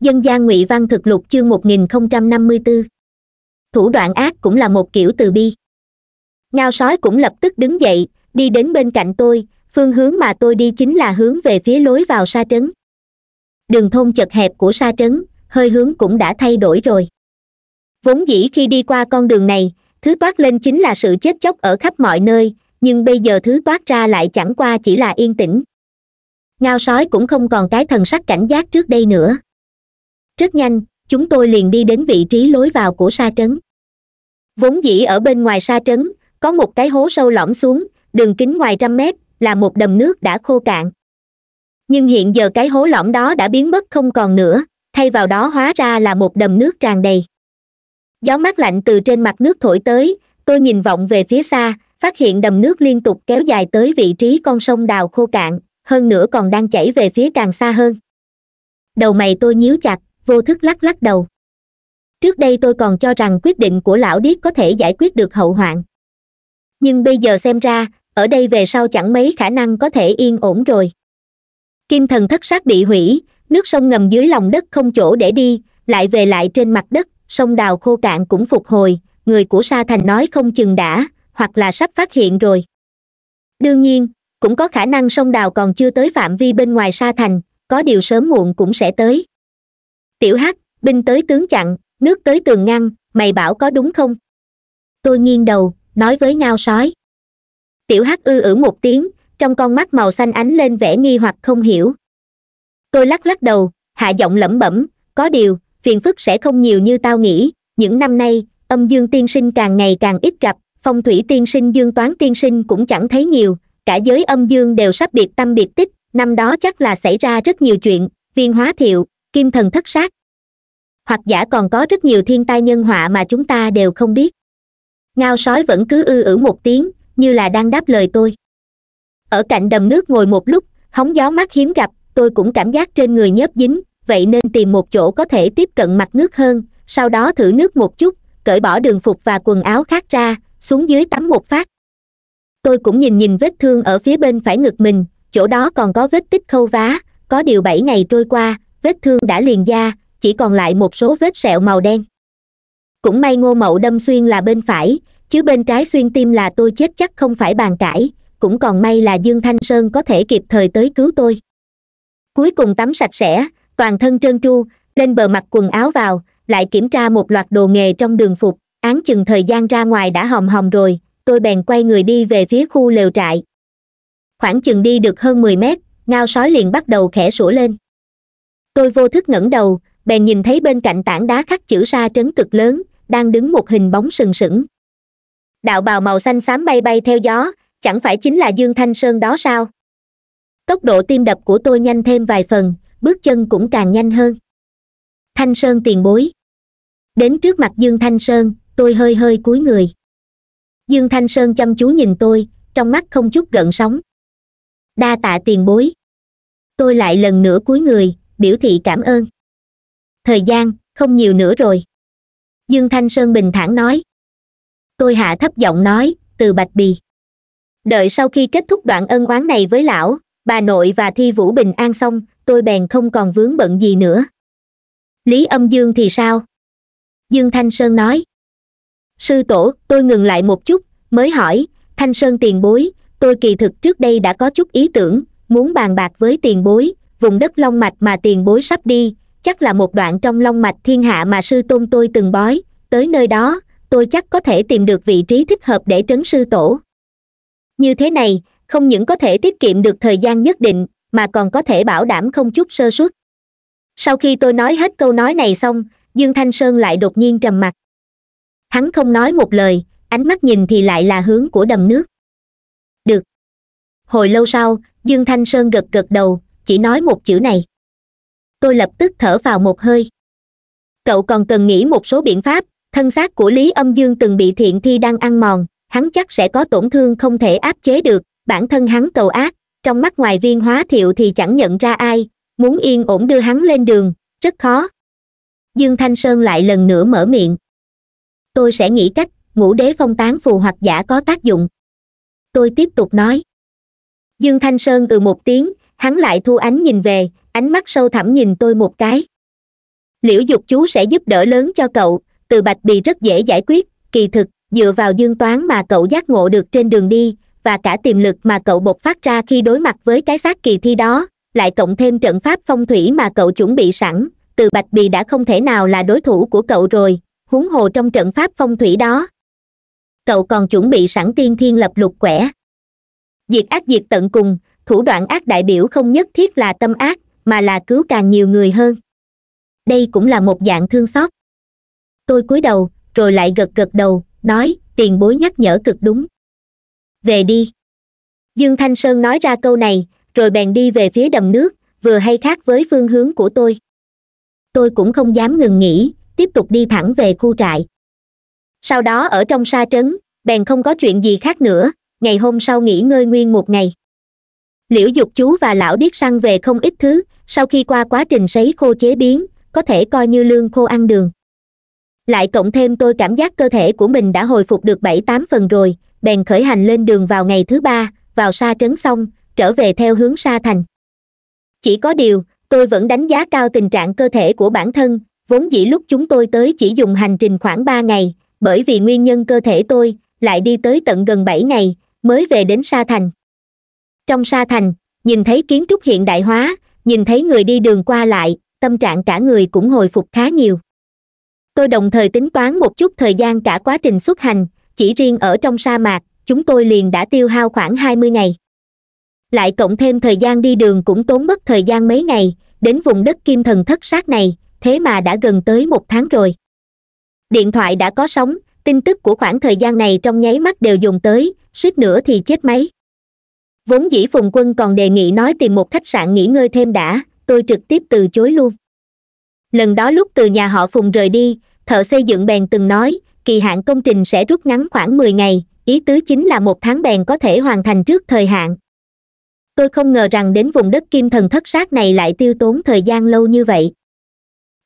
dân gian ngụy văn thực lục chương một nghìn không năm mươi bốn thủ đoạn ác cũng là một kiểu từ bi ngao sói cũng lập tức đứng dậy đi đến bên cạnh tôi phương hướng mà tôi đi chính là hướng về phía lối vào sa trấn đường thôn chật hẹp của sa trấn hơi hướng cũng đã thay đổi rồi vốn dĩ khi đi qua con đường này thứ toát lên chính là sự chết chóc ở khắp mọi nơi nhưng bây giờ thứ toát ra lại chẳng qua chỉ là yên tĩnh ngao sói cũng không còn cái thần sắc cảnh giác trước đây nữa rất nhanh chúng tôi liền đi đến vị trí lối vào của sa trấn vốn dĩ ở bên ngoài sa trấn có một cái hố sâu lõm xuống đường kính ngoài trăm mét là một đầm nước đã khô cạn nhưng hiện giờ cái hố lõm đó đã biến mất không còn nữa thay vào đó hóa ra là một đầm nước tràn đầy gió mát lạnh từ trên mặt nước thổi tới tôi nhìn vọng về phía xa phát hiện đầm nước liên tục kéo dài tới vị trí con sông đào khô cạn hơn nữa còn đang chảy về phía càng xa hơn đầu mày tôi nhíu chặt vô thức lắc lắc đầu trước đây tôi còn cho rằng quyết định của lão điếc có thể giải quyết được hậu hoạn nhưng bây giờ xem ra ở đây về sau chẳng mấy khả năng có thể yên ổn rồi kim thần thất sát bị hủy nước sông ngầm dưới lòng đất không chỗ để đi lại về lại trên mặt đất sông đào khô cạn cũng phục hồi người của sa thành nói không chừng đã hoặc là sắp phát hiện rồi đương nhiên cũng có khả năng sông đào còn chưa tới phạm vi bên ngoài sa thành có điều sớm muộn cũng sẽ tới tiểu hắc binh tới tướng chặn nước tới tường ngăn mày bảo có đúng không tôi nghiêng đầu nói với ngao sói tiểu hắc ư ử một tiếng trong con mắt màu xanh ánh lên vẻ nghi hoặc không hiểu tôi lắc lắc đầu hạ giọng lẩm bẩm có điều phiền phức sẽ không nhiều như tao nghĩ những năm nay âm dương tiên sinh càng ngày càng ít gặp phong thủy tiên sinh dương toán tiên sinh cũng chẳng thấy nhiều cả giới âm dương đều sắp biệt tâm biệt tích năm đó chắc là xảy ra rất nhiều chuyện viên hóa thiệu kim thần thất sát hoặc giả còn có rất nhiều thiên tai nhân họa mà chúng ta đều không biết ngao sói vẫn cứ ư ử một tiếng như là đang đáp lời tôi ở cạnh đầm nước ngồi một lúc hóng gió mát hiếm gặp tôi cũng cảm giác trên người nhớp dính vậy nên tìm một chỗ có thể tiếp cận mặt nước hơn sau đó thử nước một chút cởi bỏ đường phục và quần áo khác ra xuống dưới tắm một phát tôi cũng nhìn nhìn vết thương ở phía bên phải ngực mình chỗ đó còn có vết tích khâu vá có điều bảy ngày trôi qua vết thương đã liền da chỉ còn lại một số vết sẹo màu đen cũng may ngô mậu đâm xuyên là bên phải chứ bên trái xuyên tim là tôi chết chắc không phải bàn cãi cũng còn may là dương thanh sơn có thể kịp thời tới cứu tôi cuối cùng tắm sạch sẽ toàn thân trơn tru lên bờ mặc quần áo vào lại kiểm tra một loạt đồ nghề trong đường phục án chừng thời gian ra ngoài đã hòm hòm rồi tôi bèn quay người đi về phía khu lều trại khoảng chừng đi được hơn mười mét ngao sói liền bắt đầu khẽ sủa lên tôi vô thức ngẩng đầu bèn nhìn thấy bên cạnh tảng đá khắc chữ sa trấn cực lớn đang đứng một hình bóng sừng sững đạo bào màu xanh xám bay bay theo gió chẳng phải chính là dương thanh sơn đó sao tốc độ tim đập của tôi nhanh thêm vài phần bước chân cũng càng nhanh hơn thanh sơn tiền bối đến trước mặt dương thanh sơn tôi hơi hơi cúi người dương thanh sơn chăm chú nhìn tôi trong mắt không chút gợn sóng đa tạ tiền bối tôi lại lần nữa cúi người biểu thị cảm ơn thời gian không nhiều nữa rồi dương thanh sơn bình thản nói tôi hạ thấp giọng nói từ bạch bì đợi sau khi kết thúc đoạn ân oán này với lão bà nội và thi vũ bình an xong tôi bèn không còn vướng bận gì nữa lý âm dương thì sao dương thanh sơn nói sư tổ tôi ngừng lại một chút mới hỏi thanh sơn tiền bối tôi kỳ thực trước đây đã có chút ý tưởng muốn bàn bạc với tiền bối vùng đất long mạch mà tiền bối sắp đi chắc là một đoạn trong long mạch thiên hạ mà sư tôn tôi từng bói tới nơi đó tôi chắc có thể tìm được vị trí thích hợp để trấn sư tổ như thế này không những có thể tiết kiệm được thời gian nhất định mà còn có thể bảo đảm không chút sơ suất sau khi tôi nói hết câu nói này xong dương thanh sơn lại đột nhiên trầm mặc hắn không nói một lời ánh mắt nhìn thì lại là hướng của đầm nước được hồi lâu sau dương thanh sơn gật gật đầu chỉ nói một chữ này tôi lập tức thở vào một hơi cậu còn cần nghĩ một số biện pháp thân xác của lý âm dương từng bị thiện thi đang ăn mòn hắn chắc sẽ có tổn thương không thể áp chế được bản thân hắn cầu ác trong mắt ngoài viên hóa thiệu thì chẳng nhận ra ai muốn yên ổn đưa hắn lên đường rất khó dương thanh sơn lại lần nữa mở miệng tôi sẽ nghĩ cách ngũ đế phong tán phù hoặc giả có tác dụng tôi tiếp tục nói dương thanh sơn ừ một tiếng hắn lại thu ánh nhìn về ánh mắt sâu thẳm nhìn tôi một cái liễu dục chú sẽ giúp đỡ lớn cho cậu từ bạch bì rất dễ giải quyết kỳ thực dựa vào dương toán mà cậu giác ngộ được trên đường đi và cả tiềm lực mà cậu bộc phát ra khi đối mặt với cái xác kỳ thi đó lại cộng thêm trận pháp phong thủy mà cậu chuẩn bị sẵn từ bạch bì đã không thể nào là đối thủ của cậu rồi huống hồ trong trận pháp phong thủy đó cậu còn chuẩn bị sẵn tiên thiên lập lục quẻ diệt ác diệt tận cùng thủ đoạn ác đại biểu không nhất thiết là tâm ác mà là cứu càng nhiều người hơn đây cũng là một dạng thương xót tôi cúi đầu rồi lại gật gật đầu nói tiền bối nhắc nhở cực đúng về đi dương thanh sơn nói ra câu này rồi bèn đi về phía đầm nước vừa hay khác với phương hướng của tôi tôi cũng không dám ngừng nghỉ tiếp tục đi thẳng về khu trại sau đó ở trong sa trấn bèn không có chuyện gì khác nữa ngày hôm sau nghỉ ngơi nguyên một ngày liễu dục chú và lão điếc săn về không ít thứ sau khi qua quá trình sấy khô chế biến có thể coi như lương khô ăn đường lại cộng thêm tôi cảm giác cơ thể của mình đã hồi phục được bảy tám phần rồi bèn khởi hành lên đường vào ngày thứ ba vào sa trấn xong trở về theo hướng sa thành chỉ có điều tôi vẫn đánh giá cao tình trạng cơ thể của bản thân vốn dĩ lúc chúng tôi tới chỉ dùng hành trình khoảng ba ngày bởi vì nguyên nhân cơ thể tôi lại đi tới tận gần bảy ngày mới về đến sa thành trong sa thành nhìn thấy kiến trúc hiện đại hóa nhìn thấy người đi đường qua lại tâm trạng cả người cũng hồi phục khá nhiều tôi đồng thời tính toán một chút thời gian cả quá trình xuất hành chỉ riêng ở trong sa mạc chúng tôi liền đã tiêu hao khoảng hai mươi ngày lại cộng thêm thời gian đi đường cũng tốn mất thời gian mấy ngày đến vùng đất kim thần thất sát này thế mà đã gần tới một tháng rồi điện thoại đã có sóng tin tức của khoảng thời gian này trong nháy mắt đều dùng tới suýt nữa thì chết máy vốn dĩ phùng quân còn đề nghị nói tìm một khách sạn nghỉ ngơi thêm đã tôi trực tiếp từ chối luôn lần đó lúc từ nhà họ phùng rời đi thợ xây dựng bèn từng nói kỳ hạn công trình sẽ rút ngắn khoảng mười ngày ý tứ chính là một tháng bèn có thể hoàn thành trước thời hạn tôi không ngờ rằng đến vùng đất kim thần thất sát này lại tiêu tốn thời gian lâu như vậy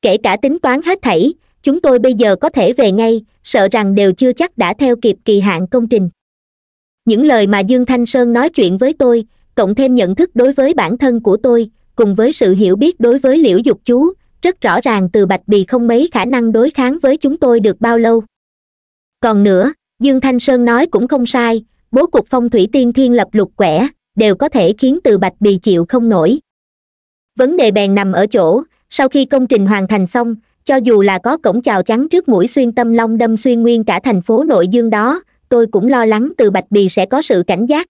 kể cả tính toán hết thảy chúng tôi bây giờ có thể về ngay sợ rằng đều chưa chắc đã theo kịp kỳ hạn công trình những lời mà dương thanh sơn nói chuyện với tôi cộng thêm nhận thức đối với bản thân của tôi cùng với sự hiểu biết đối với liễu dục chú rất rõ ràng từ bạch bì không mấy khả năng đối kháng với chúng tôi được bao lâu còn nữa dương thanh sơn nói cũng không sai bố cục phong thủy tiên thiên lập lục quẻ đều có thể khiến từ bạch bì chịu không nổi vấn đề bèn nằm ở chỗ sau khi công trình hoàn thành xong cho dù là có cổng chào chắn trước mũi xuyên tâm long đâm xuyên nguyên cả thành phố nội dương đó tôi cũng lo lắng từ bạch bì sẽ có sự cảnh giác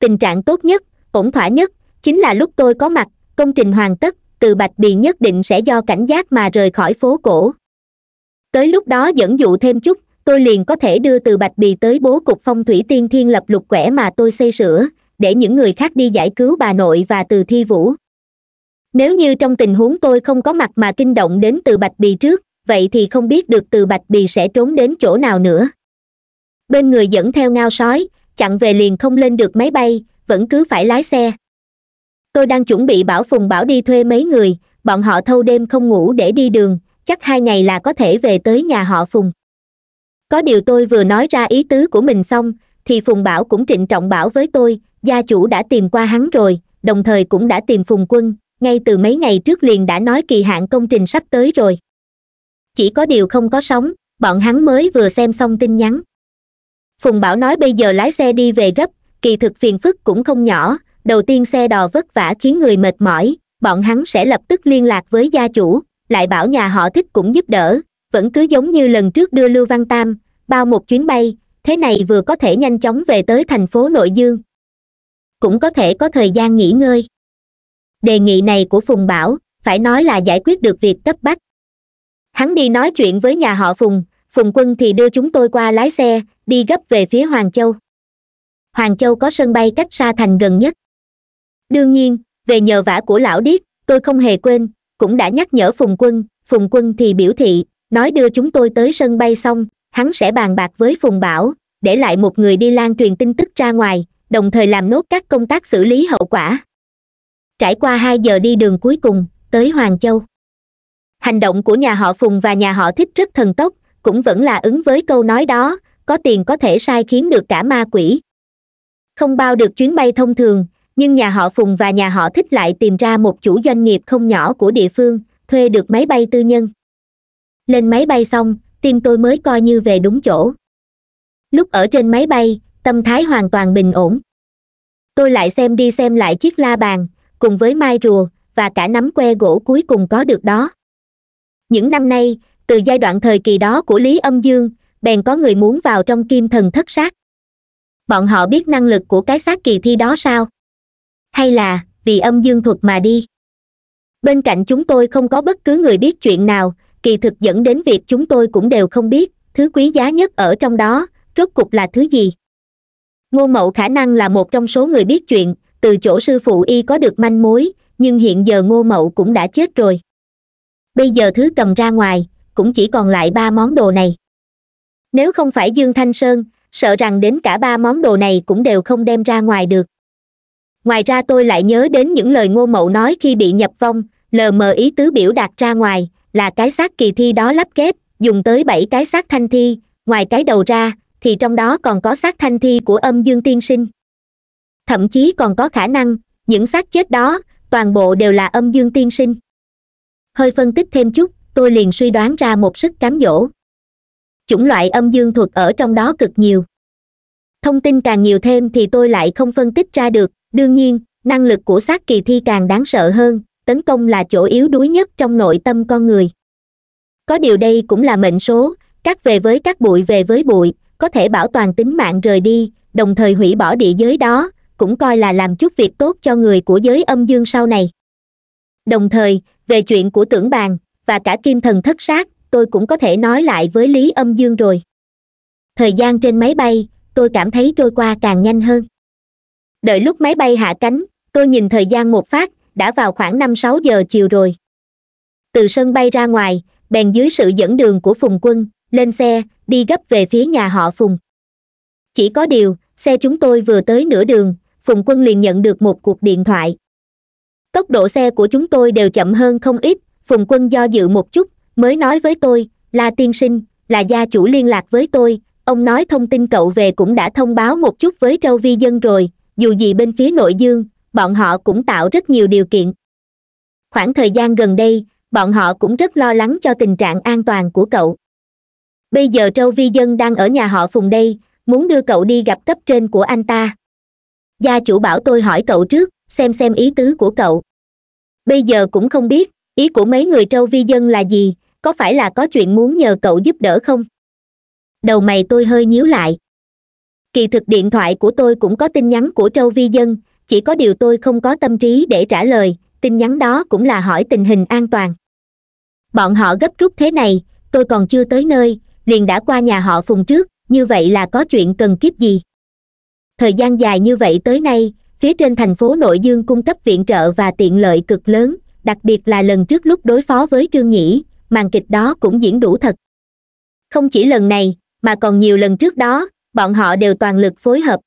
tình trạng tốt nhất ổn thỏa nhất chính là lúc tôi có mặt công trình hoàn tất từ bạch bì nhất định sẽ do cảnh giác mà rời khỏi phố cổ tới lúc đó dẫn dụ thêm chút tôi liền có thể đưa từ bạch bì tới bố cục phong thủy tiên thiên lập lục quẻ mà tôi xây sửa để những người khác đi giải cứu bà nội và từ thi vũ nếu như trong tình huống tôi không có mặt mà kinh động đến từ bạch bì trước vậy thì không biết được từ bạch bì sẽ trốn đến chỗ nào nữa bên người dẫn theo ngao sói chặn về liền không lên được máy bay vẫn cứ phải lái xe tôi đang chuẩn bị bảo phùng bảo đi thuê mấy người bọn họ thâu đêm không ngủ để đi đường chắc hai ngày là có thể về tới nhà họ phùng có điều tôi vừa nói ra ý tứ của mình xong thì phùng bảo cũng trịnh trọng bảo với tôi gia chủ đã tìm qua hắn rồi đồng thời cũng đã tìm phùng quân ngay từ mấy ngày trước liền đã nói kỳ hạn công trình sắp tới rồi chỉ có điều không có sóng bọn hắn mới vừa xem xong tin nhắn phùng bảo nói bây giờ lái xe đi về gấp kỳ thực phiền phức cũng không nhỏ đầu tiên xe đò vất vả khiến người mệt mỏi bọn hắn sẽ lập tức liên lạc với gia chủ lại bảo nhà họ thích cũng giúp đỡ vẫn cứ giống như lần trước đưa lưu văn tam bao một chuyến bay thế này vừa có thể nhanh chóng về tới thành phố nội dương cũng có thể có thời gian nghỉ ngơi đề nghị này của phùng bảo phải nói là giải quyết được việc cấp bách hắn đi nói chuyện với nhà họ phùng phùng quân thì đưa chúng tôi qua lái xe đi gấp về phía hoàng châu hoàng châu có sân bay cách xa thành gần nhất đương nhiên về nhờ vả của lão điếc tôi không hề quên cũng đã nhắc nhở phùng quân phùng quân thì biểu thị nói đưa chúng tôi tới sân bay xong hắn sẽ bàn bạc với phùng bảo để lại một người đi lan truyền tin tức ra ngoài đồng thời làm nốt các công tác xử lý hậu quả trải qua hai giờ đi đường cuối cùng tới hoàng châu hành động của nhà họ phùng và nhà họ thích rất thần tốc cũng vẫn là ứng với câu nói đó có tiền có thể sai khiến được cả ma quỷ không bao được chuyến bay thông thường nhưng nhà họ phùng và nhà họ thích lại tìm ra một chủ doanh nghiệp không nhỏ của địa phương thuê được máy bay tư nhân lên máy bay xong tim tôi mới coi như về đúng chỗ lúc ở trên máy bay tâm thái hoàn toàn bình ổn tôi lại xem đi xem lại chiếc la bàn cùng với mai rùa và cả nắm que gỗ cuối cùng có được đó những năm nay từ giai đoạn thời kỳ đó của lý âm dương bèn có người muốn vào trong kim thần thất sát bọn họ biết năng lực của cái xác kỳ thi đó sao hay là vì âm dương thuật mà đi bên cạnh chúng tôi không có bất cứ người biết chuyện nào kỳ thực dẫn đến việc chúng tôi cũng đều không biết thứ quý giá nhất ở trong đó rốt cục là thứ gì ngô mậu khả năng là một trong số người biết chuyện từ chỗ sư phụ y có được manh mối nhưng hiện giờ ngô mậu cũng đã chết rồi bây giờ thứ cầm ra ngoài cũng chỉ còn lại ba món đồ này nếu không phải dương thanh sơn sợ rằng đến cả ba món đồ này cũng đều không đem ra ngoài được ngoài ra tôi lại nhớ đến những lời ngô mậu nói khi bị nhập vong lờ mờ ý tứ biểu đạt ra ngoài là cái xác kỳ thi đó lắp kép, dùng tới bảy cái xác thanh thi ngoài cái đầu ra thì trong đó còn có xác thanh thi của âm dương tiên sinh thậm chí còn có khả năng những xác chết đó toàn bộ đều là âm dương tiên sinh hơi phân tích thêm chút tôi liền suy đoán ra một sức cám dỗ chủng loại âm dương thuật ở trong đó cực nhiều thông tin càng nhiều thêm thì tôi lại không phân tích ra được đương nhiên năng lực của sát kỳ thi càng đáng sợ hơn tấn công là chỗ yếu đuối nhất trong nội tâm con người có điều đây cũng là mệnh số các về với các bụi về với bụi có thể bảo toàn tính mạng rời đi đồng thời hủy bỏ địa giới đó cũng coi là làm chút việc tốt cho người của giới âm dương sau này đồng thời về chuyện của tưởng bàn và cả kim thần thất sát tôi cũng có thể nói lại với lý âm dương rồi thời gian trên máy bay tôi cảm thấy trôi qua càng nhanh hơn đợi lúc máy bay hạ cánh tôi nhìn thời gian một phát đã vào khoảng năm sáu giờ chiều rồi từ sân bay ra ngoài bèn dưới sự dẫn đường của phùng quân lên xe đi gấp về phía nhà họ phùng chỉ có điều xe chúng tôi vừa tới nửa đường phùng quân liền nhận được một cuộc điện thoại tốc độ xe của chúng tôi đều chậm hơn không ít phùng quân do dự một chút mới nói với tôi là tiên sinh là gia chủ liên lạc với tôi ông nói thông tin cậu về cũng đã thông báo một chút với râu vi dân rồi dù gì bên phía nội dương bọn họ cũng tạo rất nhiều điều kiện khoảng thời gian gần đây bọn họ cũng rất lo lắng cho tình trạng an toàn của cậu bây giờ râu vi dân đang ở nhà họ phùng đây muốn đưa cậu đi gặp cấp trên của anh ta gia chủ bảo tôi hỏi cậu trước xem xem ý tứ của cậu bây giờ cũng không biết ý của mấy người trâu vi dân là gì có phải là có chuyện muốn nhờ cậu giúp đỡ không đầu mày tôi hơi nhíu lại kỳ thực điện thoại của tôi cũng có tin nhắn của Châu vi dân chỉ có điều tôi không có tâm trí để trả lời tin nhắn đó cũng là hỏi tình hình an toàn bọn họ gấp rút thế này tôi còn chưa tới nơi liền đã qua nhà họ phùng trước như vậy là có chuyện cần kiếp gì thời gian dài như vậy tới nay phía trên thành phố nội dương cung cấp viện trợ và tiện lợi cực lớn đặc biệt là lần trước lúc đối phó với trương nhĩ màn kịch đó cũng diễn đủ thật không chỉ lần này mà còn nhiều lần trước đó bọn họ đều toàn lực phối hợp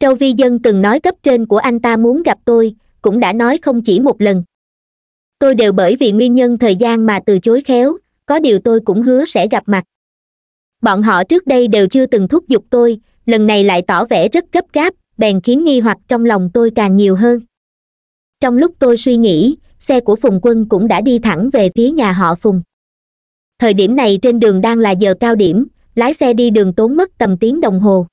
Châu vi dân từng nói cấp trên của anh ta muốn gặp tôi cũng đã nói không chỉ một lần tôi đều bởi vì nguyên nhân thời gian mà từ chối khéo có điều tôi cũng hứa sẽ gặp mặt bọn họ trước đây đều chưa từng thúc giục tôi lần này lại tỏ vẻ rất gấp gáp bèn khiến nghi hoặc trong lòng tôi càng nhiều hơn trong lúc tôi suy nghĩ xe của phùng quân cũng đã đi thẳng về phía nhà họ phùng thời điểm này trên đường đang là giờ cao điểm lái xe đi đường tốn mất tầm tiếng đồng hồ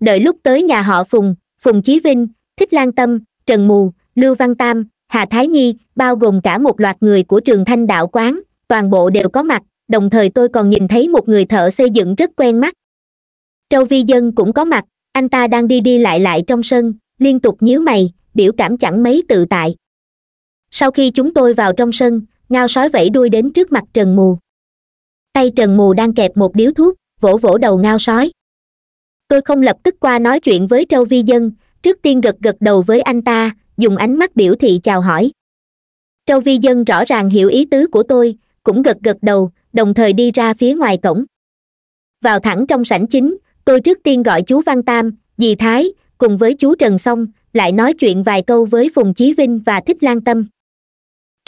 đợi lúc tới nhà họ phùng phùng chí vinh thích lan tâm trần mù lưu văn tam hà thái nhi bao gồm cả một loạt người của trường thanh đạo quán toàn bộ đều có mặt đồng thời tôi còn nhìn thấy một người thợ xây dựng rất quen mắt Châu vi dân cũng có mặt anh ta đang đi đi lại lại trong sân liên tục nhíu mày biểu cảm chẳng mấy tự tại sau khi chúng tôi vào trong sân ngao sói vẫy đuôi đến trước mặt trần mù tay trần mù đang kẹp một điếu thuốc vỗ vỗ đầu ngao sói tôi không lập tức qua nói chuyện với châu vi dân trước tiên gật gật đầu với anh ta dùng ánh mắt biểu thị chào hỏi châu vi dân rõ ràng hiểu ý tứ của tôi cũng gật gật đầu đồng thời đi ra phía ngoài cổng vào thẳng trong sảnh chính tôi trước tiên gọi chú văn tam dì thái cùng với chú trần song, lại nói chuyện vài câu với phùng chí vinh và thích lan tâm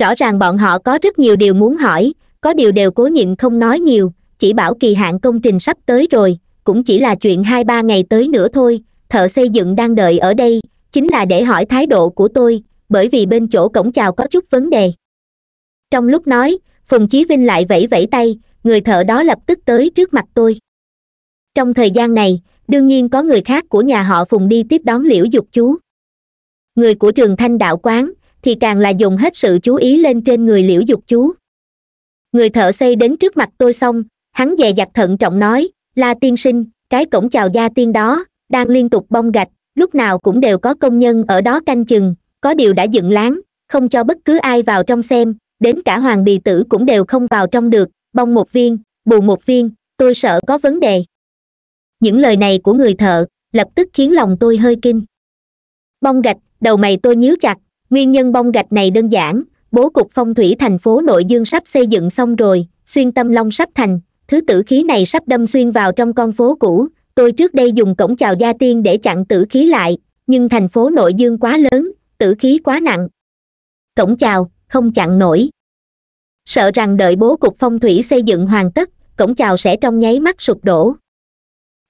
rõ ràng bọn họ có rất nhiều điều muốn hỏi có điều đều cố nhịn không nói nhiều chỉ bảo kỳ hạn công trình sắp tới rồi cũng chỉ là chuyện hai ba ngày tới nữa thôi thợ xây dựng đang đợi ở đây chính là để hỏi thái độ của tôi bởi vì bên chỗ cổng chào có chút vấn đề trong lúc nói phùng chí vinh lại vẫy vẫy tay người thợ đó lập tức tới trước mặt tôi trong thời gian này đương nhiên có người khác của nhà họ phùng đi tiếp đón liễu dục chú người của trường thanh đạo quán thì càng là dùng hết sự chú ý lên trên người liễu dục chú người thợ xây đến trước mặt tôi xong hắn dè dặt thận trọng nói la tiên sinh cái cổng chào gia tiên đó đang liên tục bong gạch lúc nào cũng đều có công nhân ở đó canh chừng có điều đã dựng láng không cho bất cứ ai vào trong xem đến cả hoàng bì tử cũng đều không vào trong được bong một viên bù một viên tôi sợ có vấn đề những lời này của người thợ lập tức khiến lòng tôi hơi kinh bong gạch đầu mày tôi nhíu chặt nguyên nhân bong gạch này đơn giản bố cục phong thủy thành phố nội dương sắp xây dựng xong rồi xuyên tâm long sắp thành thứ tử khí này sắp đâm xuyên vào trong con phố cũ tôi trước đây dùng cổng chào gia tiên để chặn tử khí lại nhưng thành phố nội dương quá lớn tử khí quá nặng cổng chào không chặn nổi sợ rằng đợi bố cục phong thủy xây dựng hoàn tất cổng chào sẽ trong nháy mắt sụp đổ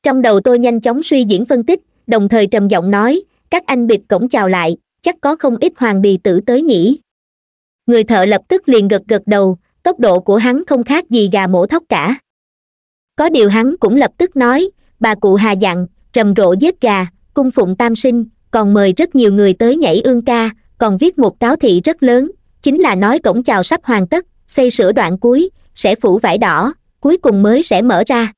trong đầu tôi nhanh chóng suy diễn phân tích đồng thời trầm giọng nói các anh bịt cổng chào lại chắc có không ít hoàng bì tử tới nhỉ người thợ lập tức liền gật gật đầu tốc độ của hắn không khác gì gà mổ thóc cả có điều hắn cũng lập tức nói bà cụ hà dặn rầm rộ giết gà cung phụng tam sinh còn mời rất nhiều người tới nhảy ương ca còn viết một cáo thị rất lớn chính là nói cổng chào sắp hoàn tất xây sửa đoạn cuối sẽ phủ vải đỏ cuối cùng mới sẽ mở ra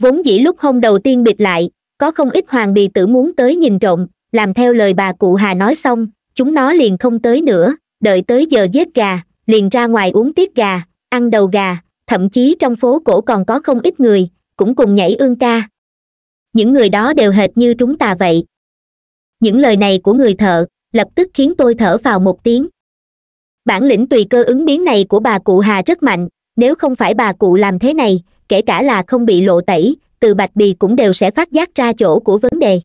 vốn dĩ lúc hôm đầu tiên bịt lại có không ít hoàng bì tử muốn tới nhìn trộm làm theo lời bà cụ hà nói xong chúng nó liền không tới nữa đợi tới giờ giết gà liền ra ngoài uống tiết gà ăn đầu gà thậm chí trong phố cổ còn có không ít người cũng cùng nhảy ương ca những người đó đều hệt như chúng ta vậy những lời này của người thợ lập tức khiến tôi thở vào một tiếng bản lĩnh tùy cơ ứng biến này của bà cụ hà rất mạnh nếu không phải bà cụ làm thế này kể cả là không bị lộ tẩy từ bạch bì cũng đều sẽ phát giác ra chỗ của vấn đề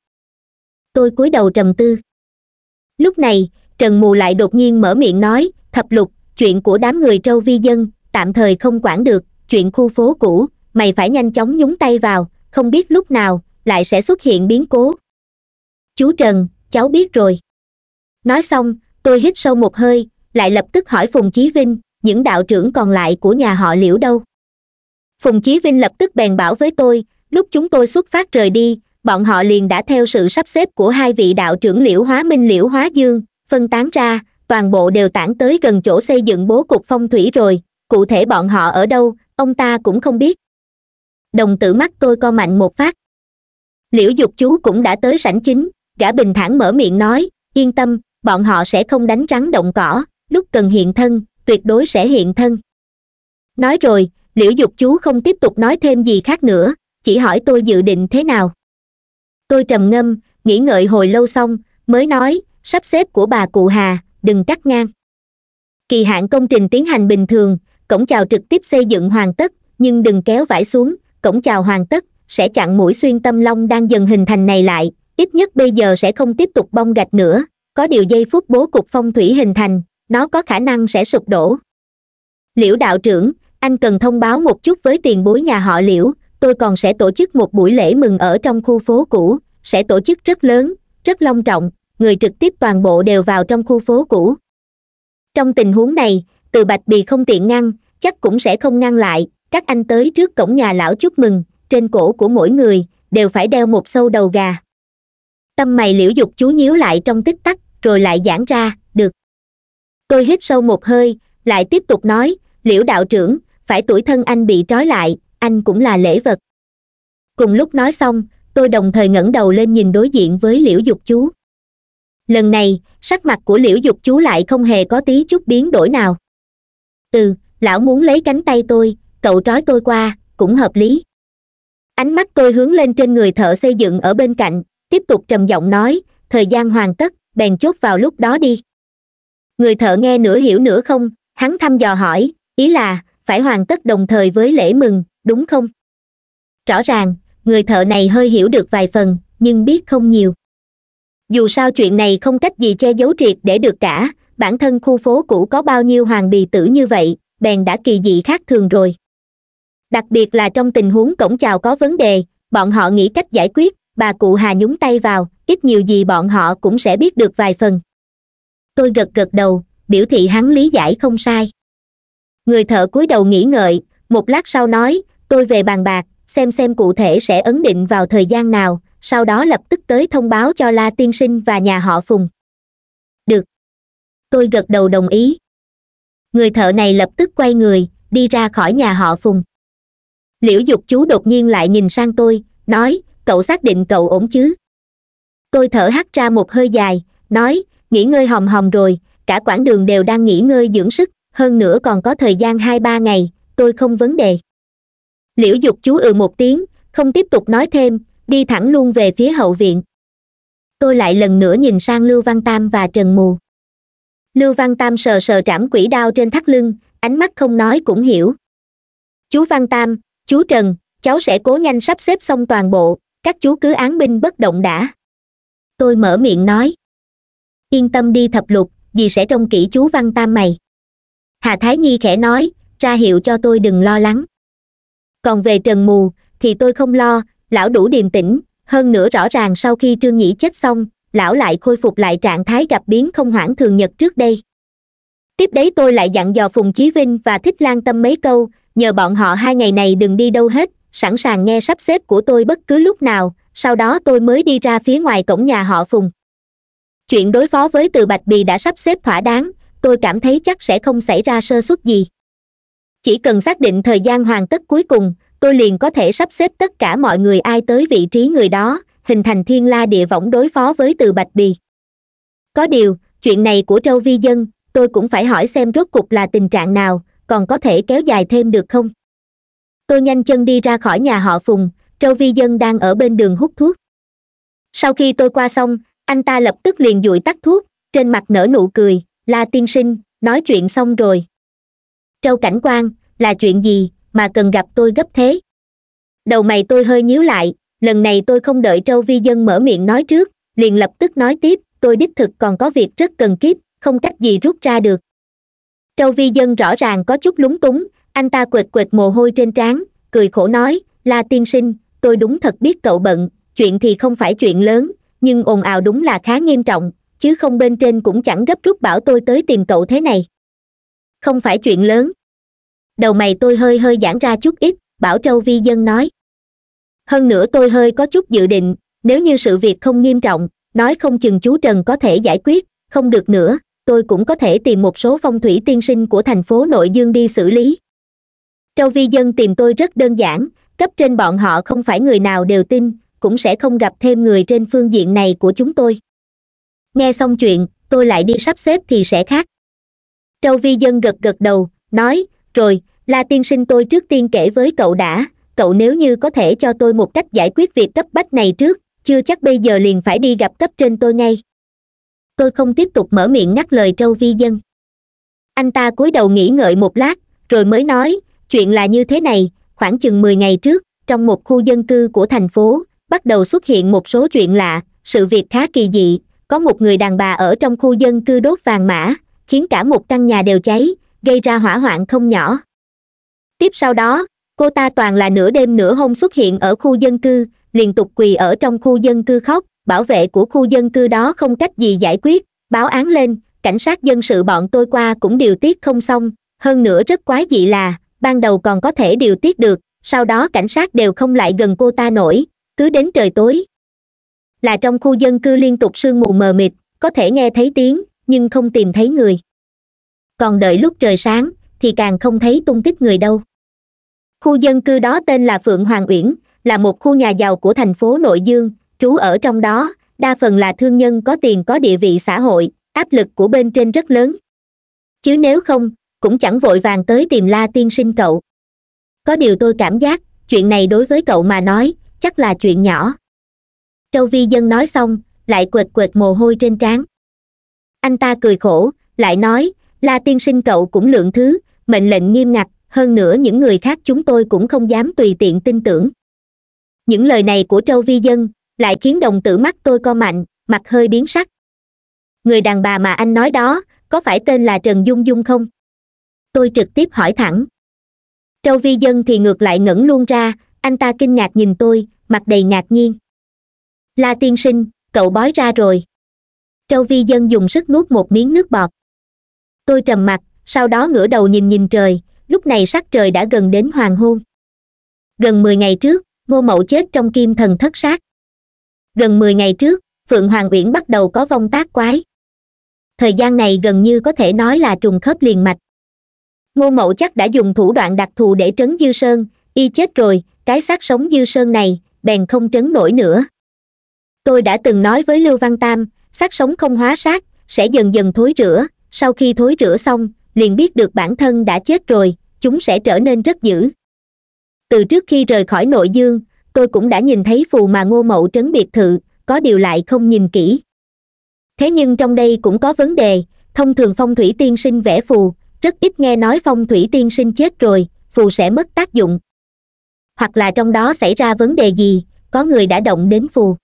tôi cúi đầu trầm tư lúc này trần mù lại đột nhiên mở miệng nói thập lục chuyện của đám người trâu vi dân tạm thời không quản được chuyện khu phố cũ mày phải nhanh chóng nhúng tay vào không biết lúc nào lại sẽ xuất hiện biến cố chú trần cháu biết rồi nói xong tôi hít sâu một hơi lại lập tức hỏi phùng chí vinh những đạo trưởng còn lại của nhà họ liễu đâu phùng chí vinh lập tức bèn bảo với tôi lúc chúng tôi xuất phát rời đi bọn họ liền đã theo sự sắp xếp của hai vị đạo trưởng liễu hóa minh liễu hóa dương phân tán ra toàn bộ đều tản tới gần chỗ xây dựng bố cục phong thủy rồi cụ thể bọn họ ở đâu ông ta cũng không biết đồng tử mắt tôi co mạnh một phát liễu dục chú cũng đã tới sảnh chính gã bình thản mở miệng nói yên tâm bọn họ sẽ không đánh rắn động cỏ lúc cần hiện thân tuyệt đối sẽ hiện thân nói rồi liễu dục chú không tiếp tục nói thêm gì khác nữa chỉ hỏi tôi dự định thế nào tôi trầm ngâm nghĩ ngợi hồi lâu xong mới nói sắp xếp của bà cụ hà đừng cắt ngang kỳ hạn công trình tiến hành bình thường cổng chào trực tiếp xây dựng hoàn tất nhưng đừng kéo vải xuống cổng chào hoàn tất sẽ chặn mũi xuyên tâm long đang dần hình thành này lại ít nhất bây giờ sẽ không tiếp tục bong gạch nữa có điều giây phút bố cục phong thủy hình thành nó có khả năng sẽ sụp đổ liễu đạo trưởng anh cần thông báo một chút với tiền bối nhà họ liễu tôi còn sẽ tổ chức một buổi lễ mừng ở trong khu phố cũ sẽ tổ chức rất lớn rất long trọng người trực tiếp toàn bộ đều vào trong khu phố cũ trong tình huống này từ bạch bì không tiện ngăn chắc cũng sẽ không ngăn lại các anh tới trước cổng nhà lão chúc mừng trên cổ của mỗi người đều phải đeo một sâu đầu gà tâm mày liễu dục chú nhíu lại trong tích tắc rồi lại giãn ra được tôi hít sâu một hơi lại tiếp tục nói liễu đạo trưởng phải tuổi thân anh bị trói lại anh cũng là lễ vật cùng lúc nói xong tôi đồng thời ngẩng đầu lên nhìn đối diện với liễu dục chú lần này sắc mặt của liễu dục chú lại không hề có tí chút biến đổi nào ừ lão muốn lấy cánh tay tôi cậu trói tôi qua cũng hợp lý ánh mắt tôi hướng lên trên người thợ xây dựng ở bên cạnh tiếp tục trầm giọng nói thời gian hoàn tất bèn chốt vào lúc đó đi người thợ nghe nửa hiểu nửa không hắn thăm dò hỏi ý là phải hoàn tất đồng thời với lễ mừng đúng không rõ ràng người thợ này hơi hiểu được vài phần nhưng biết không nhiều dù sao chuyện này không cách gì che giấu triệt để được cả bản thân khu phố cũ có bao nhiêu hoàng bì tử như vậy bèn đã kỳ dị khác thường rồi đặc biệt là trong tình huống cổng chào có vấn đề bọn họ nghĩ cách giải quyết bà cụ hà nhúng tay vào ít nhiều gì bọn họ cũng sẽ biết được vài phần tôi gật gật đầu biểu thị hắn lý giải không sai người thợ cúi đầu nghĩ ngợi một lát sau nói tôi về bàn bạc xem xem cụ thể sẽ ấn định vào thời gian nào sau đó lập tức tới thông báo cho la tiên sinh và nhà họ phùng được tôi gật đầu đồng ý người thợ này lập tức quay người đi ra khỏi nhà họ phùng liễu dục chú đột nhiên lại nhìn sang tôi nói cậu xác định cậu ổn chứ tôi thở hắt ra một hơi dài nói nghỉ ngơi hòm hòm rồi cả quãng đường đều đang nghỉ ngơi dưỡng sức hơn nữa còn có thời gian hai ba ngày tôi không vấn đề liễu dục chú ừ một tiếng không tiếp tục nói thêm đi thẳng luôn về phía hậu viện tôi lại lần nữa nhìn sang lưu văn tam và trần mù lưu văn tam sờ sờ trảm quỷ đao trên thắt lưng ánh mắt không nói cũng hiểu chú văn tam chú trần cháu sẽ cố nhanh sắp xếp xong toàn bộ các chú cứ án binh bất động đã tôi mở miệng nói yên tâm đi thập lục dì sẽ trông kỹ chú văn tam mày hà thái nhi khẽ nói ra hiệu cho tôi đừng lo lắng còn về trần mù thì tôi không lo lão đủ điềm tĩnh hơn nữa rõ ràng sau khi trương nhĩ chết xong lão lại khôi phục lại trạng thái gặp biến không hoãn thường nhật trước đây tiếp đấy tôi lại dặn dò phùng chí vinh và thích lan tâm mấy câu nhờ bọn họ hai ngày này đừng đi đâu hết sẵn sàng nghe sắp xếp của tôi bất cứ lúc nào sau đó tôi mới đi ra phía ngoài cổng nhà họ phùng chuyện đối phó với từ bạch bì đã sắp xếp thỏa đáng tôi cảm thấy chắc sẽ không xảy ra sơ suất gì chỉ cần xác định thời gian hoàn tất cuối cùng tôi liền có thể sắp xếp tất cả mọi người ai tới vị trí người đó hình thành thiên la địa võng đối phó với từ bạch bì có điều chuyện này của châu vi dân tôi cũng phải hỏi xem rốt cục là tình trạng nào còn có thể kéo dài thêm được không tôi nhanh chân đi ra khỏi nhà họ phùng châu vi dân đang ở bên đường hút thuốc sau khi tôi qua xong anh ta lập tức liền dụi tắt thuốc trên mặt nở nụ cười la tiên sinh nói chuyện xong rồi châu cảnh quan là chuyện gì mà cần gặp tôi gấp thế đầu mày tôi hơi nhíu lại lần này tôi không đợi trâu vi dân mở miệng nói trước liền lập tức nói tiếp tôi đích thực còn có việc rất cần kiếp không cách gì rút ra được trâu vi dân rõ ràng có chút lúng túng anh ta quệt quệt mồ hôi trên trán cười khổ nói la tiên sinh tôi đúng thật biết cậu bận chuyện thì không phải chuyện lớn nhưng ồn ào đúng là khá nghiêm trọng chứ không bên trên cũng chẳng gấp rút bảo tôi tới tìm cậu thế này không phải chuyện lớn đầu mày tôi hơi hơi giãn ra chút ít bảo Châu vi dân nói hơn nữa tôi hơi có chút dự định nếu như sự việc không nghiêm trọng nói không chừng chú trần có thể giải quyết không được nữa tôi cũng có thể tìm một số phong thủy tiên sinh của thành phố nội dương đi xử lý Châu vi dân tìm tôi rất đơn giản cấp trên bọn họ không phải người nào đều tin cũng sẽ không gặp thêm người trên phương diện này của chúng tôi nghe xong chuyện tôi lại đi sắp xếp thì sẽ khác Châu vi dân gật gật đầu nói rồi la tiên sinh tôi trước tiên kể với cậu đã cậu nếu như có thể cho tôi một cách giải quyết việc cấp bách này trước chưa chắc bây giờ liền phải đi gặp cấp trên tôi ngay tôi không tiếp tục mở miệng ngắt lời Châu vi dân anh ta cúi đầu nghĩ ngợi một lát rồi mới nói chuyện là như thế này khoảng chừng mười ngày trước trong một khu dân cư của thành phố bắt đầu xuất hiện một số chuyện lạ sự việc khá kỳ dị có một người đàn bà ở trong khu dân cư đốt vàng mã khiến cả một căn nhà đều cháy gây ra hỏa hoạn không nhỏ tiếp sau đó cô ta toàn là nửa đêm nửa hôm xuất hiện ở khu dân cư liên tục quỳ ở trong khu dân cư khóc bảo vệ của khu dân cư đó không cách gì giải quyết báo án lên cảnh sát dân sự bọn tôi qua cũng điều tiết không xong hơn nữa rất quái dị là ban đầu còn có thể điều tiết được sau đó cảnh sát đều không lại gần cô ta nổi cứ đến trời tối là trong khu dân cư liên tục sương mù mờ mịt có thể nghe thấy tiếng nhưng không tìm thấy người còn đợi lúc trời sáng thì càng không thấy tung tích người đâu khu dân cư đó tên là phượng hoàng uyển là một khu nhà giàu của thành phố nội dương trú ở trong đó đa phần là thương nhân có tiền có địa vị xã hội áp lực của bên trên rất lớn chứ nếu không cũng chẳng vội vàng tới tìm la tiên sinh cậu có điều tôi cảm giác chuyện này đối với cậu mà nói chắc là chuyện nhỏ Châu vi dân nói xong lại quệt quệt mồ hôi trên trán anh ta cười khổ lại nói la tiên sinh cậu cũng lượng thứ mệnh lệnh nghiêm ngặt hơn nữa những người khác chúng tôi cũng không dám tùy tiện tin tưởng những lời này của Châu vi dân lại khiến đồng tử mắt tôi co mạnh mặt hơi biến sắc người đàn bà mà anh nói đó có phải tên là trần dung dung không tôi trực tiếp hỏi thẳng Châu vi dân thì ngược lại ngẩng luôn ra anh ta kinh ngạc nhìn tôi mặt đầy ngạc nhiên la tiên sinh cậu bói ra rồi Châu vi dân dùng sức nuốt một miếng nước bọt tôi trầm mặt sau đó ngửa đầu nhìn nhìn trời lúc này sắc trời đã gần đến hoàng hôn gần mười ngày trước ngô mậu chết trong kim thần thất sát gần mười ngày trước phượng hoàng uyển bắt đầu có vong tác quái thời gian này gần như có thể nói là trùng khớp liền mạch ngô mậu chắc đã dùng thủ đoạn đặc thù để trấn dư sơn y chết rồi cái xác sống dư sơn này bèn không trấn nổi nữa tôi đã từng nói với lưu văn tam xác sống không hóa xác sẽ dần dần thối rửa sau khi thối rửa xong liền biết được bản thân đã chết rồi chúng sẽ trở nên rất dữ từ trước khi rời khỏi nội dương tôi cũng đã nhìn thấy phù mà ngô mậu trấn biệt thự có điều lại không nhìn kỹ thế nhưng trong đây cũng có vấn đề thông thường phong thủy tiên sinh vẽ phù rất ít nghe nói phong thủy tiên sinh chết rồi phù sẽ mất tác dụng hoặc là trong đó xảy ra vấn đề gì có người đã động đến phù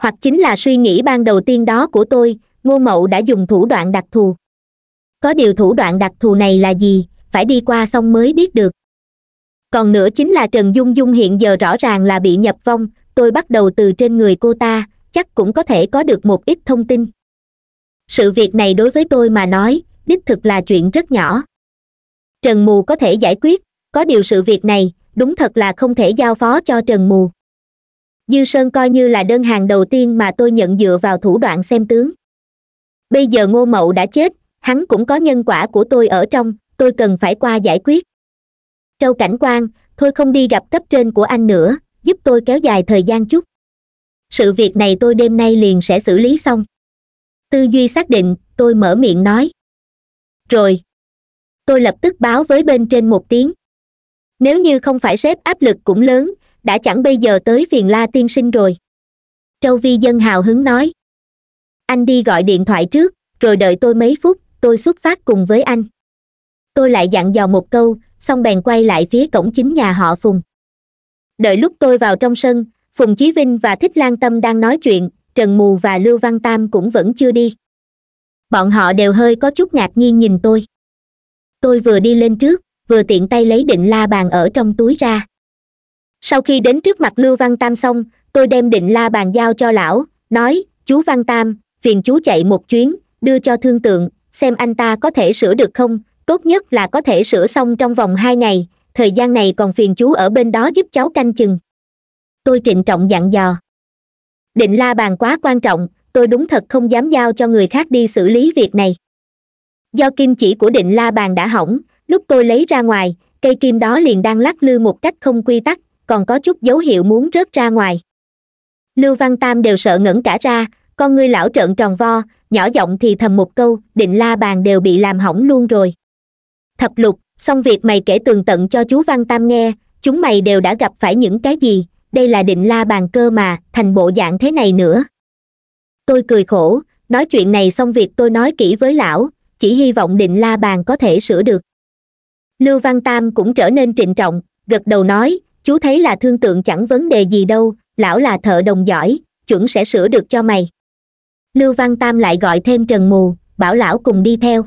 hoặc chính là suy nghĩ ban đầu tiên đó của tôi ngô mậu đã dùng thủ đoạn đặc thù có điều thủ đoạn đặc thù này là gì phải đi qua xong mới biết được còn nữa chính là trần dung dung hiện giờ rõ ràng là bị nhập vong tôi bắt đầu từ trên người cô ta chắc cũng có thể có được một ít thông tin sự việc này đối với tôi mà nói đích thực là chuyện rất nhỏ trần mù có thể giải quyết có điều sự việc này đúng thật là không thể giao phó cho trần mù dư sơn coi như là đơn hàng đầu tiên mà tôi nhận dựa vào thủ đoạn xem tướng bây giờ ngô mậu đã chết hắn cũng có nhân quả của tôi ở trong tôi cần phải qua giải quyết trâu cảnh quan thôi không đi gặp cấp trên của anh nữa giúp tôi kéo dài thời gian chút sự việc này tôi đêm nay liền sẽ xử lý xong tư duy xác định tôi mở miệng nói rồi tôi lập tức báo với bên trên một tiếng nếu như không phải sếp áp lực cũng lớn đã chẳng bây giờ tới phiền la tiên sinh rồi trâu vi dân hào hứng nói anh đi gọi điện thoại trước rồi đợi tôi mấy phút tôi xuất phát cùng với anh tôi lại dặn dò một câu xong bèn quay lại phía cổng chính nhà họ phùng đợi lúc tôi vào trong sân phùng chí vinh và thích lan tâm đang nói chuyện trần mù và lưu văn tam cũng vẫn chưa đi bọn họ đều hơi có chút ngạc nhiên nhìn tôi tôi vừa đi lên trước vừa tiện tay lấy định la bàn ở trong túi ra sau khi đến trước mặt lưu văn tam xong tôi đem định la bàn giao cho lão nói chú văn tam phiền chú chạy một chuyến đưa cho thương tượng xem anh ta có thể sửa được không tốt nhất là có thể sửa xong trong vòng hai ngày thời gian này còn phiền chú ở bên đó giúp cháu canh chừng tôi trịnh trọng dặn dò định la bàn quá quan trọng tôi đúng thật không dám giao cho người khác đi xử lý việc này do kim chỉ của định la bàn đã hỏng lúc tôi lấy ra ngoài cây kim đó liền đang lắc lư một cách không quy tắc còn có chút dấu hiệu muốn rớt ra ngoài lưu văn tam đều sợ ngẩn cả ra con ngươi lão trợn tròn vo nhỏ giọng thì thầm một câu định la bàn đều bị làm hỏng luôn rồi thập lục xong việc mày kể tường tận cho chú văn tam nghe chúng mày đều đã gặp phải những cái gì đây là định la bàn cơ mà thành bộ dạng thế này nữa tôi cười khổ nói chuyện này xong việc tôi nói kỹ với lão chỉ hy vọng định la bàn có thể sửa được lưu văn tam cũng trở nên trịnh trọng gật đầu nói chú thấy là thương tượng chẳng vấn đề gì đâu lão là thợ đồng giỏi chuẩn sẽ sửa được cho mày lưu văn tam lại gọi thêm trần mù bảo lão cùng đi theo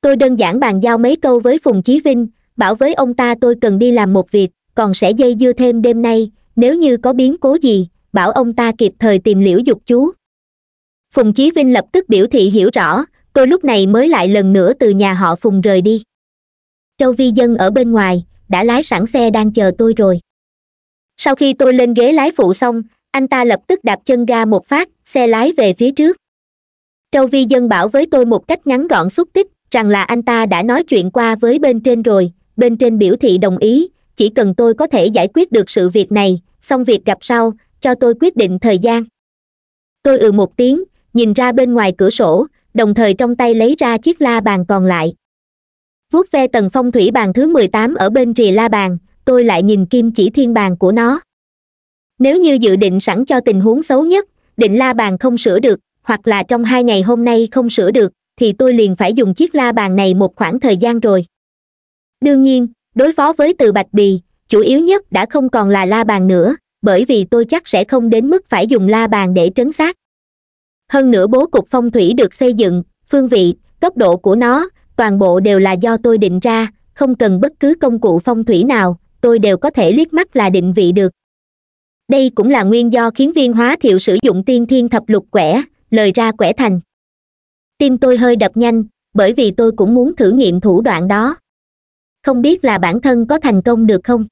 tôi đơn giản bàn giao mấy câu với phùng chí vinh bảo với ông ta tôi cần đi làm một việc còn sẽ dây dưa thêm đêm nay nếu như có biến cố gì bảo ông ta kịp thời tìm liễu dục chú phùng chí vinh lập tức biểu thị hiểu rõ tôi lúc này mới lại lần nữa từ nhà họ phùng rời đi Châu vi dân ở bên ngoài đã lái sẵn xe đang chờ tôi rồi sau khi tôi lên ghế lái phụ xong anh ta lập tức đạp chân ga một phát xe lái về phía trước Châu vi dân bảo với tôi một cách ngắn gọn xúc tích rằng là anh ta đã nói chuyện qua với bên trên rồi bên trên biểu thị đồng ý chỉ cần tôi có thể giải quyết được sự việc này xong việc gặp sau cho tôi quyết định thời gian tôi ừ một tiếng nhìn ra bên ngoài cửa sổ đồng thời trong tay lấy ra chiếc la bàn còn lại vuốt ve tầng phong thủy bàn thứ mười tám ở bên rìa la bàn tôi lại nhìn kim chỉ thiên bàn của nó nếu như dự định sẵn cho tình huống xấu nhất định la bàn không sửa được hoặc là trong hai ngày hôm nay không sửa được thì tôi liền phải dùng chiếc la bàn này một khoảng thời gian rồi đương nhiên đối phó với từ bạch bì chủ yếu nhất đã không còn là la bàn nữa bởi vì tôi chắc sẽ không đến mức phải dùng la bàn để trấn sát hơn nữa bố cục phong thủy được xây dựng phương vị cấp độ của nó toàn bộ đều là do tôi định ra không cần bất cứ công cụ phong thủy nào tôi đều có thể liếc mắt là định vị được đây cũng là nguyên do khiến viên hóa thiệu sử dụng tiên thiên thập lục quẻ lời ra quẻ thành tim tôi hơi đập nhanh bởi vì tôi cũng muốn thử nghiệm thủ đoạn đó không biết là bản thân có thành công được không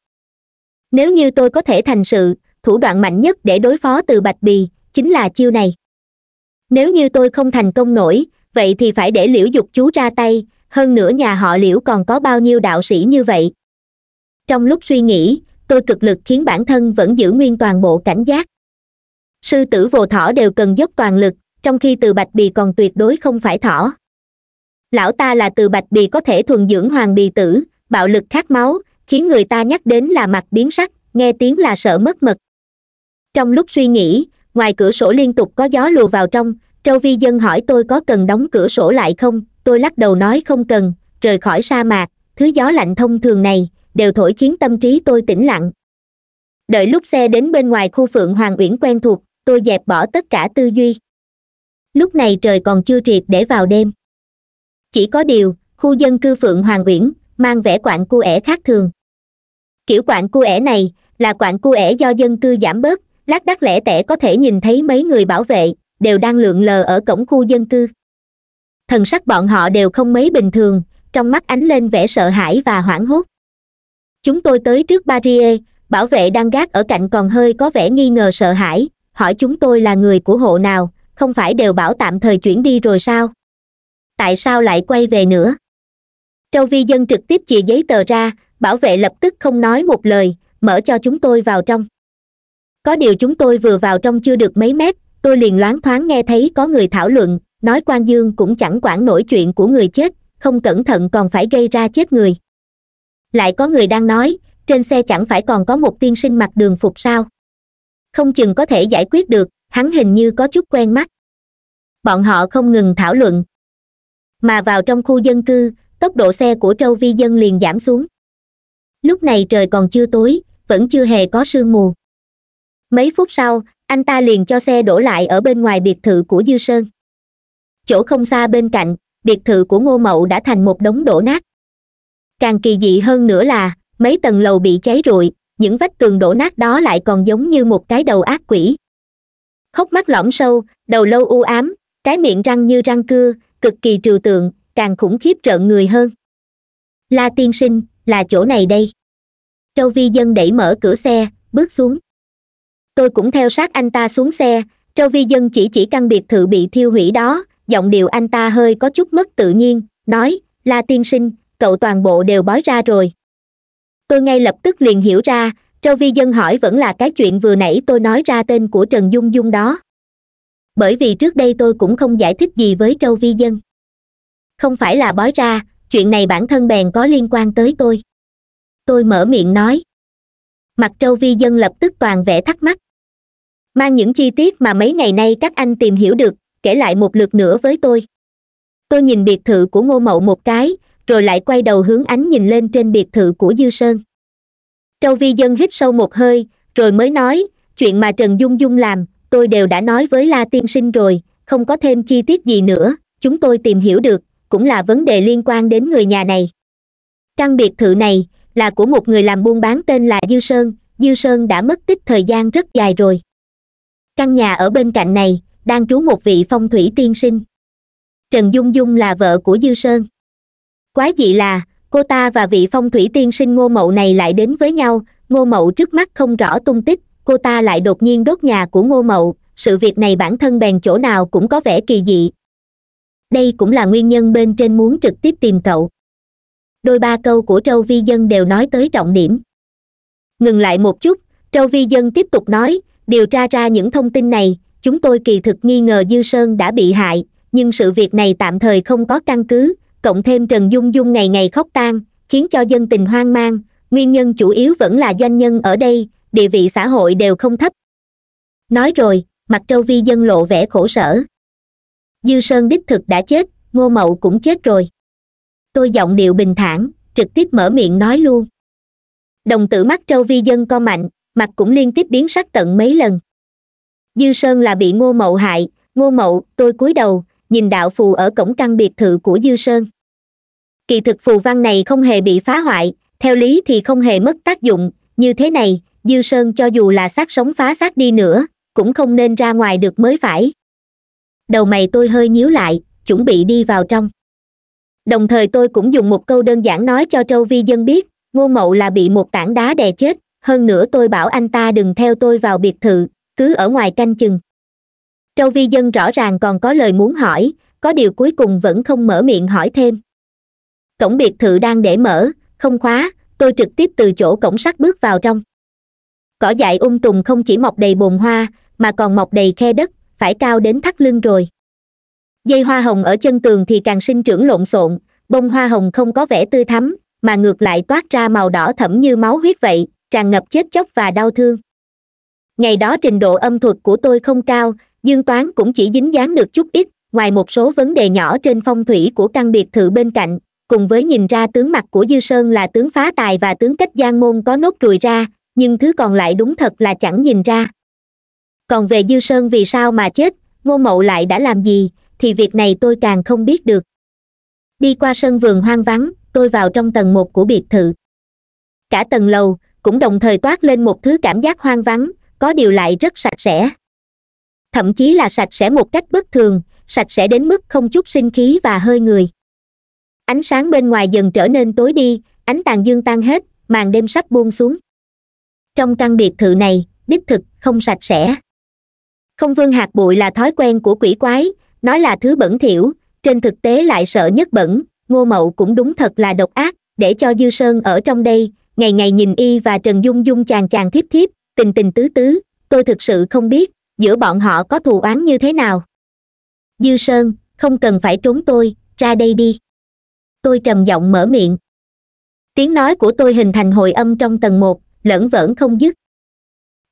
nếu như tôi có thể thành sự thủ đoạn mạnh nhất để đối phó từ bạch bì chính là chiêu này nếu như tôi không thành công nổi vậy thì phải để liễu dục chú ra tay hơn nữa nhà họ liễu còn có bao nhiêu đạo sĩ như vậy trong lúc suy nghĩ tôi cực lực khiến bản thân vẫn giữ nguyên toàn bộ cảnh giác sư tử vồ thỏ đều cần dốc toàn lực trong khi từ bạch bì còn tuyệt đối không phải thỏ lão ta là từ bạch bì có thể thuần dưỡng hoàng bì tử bạo lực khát máu khiến người ta nhắc đến là mặt biến sắc nghe tiếng là sợ mất mật trong lúc suy nghĩ ngoài cửa sổ liên tục có gió lùa vào trong châu vi dân hỏi tôi có cần đóng cửa sổ lại không tôi lắc đầu nói không cần rời khỏi sa mạc thứ gió lạnh thông thường này đều thổi khiến tâm trí tôi tĩnh lặng đợi lúc xe đến bên ngoài khu phượng hoàng uyển quen thuộc tôi dẹp bỏ tất cả tư duy lúc này trời còn chưa triệt để vào đêm chỉ có điều khu dân cư phượng hoàng uyển mang vẻ quạng cu ẻ khác thường kiểu quạng cu ẻ này là quạng cu ẻ do dân cư giảm bớt lát đắt lẻ tẻ có thể nhìn thấy mấy người bảo vệ đều đang lượn lờ ở cổng khu dân cư thần sắc bọn họ đều không mấy bình thường trong mắt ánh lên vẻ sợ hãi và hoảng hốt chúng tôi tới trước barrier bảo vệ đang gác ở cạnh còn hơi có vẻ nghi ngờ sợ hãi hỏi chúng tôi là người của hộ nào không phải đều bảo tạm thời chuyển đi rồi sao tại sao lại quay về nữa châu vi dân trực tiếp chìa giấy tờ ra bảo vệ lập tức không nói một lời mở cho chúng tôi vào trong có điều chúng tôi vừa vào trong chưa được mấy mét tôi liền loáng thoáng nghe thấy có người thảo luận nói quan dương cũng chẳng quản nổi chuyện của người chết không cẩn thận còn phải gây ra chết người lại có người đang nói trên xe chẳng phải còn có một tiên sinh mặc đường phục sao không chừng có thể giải quyết được hắn hình như có chút quen mắt bọn họ không ngừng thảo luận mà vào trong khu dân cư tốc độ xe của trâu vi dân liền giảm xuống lúc này trời còn chưa tối vẫn chưa hề có sương mù mấy phút sau anh ta liền cho xe đổ lại ở bên ngoài biệt thự của dư sơn chỗ không xa bên cạnh biệt thự của ngô mậu đã thành một đống đổ nát càng kỳ dị hơn nữa là mấy tầng lầu bị cháy rụi những vách tường đổ nát đó lại còn giống như một cái đầu ác quỷ hốc mắt lõm sâu đầu lâu u ám cái miệng răng như răng cưa cực kỳ trừu tượng càng khủng khiếp rợn người hơn la tiên sinh là chỗ này đây châu vi dân đẩy mở cửa xe bước xuống tôi cũng theo sát anh ta xuống xe châu vi dân chỉ chỉ căn biệt thự bị thiêu hủy đó giọng điệu anh ta hơi có chút mất tự nhiên nói la tiên sinh cậu toàn bộ đều bói ra rồi tôi ngay lập tức liền hiểu ra châu vi dân hỏi vẫn là cái chuyện vừa nãy tôi nói ra tên của trần dung dung đó bởi vì trước đây tôi cũng không giải thích gì với châu vi dân không phải là bói ra chuyện này bản thân bèn có liên quan tới tôi tôi mở miệng nói mặt châu vi dân lập tức toàn vẻ thắc mắc mang những chi tiết mà mấy ngày nay các anh tìm hiểu được kể lại một lượt nữa với tôi tôi nhìn biệt thự của ngô mậu một cái rồi lại quay đầu hướng ánh nhìn lên trên biệt thự của dư sơn Châu vi dân hít sâu một hơi rồi mới nói chuyện mà trần dung dung làm tôi đều đã nói với la tiên sinh rồi không có thêm chi tiết gì nữa chúng tôi tìm hiểu được cũng là vấn đề liên quan đến người nhà này căn biệt thự này là của một người làm buôn bán tên là dư sơn dư sơn đã mất tích thời gian rất dài rồi căn nhà ở bên cạnh này đang trú một vị phong thủy tiên sinh trần dung dung là vợ của dư sơn Quái dị là cô ta và vị phong thủy tiên sinh ngô mậu này lại đến với nhau ngô mậu trước mắt không rõ tung tích cô ta lại đột nhiên đốt nhà của ngô mậu sự việc này bản thân bèn chỗ nào cũng có vẻ kỳ dị đây cũng là nguyên nhân bên trên muốn trực tiếp tìm cậu đôi ba câu của trâu vi dân đều nói tới trọng điểm ngừng lại một chút trâu vi dân tiếp tục nói điều tra ra những thông tin này chúng tôi kỳ thực nghi ngờ dư sơn đã bị hại nhưng sự việc này tạm thời không có căn cứ cộng thêm trần dung dung ngày ngày khóc tan khiến cho dân tình hoang mang nguyên nhân chủ yếu vẫn là doanh nhân ở đây địa vị xã hội đều không thấp nói rồi mặt trâu vi dân lộ vẻ khổ sở dư sơn đích thực đã chết ngô mậu cũng chết rồi tôi giọng điệu bình thản trực tiếp mở miệng nói luôn đồng tử mắt trâu vi dân co mạnh mặt cũng liên tiếp biến sắc tận mấy lần dư sơn là bị ngô mậu hại ngô mậu tôi cúi đầu nhìn đạo phù ở cổng căn biệt thự của dư sơn kỳ thực phù văn này không hề bị phá hoại theo lý thì không hề mất tác dụng như thế này dư sơn cho dù là xác sống phá xác đi nữa cũng không nên ra ngoài được mới phải đầu mày tôi hơi nhíu lại chuẩn bị đi vào trong đồng thời tôi cũng dùng một câu đơn giản nói cho châu vi dân biết ngô mậu là bị một tảng đá đè chết hơn nữa tôi bảo anh ta đừng theo tôi vào biệt thự cứ ở ngoài canh chừng râu vi dân rõ ràng còn có lời muốn hỏi có điều cuối cùng vẫn không mở miệng hỏi thêm cổng biệt thự đang để mở không khóa tôi trực tiếp từ chỗ cổng sắt bước vào trong cỏ dại um tùm không chỉ mọc đầy bồn hoa mà còn mọc đầy khe đất phải cao đến thắt lưng rồi dây hoa hồng ở chân tường thì càng sinh trưởng lộn xộn bông hoa hồng không có vẻ tươi thắm mà ngược lại toát ra màu đỏ thẫm như máu huyết vậy tràn ngập chết chóc và đau thương ngày đó trình độ âm thuật của tôi không cao dương toán cũng chỉ dính dáng được chút ít ngoài một số vấn đề nhỏ trên phong thủy của căn biệt thự bên cạnh cùng với nhìn ra tướng mặt của dư sơn là tướng phá tài và tướng cách giang môn có nốt ruồi ra nhưng thứ còn lại đúng thật là chẳng nhìn ra còn về dư sơn vì sao mà chết ngô mậu lại đã làm gì thì việc này tôi càng không biết được đi qua sân vườn hoang vắng tôi vào trong tầng một của biệt thự cả tầng lầu cũng đồng thời toát lên một thứ cảm giác hoang vắng có điều lại rất sạch sẽ thậm chí là sạch sẽ một cách bất thường sạch sẽ đến mức không chút sinh khí và hơi người ánh sáng bên ngoài dần trở nên tối đi ánh tàn dương tan hết màn đêm sắp buông xuống trong căn biệt thự này đích thực không sạch sẽ không vương hạt bụi là thói quen của quỷ quái nó là thứ bẩn thỉu trên thực tế lại sợ nhất bẩn ngô mậu cũng đúng thật là độc ác để cho dư sơn ở trong đây ngày ngày nhìn y và trần dung dung chàng chàng thiếp thiếp tình tình tứ tứ tôi thực sự không biết giữa bọn họ có thù oán như thế nào dư sơn không cần phải trốn tôi ra đây đi tôi trầm giọng mở miệng tiếng nói của tôi hình thành hồi âm trong tầng một lẫn vỡn không dứt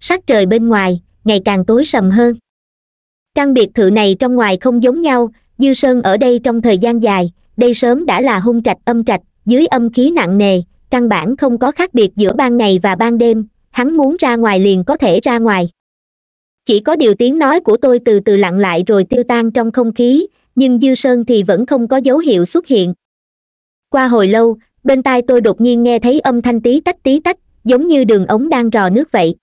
sắc trời bên ngoài ngày càng tối sầm hơn căn biệt thự này trong ngoài không giống nhau dư sơn ở đây trong thời gian dài đây sớm đã là hung trạch âm trạch dưới âm khí nặng nề căn bản không có khác biệt giữa ban ngày và ban đêm hắn muốn ra ngoài liền có thể ra ngoài chỉ có điều tiếng nói của tôi từ từ lặng lại rồi tiêu tan trong không khí nhưng dư sơn thì vẫn không có dấu hiệu xuất hiện qua hồi lâu bên tai tôi đột nhiên nghe thấy âm thanh tí tách tí tách giống như đường ống đang rò nước vậy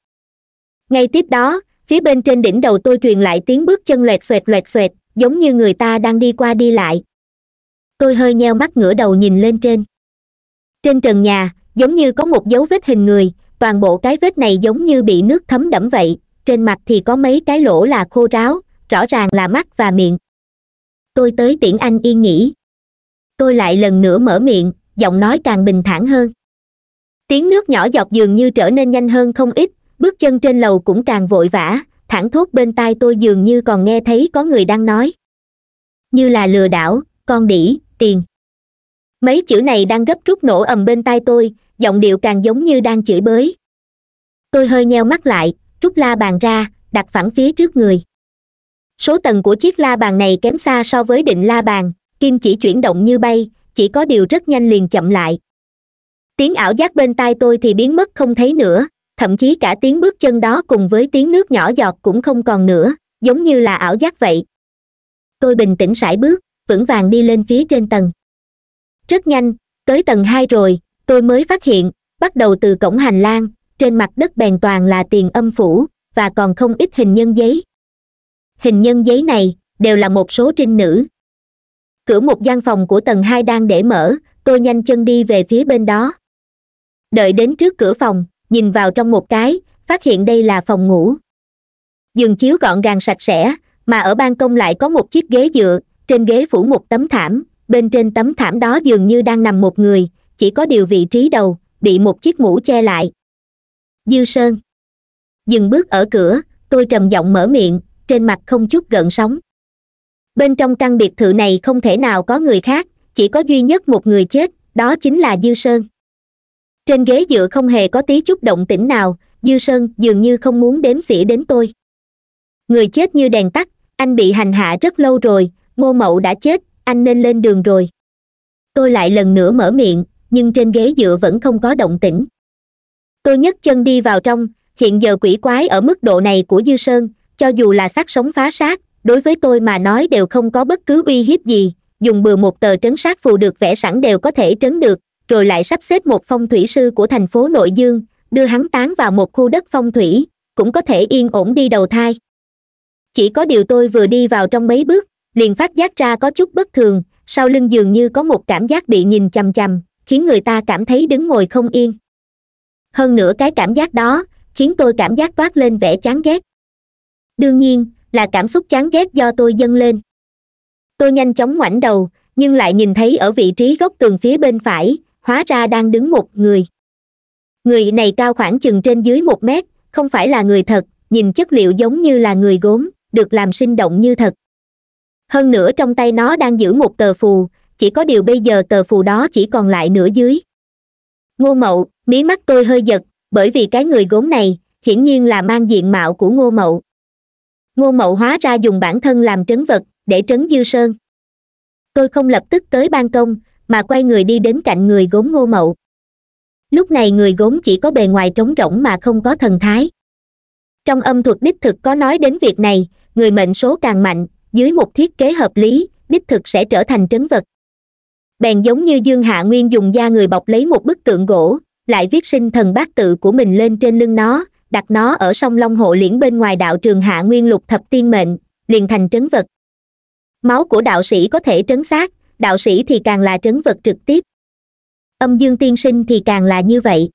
ngay tiếp đó phía bên trên đỉnh đầu tôi truyền lại tiếng bước chân loẹt xoẹt loẹt xoẹt giống như người ta đang đi qua đi lại tôi hơi nheo mắt ngửa đầu nhìn lên trên trên trần nhà giống như có một dấu vết hình người toàn bộ cái vết này giống như bị nước thấm đẫm vậy trên mặt thì có mấy cái lỗ là khô ráo rõ ràng là mắt và miệng tôi tới tiễn anh yên nghỉ tôi lại lần nữa mở miệng giọng nói càng bình thản hơn tiếng nước nhỏ dọc dường như trở nên nhanh hơn không ít bước chân trên lầu cũng càng vội vã thẳng thốt bên tai tôi dường như còn nghe thấy có người đang nói như là lừa đảo con đĩ tiền mấy chữ này đang gấp rút nổ ầm bên tai tôi giọng điệu càng giống như đang chửi bới tôi hơi nheo mắt lại rút la bàn ra đặt phẳng phía trước người số tầng của chiếc la bàn này kém xa so với định la bàn kim chỉ chuyển động như bay chỉ có điều rất nhanh liền chậm lại tiếng ảo giác bên tai tôi thì biến mất không thấy nữa thậm chí cả tiếng bước chân đó cùng với tiếng nước nhỏ giọt cũng không còn nữa giống như là ảo giác vậy tôi bình tĩnh sải bước vững vàng đi lên phía trên tầng rất nhanh tới tầng hai rồi tôi mới phát hiện bắt đầu từ cổng hành lang trên mặt đất bèn toàn là tiền âm phủ và còn không ít hình nhân giấy hình nhân giấy này đều là một số trinh nữ cửa một gian phòng của tầng hai đang để mở tôi nhanh chân đi về phía bên đó đợi đến trước cửa phòng nhìn vào trong một cái phát hiện đây là phòng ngủ giường chiếu gọn gàng sạch sẽ mà ở ban công lại có một chiếc ghế dựa trên ghế phủ một tấm thảm bên trên tấm thảm đó dường như đang nằm một người chỉ có điều vị trí đầu bị một chiếc mũ che lại dư sơn dừng bước ở cửa tôi trầm giọng mở miệng trên mặt không chút gợn sóng bên trong căn biệt thự này không thể nào có người khác chỉ có duy nhất một người chết đó chính là dư sơn trên ghế dựa không hề có tí chút động tĩnh nào dư sơn dường như không muốn đếm xỉa đến tôi người chết như đèn tắt anh bị hành hạ rất lâu rồi ngô mậu đã chết anh nên lên đường rồi tôi lại lần nữa mở miệng nhưng trên ghế dựa vẫn không có động tĩnh tôi nhấc chân đi vào trong hiện giờ quỷ quái ở mức độ này của dư sơn cho dù là xác sống phá xác đối với tôi mà nói đều không có bất cứ uy hiếp gì dùng bừa một tờ trấn sát phù được vẽ sẵn đều có thể trấn được rồi lại sắp xếp một phong thủy sư của thành phố nội dương đưa hắn tán vào một khu đất phong thủy cũng có thể yên ổn đi đầu thai chỉ có điều tôi vừa đi vào trong mấy bước liền phát giác ra có chút bất thường sau lưng dường như có một cảm giác bị nhìn chằm chằm khiến người ta cảm thấy đứng ngồi không yên hơn nữa cái cảm giác đó khiến tôi cảm giác toát lên vẻ chán ghét đương nhiên là cảm xúc chán ghét do tôi dâng lên tôi nhanh chóng ngoảnh đầu nhưng lại nhìn thấy ở vị trí góc tường phía bên phải hóa ra đang đứng một người người này cao khoảng chừng trên dưới một mét không phải là người thật nhìn chất liệu giống như là người gốm được làm sinh động như thật hơn nữa trong tay nó đang giữ một tờ phù chỉ có điều bây giờ tờ phù đó chỉ còn lại nửa dưới ngô mậu mí mắt tôi hơi giật bởi vì cái người gốm này hiển nhiên là mang diện mạo của ngô mậu ngô mậu hóa ra dùng bản thân làm trấn vật để trấn dư sơn tôi không lập tức tới ban công mà quay người đi đến cạnh người gốm ngô mậu lúc này người gốm chỉ có bề ngoài trống rỗng mà không có thần thái trong âm thuật đích thực có nói đến việc này người mệnh số càng mạnh dưới một thiết kế hợp lý đích thực sẽ trở thành trấn vật bèn giống như dương hạ nguyên dùng da người bọc lấy một bức tượng gỗ lại viết sinh thần bát tự của mình lên trên lưng nó đặt nó ở sông long hộ liễn bên ngoài đạo trường hạ nguyên lục thập tiên mệnh liền thành trấn vật máu của đạo sĩ có thể trấn sát đạo sĩ thì càng là trấn vật trực tiếp âm dương tiên sinh thì càng là như vậy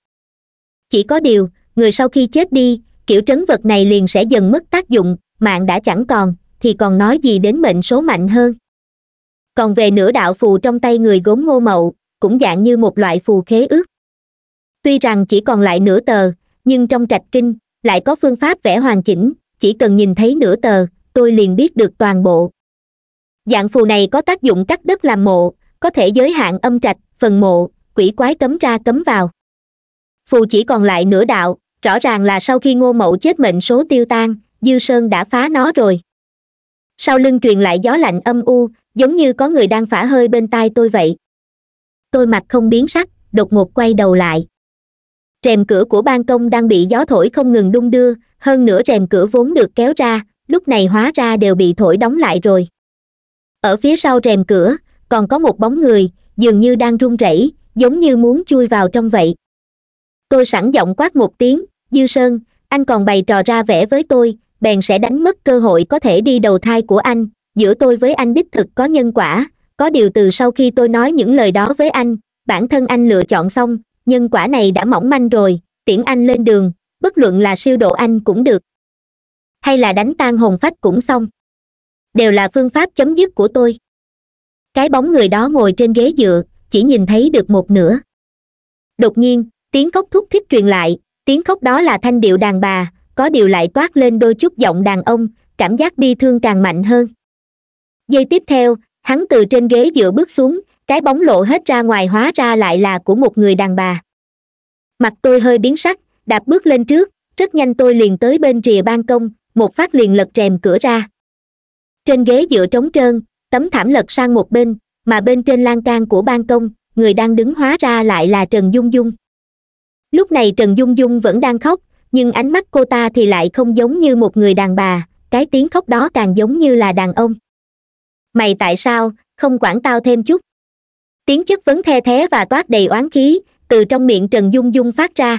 chỉ có điều người sau khi chết đi kiểu trấn vật này liền sẽ dần mất tác dụng mạng đã chẳng còn thì còn nói gì đến mệnh số mạnh hơn còn về nửa đạo phù trong tay người gốm ngô mậu cũng dạng như một loại phù khế ước tuy rằng chỉ còn lại nửa tờ nhưng trong trạch kinh lại có phương pháp vẽ hoàn chỉnh chỉ cần nhìn thấy nửa tờ tôi liền biết được toàn bộ dạng phù này có tác dụng cắt đất làm mộ có thể giới hạn âm trạch phần mộ quỷ quái cấm ra cấm vào phù chỉ còn lại nửa đạo rõ ràng là sau khi ngô mậu chết mệnh số tiêu tan dư sơn đã phá nó rồi sau lưng truyền lại gió lạnh âm u giống như có người đang phả hơi bên tai tôi vậy tôi mặt không biến sắc đột ngột quay đầu lại rèm cửa của ban công đang bị gió thổi không ngừng đung đưa hơn nữa rèm cửa vốn được kéo ra lúc này hóa ra đều bị thổi đóng lại rồi ở phía sau rèm cửa còn có một bóng người dường như đang run rẩy giống như muốn chui vào trong vậy tôi sẵn giọng quát một tiếng dư sơn anh còn bày trò ra vẻ với tôi bèn sẽ đánh mất cơ hội có thể đi đầu thai của anh giữa tôi với anh đích thực có nhân quả có điều từ sau khi tôi nói những lời đó với anh bản thân anh lựa chọn xong nhân quả này đã mỏng manh rồi tiễn anh lên đường bất luận là siêu độ anh cũng được hay là đánh tan hồn phách cũng xong đều là phương pháp chấm dứt của tôi cái bóng người đó ngồi trên ghế dựa chỉ nhìn thấy được một nửa đột nhiên tiếng khóc thúc thích truyền lại tiếng khóc đó là thanh điệu đàn bà có điều lại toát lên đôi chút giọng đàn ông cảm giác bi thương càng mạnh hơn giây tiếp theo hắn từ trên ghế dựa bước xuống cái bóng lộ hết ra ngoài hóa ra lại là của một người đàn bà mặt tôi hơi biến sắc đạp bước lên trước rất nhanh tôi liền tới bên rìa ban công một phát liền lật rèm cửa ra trên ghế dựa trống trơn tấm thảm lật sang một bên mà bên trên lan can của ban công người đang đứng hóa ra lại là trần dung dung lúc này trần dung dung vẫn đang khóc nhưng ánh mắt cô ta thì lại không giống như một người đàn bà cái tiếng khóc đó càng giống như là đàn ông mày tại sao không quản tao thêm chút tiếng chất vấn the thé và toát đầy oán khí từ trong miệng trần dung dung phát ra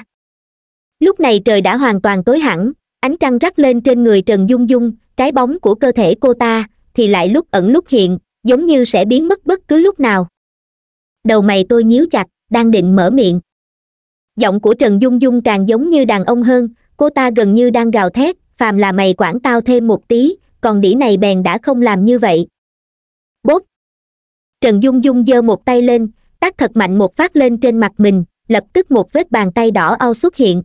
lúc này trời đã hoàn toàn tối hẳn ánh trăng rắc lên trên người trần dung dung cái bóng của cơ thể cô ta thì lại lúc ẩn lúc hiện giống như sẽ biến mất bất cứ lúc nào đầu mày tôi nhíu chặt đang định mở miệng giọng của trần dung dung càng giống như đàn ông hơn cô ta gần như đang gào thét phàm là mày quản tao thêm một tí còn đĩ này bèn đã không làm như vậy bốp trần dung dung giơ một tay lên tác thật mạnh một phát lên trên mặt mình lập tức một vết bàn tay đỏ ao xuất hiện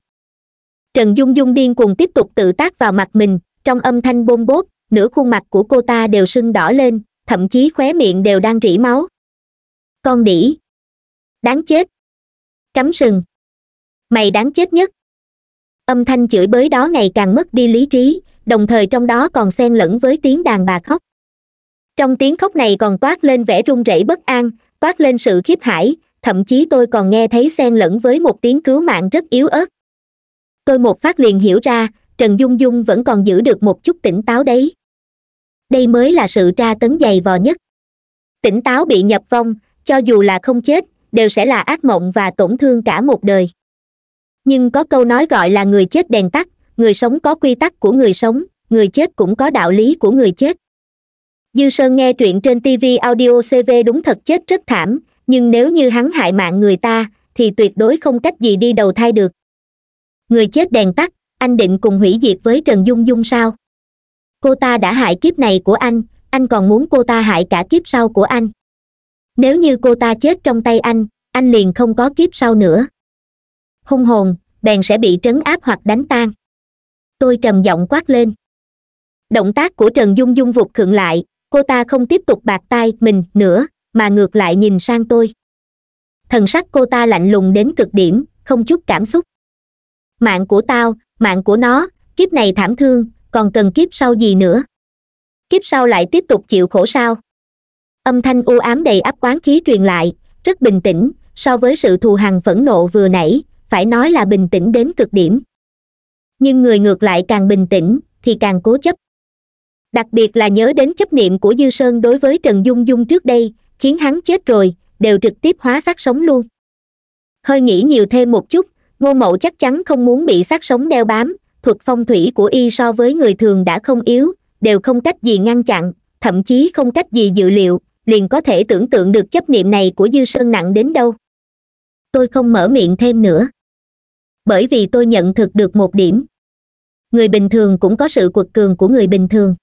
trần dung dung điên cuồng tiếp tục tự tác vào mặt mình trong âm thanh bôm bốt nửa khuôn mặt của cô ta đều sưng đỏ lên thậm chí khóe miệng đều đang rỉ máu con đỉ đáng chết cắm sừng mày đáng chết nhất âm thanh chửi bới đó ngày càng mất đi lý trí đồng thời trong đó còn xen lẫn với tiếng đàn bà khóc trong tiếng khóc này còn toát lên vẻ run rẩy bất an toát lên sự khiếp hãi thậm chí tôi còn nghe thấy xen lẫn với một tiếng cứu mạng rất yếu ớt tôi một phát liền hiểu ra trần dung dung vẫn còn giữ được một chút tỉnh táo đấy đây mới là sự tra tấn dày vò nhất tỉnh táo bị nhập vong cho dù là không chết đều sẽ là ác mộng và tổn thương cả một đời nhưng có câu nói gọi là người chết đèn tắt người sống có quy tắc của người sống người chết cũng có đạo lý của người chết dư sơn nghe truyện trên tv audio cv đúng thật chết rất thảm nhưng nếu như hắn hại mạng người ta thì tuyệt đối không cách gì đi đầu thai được người chết đèn tắt anh định cùng hủy diệt với trần dung dung sao cô ta đã hại kiếp này của anh anh còn muốn cô ta hại cả kiếp sau của anh nếu như cô ta chết trong tay anh anh liền không có kiếp sau nữa hung hồn bèn sẽ bị trấn áp hoặc đánh tan tôi trầm giọng quát lên động tác của trần dung dung vụt khựng lại cô ta không tiếp tục bạc tai mình nữa mà ngược lại nhìn sang tôi thần sắc cô ta lạnh lùng đến cực điểm không chút cảm xúc mạng của tao mạng của nó kiếp này thảm thương còn cần kiếp sau gì nữa kiếp sau lại tiếp tục chịu khổ sao âm thanh u ám đầy áp quán khí truyền lại rất bình tĩnh so với sự thù hằn phẫn nộ vừa nãy phải nói là bình tĩnh đến cực điểm nhưng người ngược lại càng bình tĩnh thì càng cố chấp đặc biệt là nhớ đến chấp niệm của dư sơn đối với trần dung dung trước đây khiến hắn chết rồi đều trực tiếp hóa xác sống luôn hơi nghĩ nhiều thêm một chút ngô mậu chắc chắn không muốn bị xác sống đeo bám thuật phong thủy của y so với người thường đã không yếu đều không cách gì ngăn chặn thậm chí không cách gì dự liệu liền có thể tưởng tượng được chấp niệm này của dư sơn nặng đến đâu tôi không mở miệng thêm nữa bởi vì tôi nhận thực được một điểm người bình thường cũng có sự quật cường của người bình thường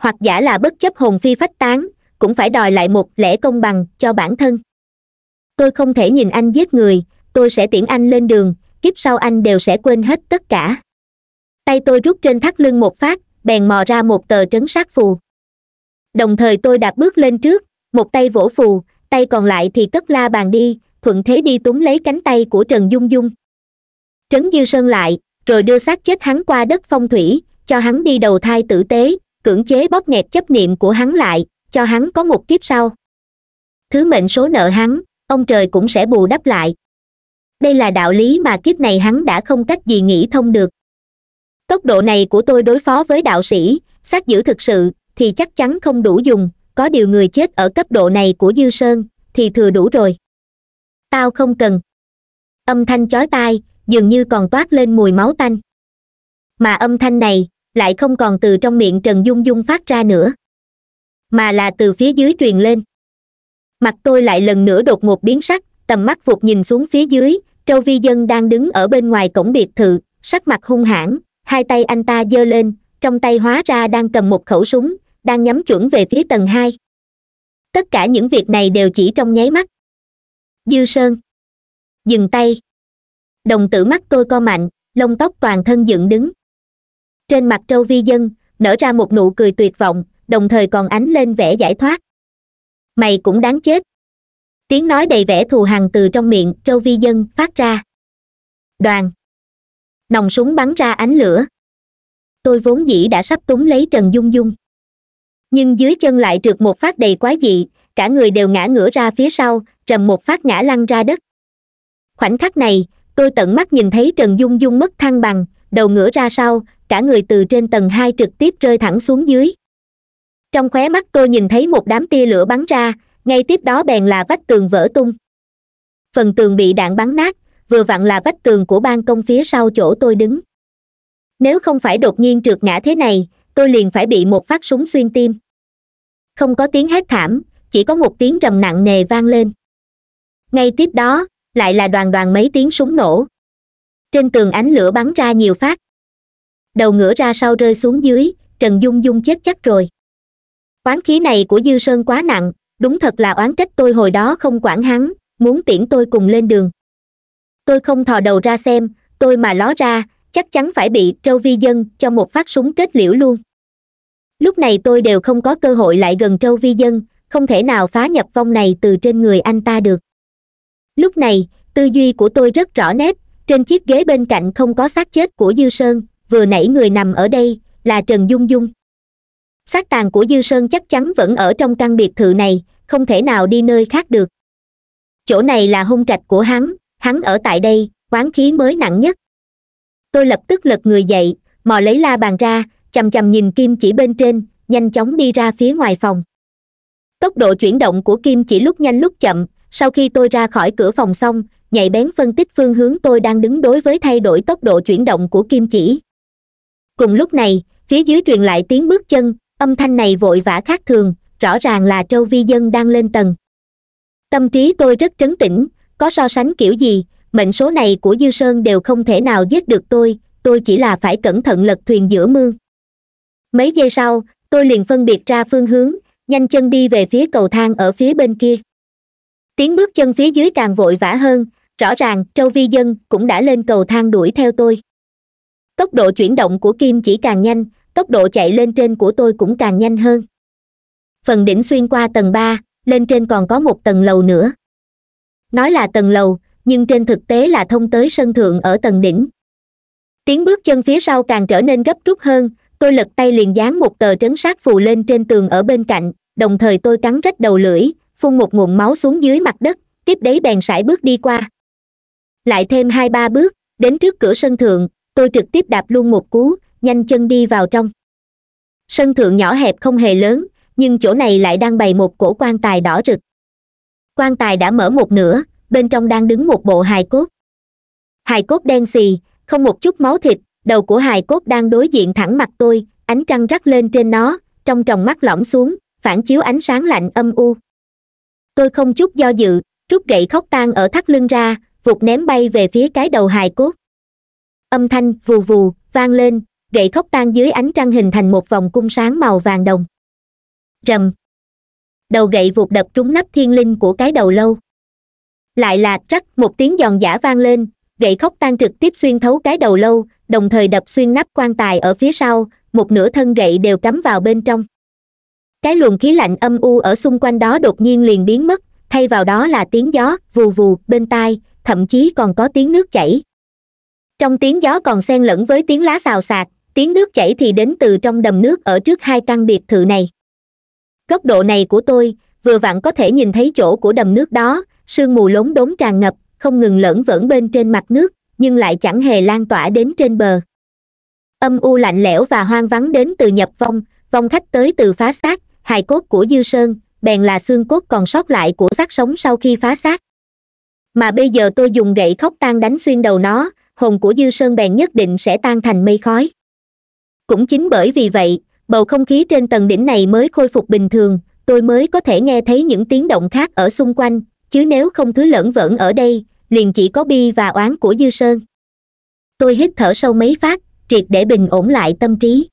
hoặc giả là bất chấp hồn phi phách tán cũng phải đòi lại một lẽ công bằng cho bản thân tôi không thể nhìn anh giết người tôi sẽ tiễn anh lên đường kiếp sau anh đều sẽ quên hết tất cả tay tôi rút trên thắt lưng một phát bèn mò ra một tờ trấn sát phù đồng thời tôi đạp bước lên trước một tay vỗ phù tay còn lại thì cất la bàn đi thuận thế đi túng lấy cánh tay của trần dung dung trấn dư sơn lại rồi đưa xác chết hắn qua đất phong thủy cho hắn đi đầu thai tử tế cưỡng chế bóp nghẹt chấp niệm của hắn lại cho hắn có một kiếp sau thứ mệnh số nợ hắn ông trời cũng sẽ bù đắp lại đây là đạo lý mà kiếp này hắn đã không cách gì nghĩ thông được tốc độ này của tôi đối phó với đạo sĩ sát giữ thực sự thì chắc chắn không đủ dùng có điều người chết ở cấp độ này của dư sơn thì thừa đủ rồi tao không cần âm thanh chói tai dường như còn toát lên mùi máu tanh mà âm thanh này lại không còn từ trong miệng trần dung dung phát ra nữa mà là từ phía dưới truyền lên mặt tôi lại lần nữa đột ngột biến sắc tầm mắt vụt nhìn xuống phía dưới Châu vi dân đang đứng ở bên ngoài cổng biệt thự sắc mặt hung hãn hai tay anh ta giơ lên trong tay hóa ra đang cầm một khẩu súng đang nhắm chuẩn về phía tầng hai tất cả những việc này đều chỉ trong nháy mắt dư sơn dừng tay đồng tử mắt tôi co mạnh lông tóc toàn thân dựng đứng trên mặt trâu vi dân nở ra một nụ cười tuyệt vọng đồng thời còn ánh lên vẻ giải thoát mày cũng đáng chết tiếng nói đầy vẻ thù hằn từ trong miệng trâu vi dân phát ra đoàn nòng súng bắn ra ánh lửa tôi vốn dĩ đã sắp túng lấy trần dung dung nhưng dưới chân lại trượt một phát đầy quá dị cả người đều ngã ngửa ra phía sau trầm một phát ngã lăn ra đất khoảnh khắc này tôi tận mắt nhìn thấy trần dung dung mất thăng bằng đầu ngửa ra sau cả người từ trên tầng hai trực tiếp rơi thẳng xuống dưới trong khóe mắt tôi nhìn thấy một đám tia lửa bắn ra ngay tiếp đó bèn là vách tường vỡ tung phần tường bị đạn bắn nát vừa vặn là vách tường của ban công phía sau chỗ tôi đứng nếu không phải đột nhiên trượt ngã thế này tôi liền phải bị một phát súng xuyên tim không có tiếng hét thảm chỉ có một tiếng trầm nặng nề vang lên ngay tiếp đó lại là đoàn đoàn mấy tiếng súng nổ trên tường ánh lửa bắn ra nhiều phát đầu ngửa ra sau rơi xuống dưới trần dung dung chết chắc rồi oán khí này của dư sơn quá nặng đúng thật là oán trách tôi hồi đó không quản hắn muốn tiễn tôi cùng lên đường tôi không thò đầu ra xem tôi mà ló ra chắc chắn phải bị trâu vi dân cho một phát súng kết liễu luôn lúc này tôi đều không có cơ hội lại gần trâu vi dân không thể nào phá nhập vong này từ trên người anh ta được lúc này tư duy của tôi rất rõ nét trên chiếc ghế bên cạnh không có xác chết của dư sơn vừa nãy người nằm ở đây là trần dung dung xác tàn của dư sơn chắc chắn vẫn ở trong căn biệt thự này không thể nào đi nơi khác được chỗ này là hung trạch của hắn hắn ở tại đây quán khí mới nặng nhất tôi lập tức lật người dậy mò lấy la bàn ra c h nhìn kim chỉ bên trên nhanh chóng đi ra phía ngoài phòng tốc độ chuyển động của kim chỉ lúc nhanh lúc chậm sau khi tôi ra khỏi cửa phòng xong nhạy bén phân tích phương hướng tôi đang đứng đối với thay đổi tốc độ chuyển động của kim chỉ cùng lúc này phía dưới truyền lại tiếng bước chân âm thanh này vội vã khác thường rõ ràng là trâu vi dân đang lên tầng tâm trí tôi rất trấn tĩnh có so sánh kiểu gì mệnh số này của dư sơn đều không thể nào giết được tôi tôi chỉ là phải cẩn thận lật thuyền giữa mương mấy giây sau tôi liền phân biệt ra phương hướng nhanh chân đi về phía cầu thang ở phía bên kia tiếng bước chân phía dưới càng vội vã hơn rõ ràng trâu vi dân cũng đã lên cầu thang đuổi theo tôi tốc độ chuyển động của kim chỉ càng nhanh tốc độ chạy lên trên của tôi cũng càng nhanh hơn phần đỉnh xuyên qua tầng ba lên trên còn có một tầng lầu nữa nói là tầng lầu nhưng trên thực tế là thông tới sân thượng ở tầng đỉnh tiếng bước chân phía sau càng trở nên gấp rút hơn tôi lật tay liền dán một tờ trấn sát phù lên trên tường ở bên cạnh đồng thời tôi cắn rách đầu lưỡi phun một nguồn máu xuống dưới mặt đất tiếp đấy bèn sải bước đi qua lại thêm hai ba bước đến trước cửa sân thượng tôi trực tiếp đạp luôn một cú nhanh chân đi vào trong sân thượng nhỏ hẹp không hề lớn nhưng chỗ này lại đang bày một cổ quan tài đỏ rực quan tài đã mở một nửa bên trong đang đứng một bộ hài cốt hài cốt đen xì không một chút máu thịt đầu của hài cốt đang đối diện thẳng mặt tôi ánh trăng rắc lên trên nó trong tròng mắt lõm xuống phản chiếu ánh sáng lạnh âm u tôi không chút do dự rút gậy khóc tan ở thắt lưng ra vụt ném bay về phía cái đầu hài cốt âm thanh vù vù vang lên gậy khóc tan dưới ánh trăng hình thành một vòng cung sáng màu vàng đồng rầm đầu gậy vụt đập trúng nắp thiên linh của cái đầu lâu lại là rắc một tiếng giòn giả vang lên gậy khóc tan trực tiếp xuyên thấu cái đầu lâu đồng thời đập xuyên nắp quan tài ở phía sau một nửa thân gậy đều cắm vào bên trong cái luồng khí lạnh âm u ở xung quanh đó đột nhiên liền biến mất thay vào đó là tiếng gió vù vù bên tai thậm chí còn có tiếng nước chảy trong tiếng gió còn xen lẫn với tiếng lá xào xạc tiếng nước chảy thì đến từ trong đầm nước ở trước hai căn biệt thự này góc độ này của tôi vừa vặn có thể nhìn thấy chỗ của đầm nước đó sương mù lốn đốn tràn ngập không ngừng lẫn vẫn bên trên mặt nước nhưng lại chẳng hề lan tỏa đến trên bờ âm u lạnh lẽo và hoang vắng đến từ nhập vong vong khách tới từ phá xác hài cốt của dư sơn bèn là xương cốt còn sót lại của xác sống sau khi phá xác mà bây giờ tôi dùng gậy khóc tan đánh xuyên đầu nó hồn của dư sơn bèn nhất định sẽ tan thành mây khói cũng chính bởi vì vậy bầu không khí trên tầng đỉnh này mới khôi phục bình thường tôi mới có thể nghe thấy những tiếng động khác ở xung quanh chứ nếu không thứ lẫn vẫn ở đây liền chỉ có bi và oán của dư sơn tôi hít thở sâu mấy phát triệt để bình ổn lại tâm trí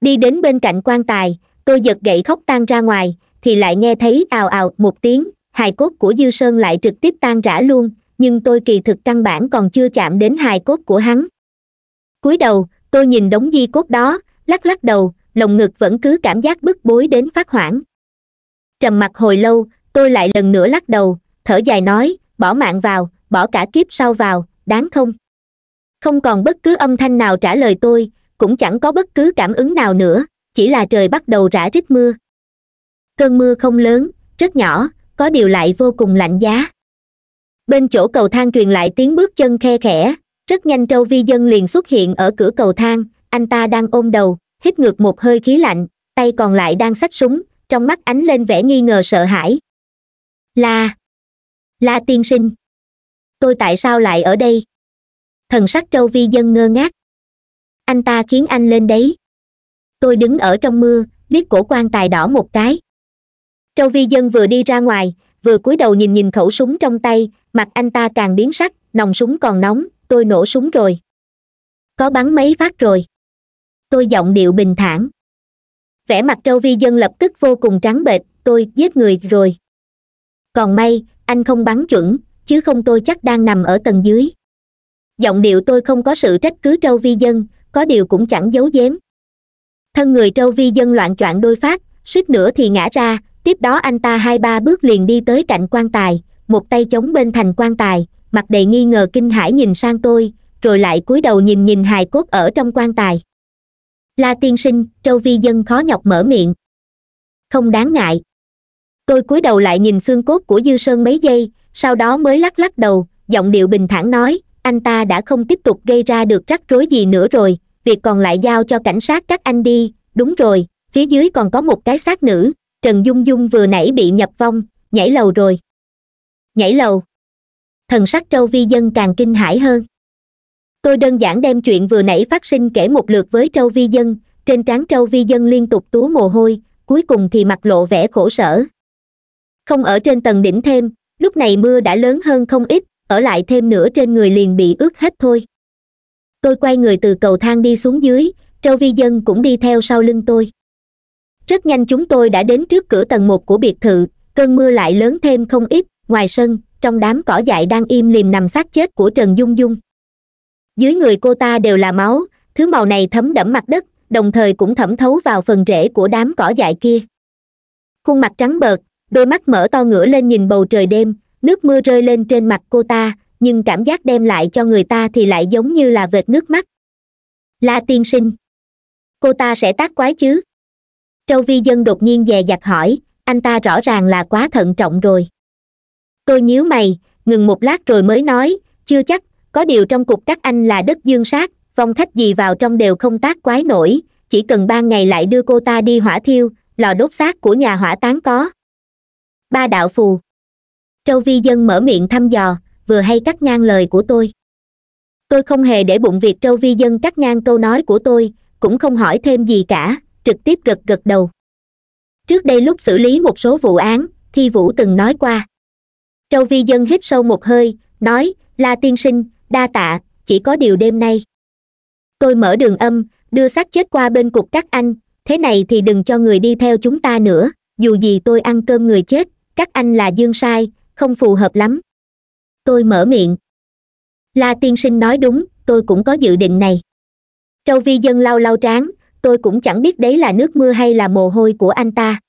đi đến bên cạnh quan tài tôi giật gậy khóc tan ra ngoài thì lại nghe thấy ào ào một tiếng hài cốt của dư sơn lại trực tiếp tan rã luôn nhưng tôi kỳ thực căn bản còn chưa chạm đến hài cốt của hắn cúi đầu tôi nhìn đống di cốt đó lắc lắc đầu lồng ngực vẫn cứ cảm giác bức bối đến phát hoảng trầm mặc hồi lâu tôi lại lần nữa lắc đầu thở dài nói bỏ mạng vào bỏ cả kiếp sau vào đáng không không còn bất cứ âm thanh nào trả lời tôi cũng chẳng có bất cứ cảm ứng nào nữa chỉ là trời bắt đầu rã rít mưa cơn mưa không lớn rất nhỏ có điều lại vô cùng lạnh giá bên chỗ cầu thang truyền lại tiếng bước chân khe khẽ rất nhanh trâu vi dân liền xuất hiện ở cửa cầu thang anh ta đang ôm đầu hít ngược một hơi khí lạnh tay còn lại đang xách súng trong mắt ánh lên vẻ nghi ngờ sợ hãi la la tiên sinh tôi tại sao lại ở đây thần sắc trâu vi dân ngơ ngác anh ta khiến anh lên đấy tôi đứng ở trong mưa biết cổ quan tài đỏ một cái trâu vi dân vừa đi ra ngoài vừa cúi đầu nhìn nhìn khẩu súng trong tay mặt anh ta càng biến sắc nòng súng còn nóng tôi nổ súng rồi có bắn mấy phát rồi tôi giọng điệu bình thản vẻ mặt Châu vi dân lập tức vô cùng trắng bệch tôi giết người rồi còn may anh không bắn chuẩn chứ không tôi chắc đang nằm ở tầng dưới giọng điệu tôi không có sự trách cứ Châu vi dân có điều cũng chẳng giấu giếm thân người Châu vi dân loạn choạng đôi phát suýt nữa thì ngã ra tiếp đó anh ta hai ba bước liền đi tới cạnh quan tài một tay chống bên thành quan tài mặt đầy nghi ngờ kinh hãi nhìn sang tôi rồi lại cúi đầu nhìn nhìn hài cốt ở trong quan tài la tiên sinh Châu vi dân khó nhọc mở miệng không đáng ngại tôi cúi đầu lại nhìn xương cốt của dư sơn mấy giây sau đó mới lắc lắc đầu giọng điệu bình thản nói anh ta đã không tiếp tục gây ra được rắc rối gì nữa rồi việc còn lại giao cho cảnh sát các anh đi đúng rồi phía dưới còn có một cái xác nữ trần dung dung vừa nãy bị nhập vong nhảy lầu rồi nhảy lầu thần sắc trâu vi dân càng kinh hãi hơn tôi đơn giản đem chuyện vừa nãy phát sinh kể một lượt với trâu vi dân trên trán trâu vi dân liên tục túa mồ hôi cuối cùng thì mặt lộ vẻ khổ sở không ở trên tầng đỉnh thêm lúc này mưa đã lớn hơn không ít ở lại thêm nữa trên người liền bị ướt hết thôi tôi quay người từ cầu thang đi xuống dưới trâu vi dân cũng đi theo sau lưng tôi rất nhanh chúng tôi đã đến trước cửa tầng một của biệt thự cơn mưa lại lớn thêm không ít ngoài sân trong đám cỏ dại đang im lìm nằm xác chết của trần dung dung dưới người cô ta đều là máu thứ màu này thấm đẫm mặt đất đồng thời cũng thẩm thấu vào phần rễ của đám cỏ dại kia khuôn mặt trắng bợt đôi mắt mở to ngửa lên nhìn bầu trời đêm nước mưa rơi lên trên mặt cô ta nhưng cảm giác đem lại cho người ta thì lại giống như là vệt nước mắt la tiên sinh cô ta sẽ tác quái chứ châu vi dân đột nhiên dè dặt hỏi anh ta rõ ràng là quá thận trọng rồi tôi nhíu mày ngừng một lát rồi mới nói chưa chắc có điều trong cục các anh là đất dương sát vong khách gì vào trong đều không tác quái nổi chỉ cần ba ngày lại đưa cô ta đi hỏa thiêu lò đốt xác của nhà hỏa táng có ba đạo phù châu vi dân mở miệng thăm dò vừa hay cắt ngang lời của tôi tôi không hề để bụng việc châu vi dân cắt ngang câu nói của tôi cũng không hỏi thêm gì cả trực tiếp gật gật đầu trước đây lúc xử lý một số vụ án thi vũ từng nói qua châu vi dân hít sâu một hơi nói la tiên sinh đa tạ chỉ có điều đêm nay tôi mở đường âm đưa xác chết qua bên cục các anh thế này thì đừng cho người đi theo chúng ta nữa dù gì tôi ăn cơm người chết các anh là dương sai không phù hợp lắm tôi mở miệng la tiên sinh nói đúng tôi cũng có dự định này châu vi dân lau lau trán tôi cũng chẳng biết đấy là nước mưa hay là mồ hôi của anh ta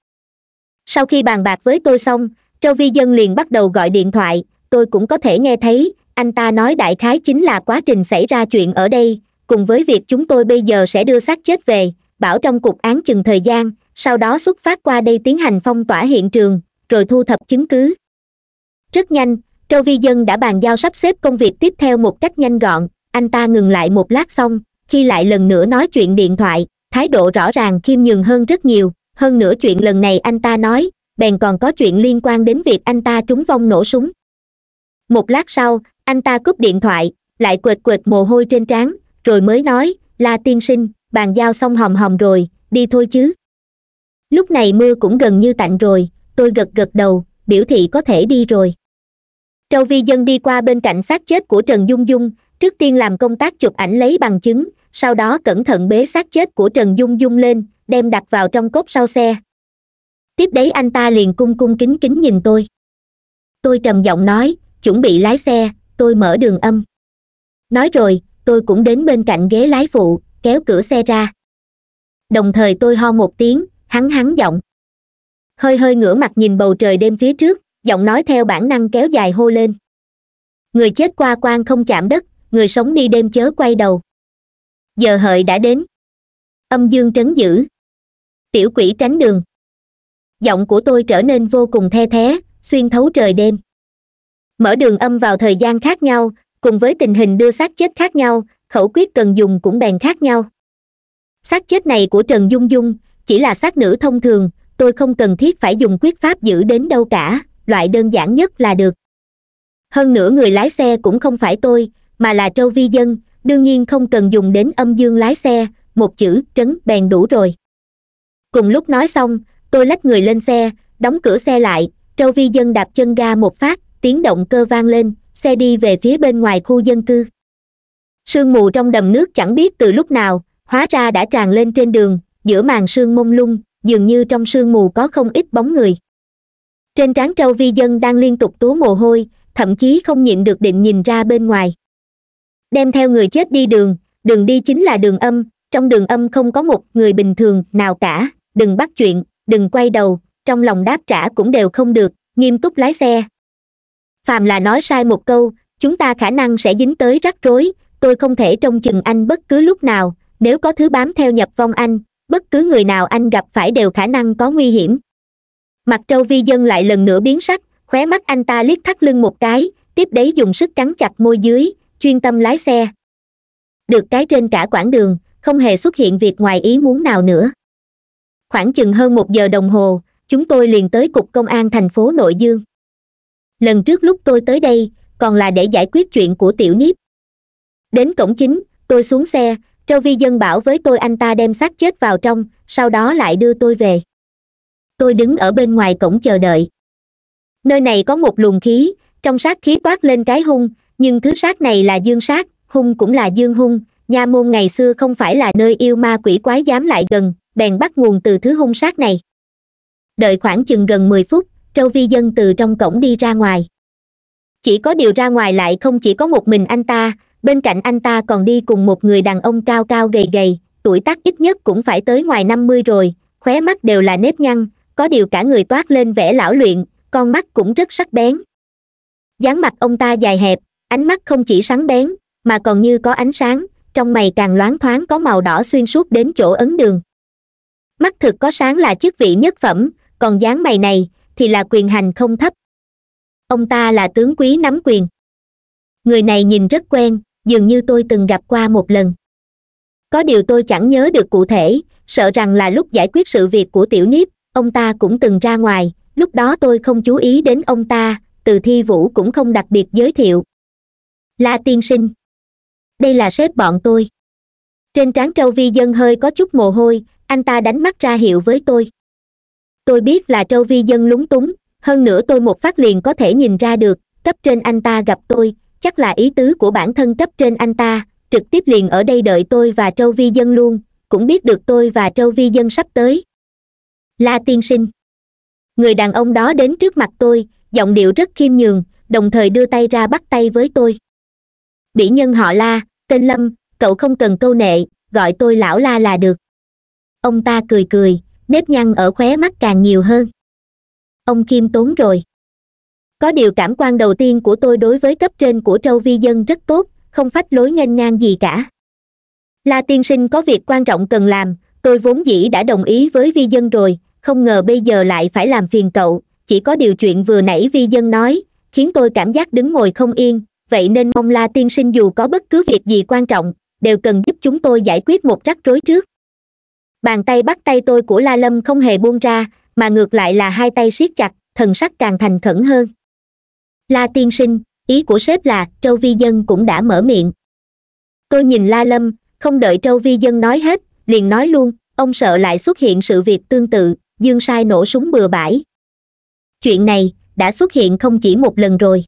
sau khi bàn bạc với tôi xong trâu vi dân liền bắt đầu gọi điện thoại tôi cũng có thể nghe thấy anh ta nói đại khái chính là quá trình xảy ra chuyện ở đây cùng với việc chúng tôi bây giờ sẽ đưa xác chết về bảo trong cục án chừng thời gian sau đó xuất phát qua đây tiến hành phong tỏa hiện trường rồi thu thập chứng cứ rất nhanh trâu vi dân đã bàn giao sắp xếp công việc tiếp theo một cách nhanh gọn anh ta ngừng lại một lát xong khi lại lần nữa nói chuyện điện thoại thái độ rõ ràng khiêm nhường hơn rất nhiều hơn nữa chuyện lần này anh ta nói bèn còn có chuyện liên quan đến việc anh ta trúng vong nổ súng một lát sau anh ta cúp điện thoại lại quệt quệt mồ hôi trên trán rồi mới nói la tiên sinh bàn giao xong hòm hòm rồi đi thôi chứ lúc này mưa cũng gần như tạnh rồi tôi gật gật đầu biểu thị có thể đi rồi châu vi dân đi qua bên cạnh xác chết của trần dung dung trước tiên làm công tác chụp ảnh lấy bằng chứng sau đó cẩn thận bế xác chết của trần dung dung lên đem đặt vào trong cốp sau xe tiếp đấy anh ta liền cung cung kính kính nhìn tôi tôi trầm giọng nói chuẩn bị lái xe tôi mở đường âm nói rồi tôi cũng đến bên cạnh ghế lái phụ kéo cửa xe ra đồng thời tôi ho một tiếng hắn hắn giọng hơi hơi ngửa mặt nhìn bầu trời đêm phía trước giọng nói theo bản năng kéo dài hô lên người chết qua quan không chạm đất người sống đi đêm chớ quay đầu giờ hợi đã đến âm dương trấn giữ tiểu quỷ tránh đường giọng của tôi trở nên vô cùng the thé xuyên thấu trời đêm mở đường âm vào thời gian khác nhau cùng với tình hình đưa xác chết khác nhau khẩu quyết cần dùng cũng bèn khác nhau xác chết này của trần dung dung chỉ là xác nữ thông thường tôi không cần thiết phải dùng quyết pháp giữ đến đâu cả loại đơn giản nhất là được hơn nữa người lái xe cũng không phải tôi mà là trâu vi dân đương nhiên không cần dùng đến âm dương lái xe một chữ trấn bèn đủ rồi cùng lúc nói xong tôi lách người lên xe đóng cửa xe lại trâu vi dân đạp chân ga một phát tiếng động cơ vang lên xe đi về phía bên ngoài khu dân cư sương mù trong đầm nước chẳng biết từ lúc nào hóa ra đã tràn lên trên đường giữa màn sương mông lung dường như trong sương mù có không ít bóng người trên trán trâu vi dân đang liên tục túa mồ hôi thậm chí không nhịn được định nhìn ra bên ngoài đem theo người chết đi đường đường đi chính là đường âm trong đường âm không có một người bình thường nào cả đừng bắt chuyện đừng quay đầu trong lòng đáp trả cũng đều không được nghiêm túc lái xe phàm là nói sai một câu chúng ta khả năng sẽ dính tới rắc rối tôi không thể trông chừng anh bất cứ lúc nào nếu có thứ bám theo nhập vong anh bất cứ người nào anh gặp phải đều khả năng có nguy hiểm mặt trâu vi dân lại lần nữa biến sắc khóe mắt anh ta liếc thắt lưng một cái tiếp đấy dùng sức cắn chặt môi dưới chuyên tâm lái xe được cái trên cả quãng đường không hề xuất hiện việc ngoài ý muốn nào nữa khoảng chừng hơn một giờ đồng hồ chúng tôi liền tới cục công an thành phố nội dương lần trước lúc tôi tới đây còn là để giải quyết chuyện của tiểu niếp đến cổng chính tôi xuống xe trâu vi dân bảo với tôi anh ta đem xác chết vào trong sau đó lại đưa tôi về tôi đứng ở bên ngoài cổng chờ đợi nơi này có một luồng khí trong sát khí toát lên cái hung nhưng thứ sát này là dương sát hung cũng là dương hung nha môn ngày xưa không phải là nơi yêu ma quỷ quái dám lại gần bèn bắt nguồn từ thứ hung sát này đợi khoảng chừng gần mười phút châu vi dân từ trong cổng đi ra ngoài chỉ có điều ra ngoài lại không chỉ có một mình anh ta bên cạnh anh ta còn đi cùng một người đàn ông cao cao gầy gầy tuổi tác ít nhất cũng phải tới ngoài năm mươi rồi khóe mắt đều là nếp nhăn có điều cả người toát lên vẻ lão luyện con mắt cũng rất sắc bén dáng mặt ông ta dài hẹp ánh mắt không chỉ sáng bén mà còn như có ánh sáng trong mày càng loáng thoáng có màu đỏ xuyên suốt đến chỗ ấn đường mắt thực có sáng là chức vị nhất phẩm còn dáng mày này thì là quyền hành không thấp ông ta là tướng quý nắm quyền người này nhìn rất quen dường như tôi từng gặp qua một lần có điều tôi chẳng nhớ được cụ thể sợ rằng là lúc giải quyết sự việc của tiểu niếp ông ta cũng từng ra ngoài lúc đó tôi không chú ý đến ông ta từ thi vũ cũng không đặc biệt giới thiệu la tiên sinh đây là sếp bọn tôi trên trán trâu vi dân hơi có chút mồ hôi anh ta đánh mắt ra hiệu với tôi tôi biết là Châu vi dân lúng túng hơn nữa tôi một phát liền có thể nhìn ra được cấp trên anh ta gặp tôi chắc là ý tứ của bản thân cấp trên anh ta trực tiếp liền ở đây đợi tôi và Châu vi dân luôn cũng biết được tôi và Châu vi dân sắp tới la tiên sinh người đàn ông đó đến trước mặt tôi giọng điệu rất khiêm nhường đồng thời đưa tay ra bắt tay với tôi bỉ nhân họ la tên lâm cậu không cần câu nệ gọi tôi lão la là được ông ta cười cười nếp nhăn ở khóe mắt càng nhiều hơn ông khiêm tốn rồi có điều cảm quan đầu tiên của tôi đối với cấp trên của Châu vi dân rất tốt không phách lối nghênh ngang gì cả la tiên sinh có việc quan trọng cần làm tôi vốn dĩ đã đồng ý với vi dân rồi không ngờ bây giờ lại phải làm phiền cậu chỉ có điều chuyện vừa nãy vi dân nói khiến tôi cảm giác đứng ngồi không yên vậy nên mong la tiên sinh dù có bất cứ việc gì quan trọng đều cần giúp chúng tôi giải quyết một rắc rối trước bàn tay bắt tay tôi của la lâm không hề buông ra mà ngược lại là hai tay siết chặt thần sắc càng thành khẩn hơn la tiên sinh ý của sếp là trâu vi dân cũng đã mở miệng tôi nhìn la lâm không đợi trâu vi dân nói hết liền nói luôn ông sợ lại xuất hiện sự việc tương tự dương sai nổ súng bừa bãi chuyện này đã xuất hiện không chỉ một lần rồi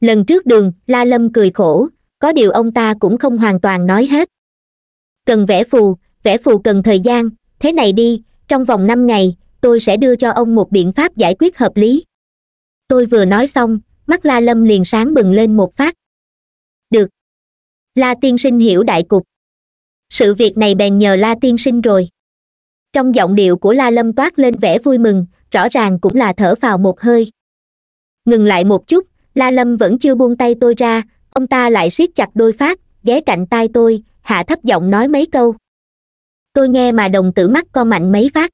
lần trước đường la lâm cười khổ có điều ông ta cũng không hoàn toàn nói hết cần vẽ phù kẻ phù cần thời gian thế này đi trong vòng năm ngày tôi sẽ đưa cho ông một biện pháp giải quyết hợp lý tôi vừa nói xong mắt la lâm liền sáng bừng lên một phát được la tiên sinh hiểu đại cục sự việc này bèn nhờ la tiên sinh rồi trong giọng điệu của la lâm toát lên vẻ vui mừng rõ ràng cũng là thở vào một hơi ngừng lại một chút la lâm vẫn chưa buông tay tôi ra ông ta lại siết chặt đôi phát ghé cạnh tai tôi hạ thấp giọng nói mấy câu tôi nghe mà đồng tử mắt co mạnh mấy phát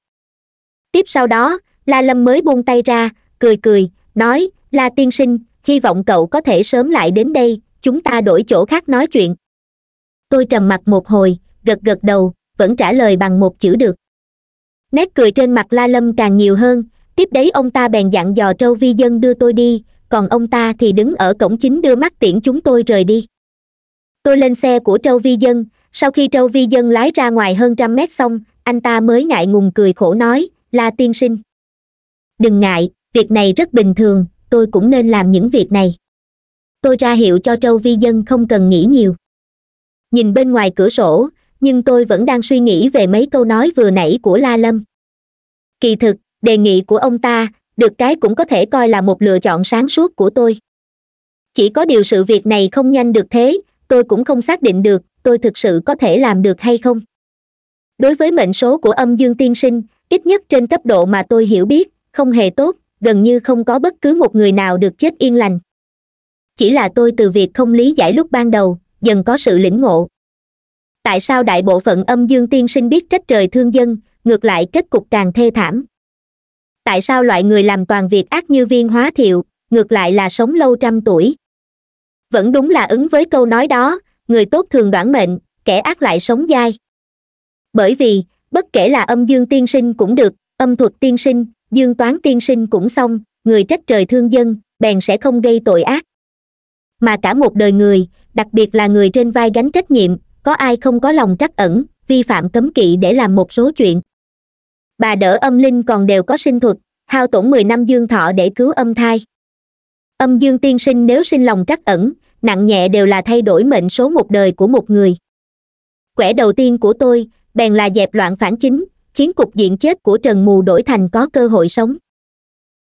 tiếp sau đó la lâm mới buông tay ra cười cười nói la tiên sinh hy vọng cậu có thể sớm lại đến đây chúng ta đổi chỗ khác nói chuyện tôi trầm mặt một hồi gật gật đầu vẫn trả lời bằng một chữ được nét cười trên mặt la lâm càng nhiều hơn tiếp đấy ông ta bèn dặn dò trâu vi dân đưa tôi đi còn ông ta thì đứng ở cổng chính đưa mắt tiễn chúng tôi rời đi tôi lên xe của trâu vi dân sau khi Châu vi dân lái ra ngoài hơn trăm mét xong anh ta mới ngại ngùng cười khổ nói la tiên sinh đừng ngại việc này rất bình thường tôi cũng nên làm những việc này tôi ra hiệu cho Châu vi dân không cần nghĩ nhiều nhìn bên ngoài cửa sổ nhưng tôi vẫn đang suy nghĩ về mấy câu nói vừa nãy của la lâm kỳ thực đề nghị của ông ta được cái cũng có thể coi là một lựa chọn sáng suốt của tôi chỉ có điều sự việc này không nhanh được thế tôi cũng không xác định được tôi thực sự có thể làm được hay không đối với mệnh số của âm dương tiên sinh ít nhất trên cấp độ mà tôi hiểu biết không hề tốt gần như không có bất cứ một người nào được chết yên lành chỉ là tôi từ việc không lý giải lúc ban đầu dần có sự lĩnh ngộ tại sao đại bộ phận âm dương tiên sinh biết trách trời thương dân ngược lại kết cục càng thê thảm tại sao loại người làm toàn việc ác như viên hóa thiệu ngược lại là sống lâu trăm tuổi vẫn đúng là ứng với câu nói đó người tốt thường đoản mệnh kẻ ác lại sống dai bởi vì bất kể là âm dương tiên sinh cũng được âm thuật tiên sinh dương toán tiên sinh cũng xong người trách trời thương dân bèn sẽ không gây tội ác mà cả một đời người đặc biệt là người trên vai gánh trách nhiệm có ai không có lòng trắc ẩn vi phạm cấm kỵ để làm một số chuyện bà đỡ âm linh còn đều có sinh thuật hao tổn mười năm dương thọ để cứu âm thai âm dương tiên sinh nếu sinh lòng trắc ẩn nặng nhẹ đều là thay đổi mệnh số một đời của một người quẻ đầu tiên của tôi bèn là dẹp loạn phản chính khiến cục diện chết của trần mù đổi thành có cơ hội sống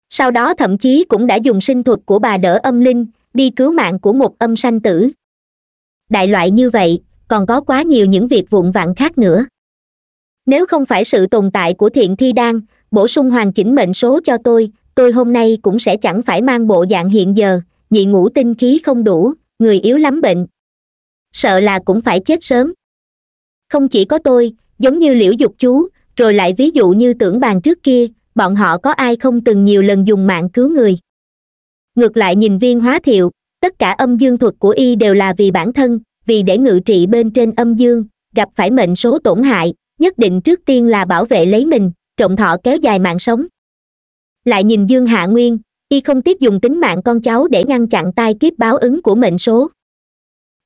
sau đó thậm chí cũng đã dùng sinh thuật của bà đỡ âm linh đi cứu mạng của một âm sanh tử đại loại như vậy còn có quá nhiều những việc vụn vặn khác nữa nếu không phải sự tồn tại của thiện thi đan bổ sung hoàn chỉnh mệnh số cho tôi tôi hôm nay cũng sẽ chẳng phải mang bộ dạng hiện giờ nhị ngũ tinh khí không đủ người yếu lắm bệnh sợ là cũng phải chết sớm không chỉ có tôi giống như liễu dục chú rồi lại ví dụ như tưởng bàn trước kia bọn họ có ai không từng nhiều lần dùng mạng cứu người ngược lại nhìn viên hóa thiệu tất cả âm dương thuật của y đều là vì bản thân vì để ngự trị bên trên âm dương gặp phải mệnh số tổn hại nhất định trước tiên là bảo vệ lấy mình trọng thọ kéo dài mạng sống lại nhìn dương hạ nguyên y không tiếc dùng tính mạng con cháu để ngăn chặn tai kiếp báo ứng của mệnh số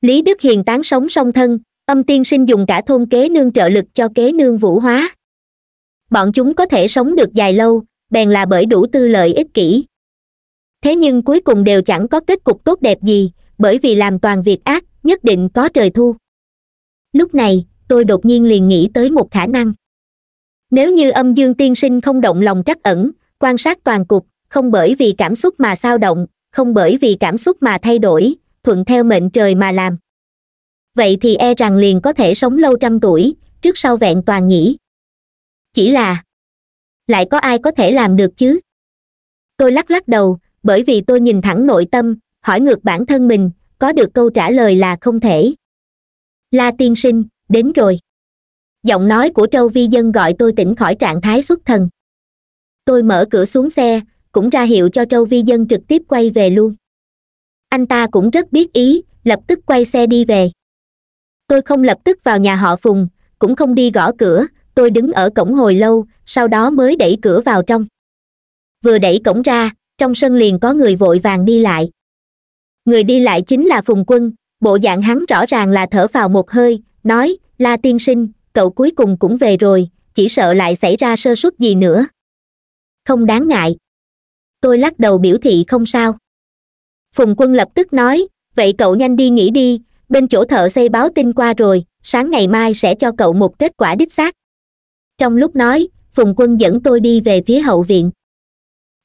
lý đức hiền tán sống song thân âm tiên sinh dùng cả thôn kế nương trợ lực cho kế nương vũ hóa bọn chúng có thể sống được dài lâu bèn là bởi đủ tư lợi ích kỷ thế nhưng cuối cùng đều chẳng có kết cục tốt đẹp gì bởi vì làm toàn việc ác nhất định có trời thu lúc này tôi đột nhiên liền nghĩ tới một khả năng nếu như âm dương tiên sinh không động lòng trắc ẩn quan sát toàn cục không bởi vì cảm xúc mà sao động không bởi vì cảm xúc mà thay đổi thuận theo mệnh trời mà làm vậy thì e rằng liền có thể sống lâu trăm tuổi trước sau vẹn toàn nhỉ chỉ là lại có ai có thể làm được chứ tôi lắc lắc đầu bởi vì tôi nhìn thẳng nội tâm hỏi ngược bản thân mình có được câu trả lời là không thể la tiên sinh đến rồi giọng nói của trâu vi dân gọi tôi tỉnh khỏi trạng thái xuất thần tôi mở cửa xuống xe cũng ra hiệu cho trâu vi dân trực tiếp quay về luôn anh ta cũng rất biết ý lập tức quay xe đi về tôi không lập tức vào nhà họ phùng cũng không đi gõ cửa tôi đứng ở cổng hồi lâu sau đó mới đẩy cửa vào trong vừa đẩy cổng ra trong sân liền có người vội vàng đi lại người đi lại chính là phùng quân bộ dạng hắn rõ ràng là thở vào một hơi nói la tiên sinh cậu cuối cùng cũng về rồi chỉ sợ lại xảy ra sơ suất gì nữa không đáng ngại tôi lắc đầu biểu thị không sao phùng quân lập tức nói vậy cậu nhanh đi nghỉ đi bên chỗ thợ xây báo tin qua rồi sáng ngày mai sẽ cho cậu một kết quả đích xác trong lúc nói phùng quân dẫn tôi đi về phía hậu viện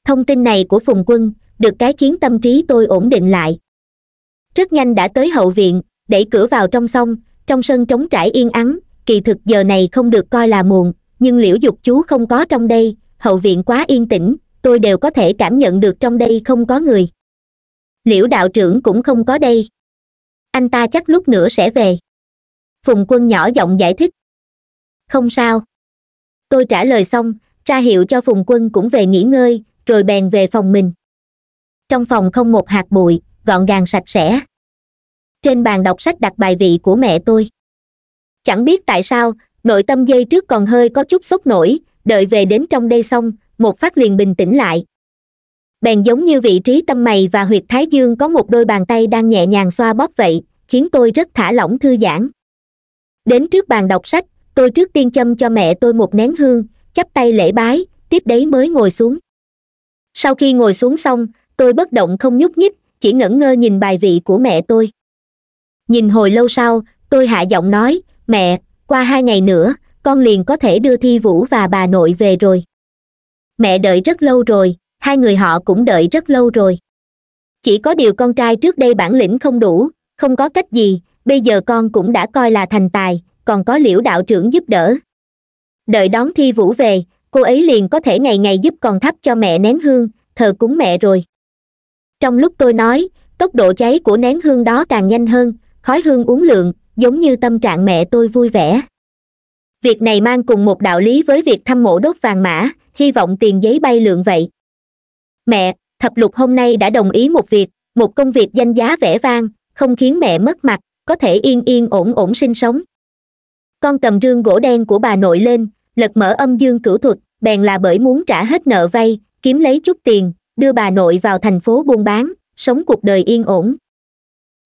thông tin này của phùng quân được cái khiến tâm trí tôi ổn định lại rất nhanh đã tới hậu viện đẩy cửa vào trong sông trong sân trống trải yên ắng kỳ thực giờ này không được coi là muộn nhưng liễu dục chú không có trong đây hậu viện quá yên tĩnh tôi đều có thể cảm nhận được trong đây không có người liễu đạo trưởng cũng không có đây anh ta chắc lúc nữa sẽ về phùng quân nhỏ giọng giải thích không sao tôi trả lời xong ra hiệu cho phùng quân cũng về nghỉ ngơi rồi bèn về phòng mình trong phòng không một hạt bụi gọn gàng sạch sẽ trên bàn đọc sách đặt bài vị của mẹ tôi chẳng biết tại sao nội tâm dây trước còn hơi có chút sốc nổi đợi về đến trong đây xong một phát liền bình tĩnh lại bèn giống như vị trí tâm mày và huyệt thái dương có một đôi bàn tay đang nhẹ nhàng xoa bóp vậy khiến tôi rất thả lỏng thư giãn đến trước bàn đọc sách tôi trước tiên châm cho mẹ tôi một nén hương chắp tay lễ bái tiếp đấy mới ngồi xuống sau khi ngồi xuống xong tôi bất động không nhúc nhích chỉ ngẩn ngơ nhìn bài vị của mẹ tôi nhìn hồi lâu sau tôi hạ giọng nói mẹ qua hai ngày nữa con liền có thể đưa thi vũ và bà nội về rồi mẹ đợi rất lâu rồi hai người họ cũng đợi rất lâu rồi chỉ có điều con trai trước đây bản lĩnh không đủ không có cách gì bây giờ con cũng đã coi là thành tài còn có liễu đạo trưởng giúp đỡ đợi đón thi vũ về cô ấy liền có thể ngày ngày giúp con thắp cho mẹ nén hương thờ cúng mẹ rồi trong lúc tôi nói tốc độ cháy của nén hương đó càng nhanh hơn khói hương uốn lượn, giống như tâm trạng mẹ tôi vui vẻ việc này mang cùng một đạo lý với việc thăm mộ đốt vàng mã hy vọng tiền giấy bay lượn vậy mẹ thập lục hôm nay đã đồng ý một việc một công việc danh giá vẻ vang không khiến mẹ mất mặt có thể yên yên ổn ổn sinh sống con cầm rương gỗ đen của bà nội lên lật mở âm dương cửu thuật bèn là bởi muốn trả hết nợ vay kiếm lấy chút tiền đưa bà nội vào thành phố buôn bán sống cuộc đời yên ổn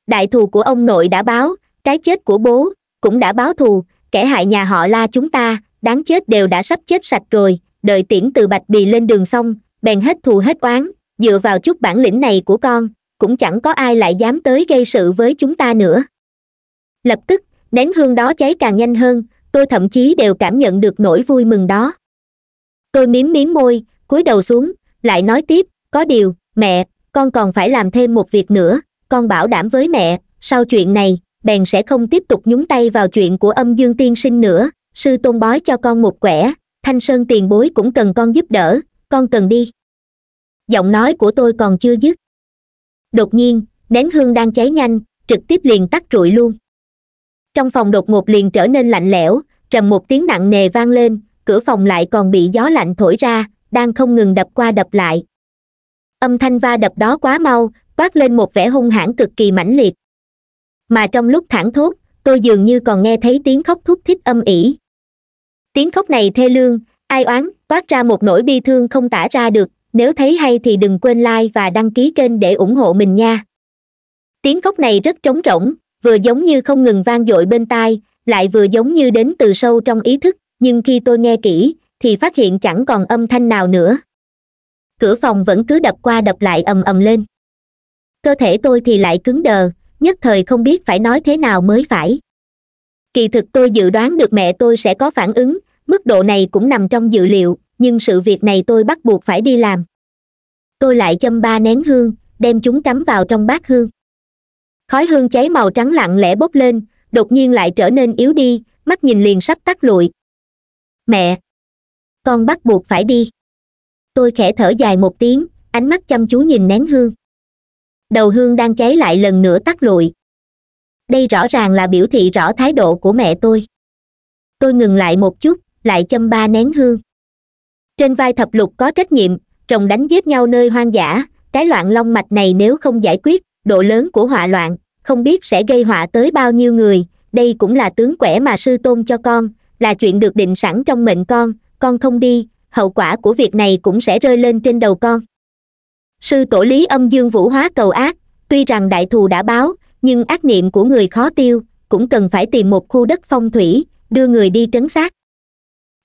đại thù của ông nội đã báo cái chết của bố cũng đã báo thù kẻ hại nhà họ la chúng ta đáng chết đều đã sắp chết sạch rồi đợi tiễn từ bạch bì lên đường xong bèn hết thù hết oán dựa vào chút bản lĩnh này của con cũng chẳng có ai lại dám tới gây sự với chúng ta nữa lập tức nén hương đó cháy càng nhanh hơn tôi thậm chí đều cảm nhận được nỗi vui mừng đó tôi mím mím môi cúi đầu xuống lại nói tiếp có điều mẹ con còn phải làm thêm một việc nữa con bảo đảm với mẹ sau chuyện này bèn sẽ không tiếp tục nhúng tay vào chuyện của âm dương tiên sinh nữa sư tôn bói cho con một quẻ thanh sơn tiền bối cũng cần con giúp đỡ con cần đi giọng nói của tôi còn chưa dứt đột nhiên nén hương đang cháy nhanh trực tiếp liền tắt trụi luôn trong phòng đột ngột liền trở nên lạnh lẽo trầm một tiếng nặng nề vang lên cửa phòng lại còn bị gió lạnh thổi ra đang không ngừng đập qua đập lại âm thanh va đập đó quá mau quát lên một vẻ hung hãn cực kỳ mãnh liệt mà trong lúc thảng thốt tôi dường như còn nghe thấy tiếng khóc thút thít âm ỉ tiếng khóc này thê lương ai oán toát ra một nỗi bi thương không tả ra được nếu thấy hay thì đừng quên like và đăng ký kênh để ủng hộ mình nha tiếng khóc này rất trống rỗng vừa giống như không ngừng vang dội bên tai lại vừa giống như đến từ sâu trong ý thức nhưng khi tôi nghe kỹ thì phát hiện chẳng còn âm thanh nào nữa cửa phòng vẫn cứ đập qua đập lại ầm ầm lên cơ thể tôi thì lại cứng đờ nhất thời không biết phải nói thế nào mới phải kỳ thực tôi dự đoán được mẹ tôi sẽ có phản ứng mức độ này cũng nằm trong dự liệu nhưng sự việc này tôi bắt buộc phải đi làm tôi lại châm ba nén hương đem chúng cắm vào trong bát hương khói hương cháy màu trắng lặng lẽ bốc lên đột nhiên lại trở nên yếu đi mắt nhìn liền sắp tắt lụi mẹ con bắt buộc phải đi tôi khẽ thở dài một tiếng ánh mắt chăm chú nhìn nén hương đầu hương đang cháy lại lần nữa tắt lụi đây rõ ràng là biểu thị rõ thái độ của mẹ tôi tôi ngừng lại một chút lại châm ba nén hương trên vai thập lục có trách nhiệm trồng đánh giết nhau nơi hoang dã cái loạn long mạch này nếu không giải quyết độ lớn của họa loạn không biết sẽ gây họa tới bao nhiêu người đây cũng là tướng quẻ mà sư tôn cho con là chuyện được định sẵn trong mệnh con con không đi hậu quả của việc này cũng sẽ rơi lên trên đầu con sư tổ lý âm dương vũ hóa cầu ác tuy rằng đại thù đã báo nhưng ác niệm của người khó tiêu cũng cần phải tìm một khu đất phong thủy đưa người đi trấn sát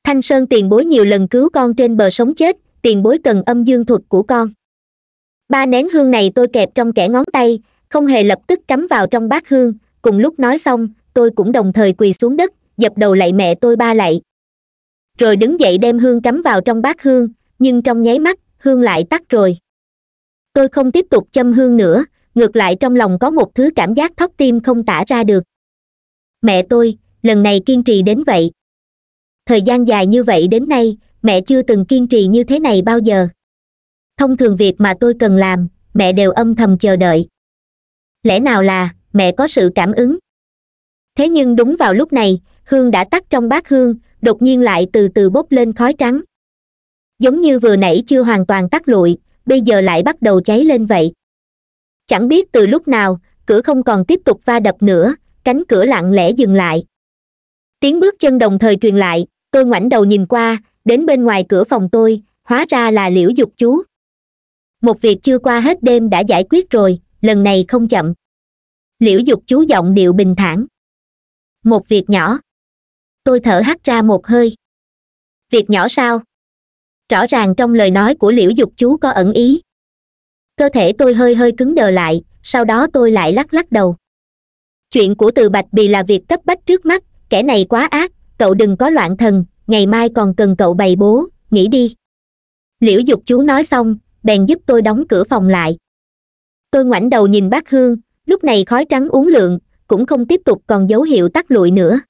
thanh sơn tiền bối nhiều lần cứu con trên bờ sống chết tiền bối cần âm dương thuật của con ba nén hương này tôi kẹp trong kẻ ngón tay không hề lập tức cắm vào trong bát hương cùng lúc nói xong tôi cũng đồng thời quỳ xuống đất dập đầu lại mẹ tôi ba lại, rồi đứng dậy đem hương cắm vào trong bát hương nhưng trong nháy mắt hương lại tắt rồi tôi không tiếp tục châm hương nữa ngược lại trong lòng có một thứ cảm giác thót tim không tả ra được mẹ tôi lần này kiên trì đến vậy thời gian dài như vậy đến nay mẹ chưa từng kiên trì như thế này bao giờ thông thường việc mà tôi cần làm mẹ đều âm thầm chờ đợi lẽ nào là mẹ có sự cảm ứng thế nhưng đúng vào lúc này hương đã tắt trong bát hương đột nhiên lại từ từ bốc lên khói trắng giống như vừa nãy chưa hoàn toàn tắt lụi bây giờ lại bắt đầu cháy lên vậy chẳng biết từ lúc nào cửa không còn tiếp tục va đập nữa cánh cửa lặng lẽ dừng lại tiếng bước chân đồng thời truyền lại tôi ngoảnh đầu nhìn qua đến bên ngoài cửa phòng tôi hóa ra là liễu dục chú một việc chưa qua hết đêm đã giải quyết rồi lần này không chậm liễu dục chú giọng điệu bình thản một việc nhỏ tôi thở hắt ra một hơi việc nhỏ sao rõ ràng trong lời nói của liễu dục chú có ẩn ý cơ thể tôi hơi hơi cứng đờ lại sau đó tôi lại lắc lắc đầu chuyện của từ bạch bì là việc cấp bách trước mắt kẻ này quá ác cậu đừng có loạn thần ngày mai còn cần cậu bày bố nghỉ đi liễu dục chú nói xong bèn giúp tôi đóng cửa phòng lại tôi ngoảnh đầu nhìn bác hương lúc này khói trắng uốn lượn, cũng không tiếp tục còn dấu hiệu tắt lụi nữa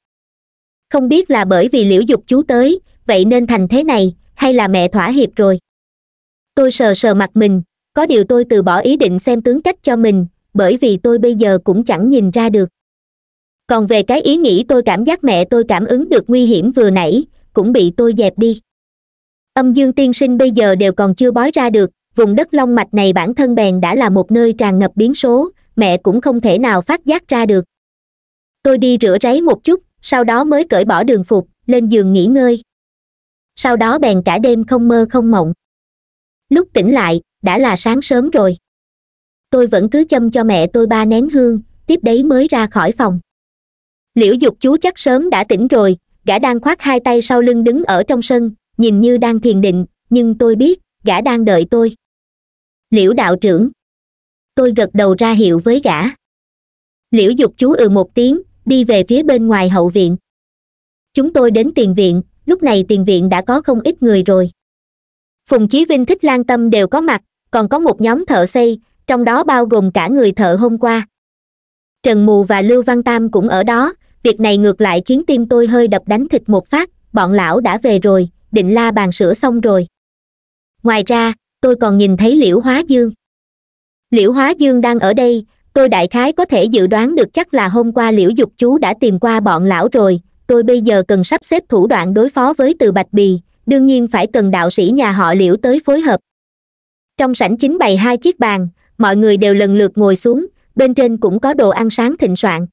không biết là bởi vì liễu dục chú tới vậy nên thành thế này hay là mẹ thỏa hiệp rồi tôi sờ sờ mặt mình có điều tôi từ bỏ ý định xem tướng cách cho mình bởi vì tôi bây giờ cũng chẳng nhìn ra được còn về cái ý nghĩ tôi cảm giác mẹ tôi cảm ứng được nguy hiểm vừa nãy cũng bị tôi dẹp đi âm dương tiên sinh bây giờ đều còn chưa bói ra được vùng đất long mạch này bản thân bèn đã là một nơi tràn ngập biến số mẹ cũng không thể nào phát giác ra được tôi đi rửa ráy một chút sau đó mới cởi bỏ đường phục lên giường nghỉ ngơi sau đó bèn cả đêm không mơ không mộng lúc tỉnh lại đã là sáng sớm rồi tôi vẫn cứ châm cho mẹ tôi ba nén hương tiếp đấy mới ra khỏi phòng liễu dục chú chắc sớm đã tỉnh rồi gã đang khoác hai tay sau lưng đứng ở trong sân nhìn như đang thiền định nhưng tôi biết gã đang đợi tôi liễu đạo trưởng tôi gật đầu ra hiệu với gã liễu dục chú ừ một tiếng đi về phía bên ngoài hậu viện chúng tôi đến tiền viện lúc này tiền viện đã có không ít người rồi phùng chí vinh thích lan tâm đều có mặt còn có một nhóm thợ xây trong đó bao gồm cả người thợ hôm qua trần mù và lưu văn tam cũng ở đó việc này ngược lại khiến tim tôi hơi đập đánh thịt một phát bọn lão đã về rồi định la bàn sửa xong rồi ngoài ra tôi còn nhìn thấy liễu hóa dương liễu hóa dương đang ở đây tôi đại khái có thể dự đoán được chắc là hôm qua liễu dục chú đã tìm qua bọn lão rồi tôi bây giờ cần sắp xếp thủ đoạn đối phó với từ bạch bì đương nhiên phải cần đạo sĩ nhà họ liễu tới phối hợp trong sảnh chính bày hai chiếc bàn mọi người đều lần lượt ngồi xuống bên trên cũng có đồ ăn sáng thịnh soạn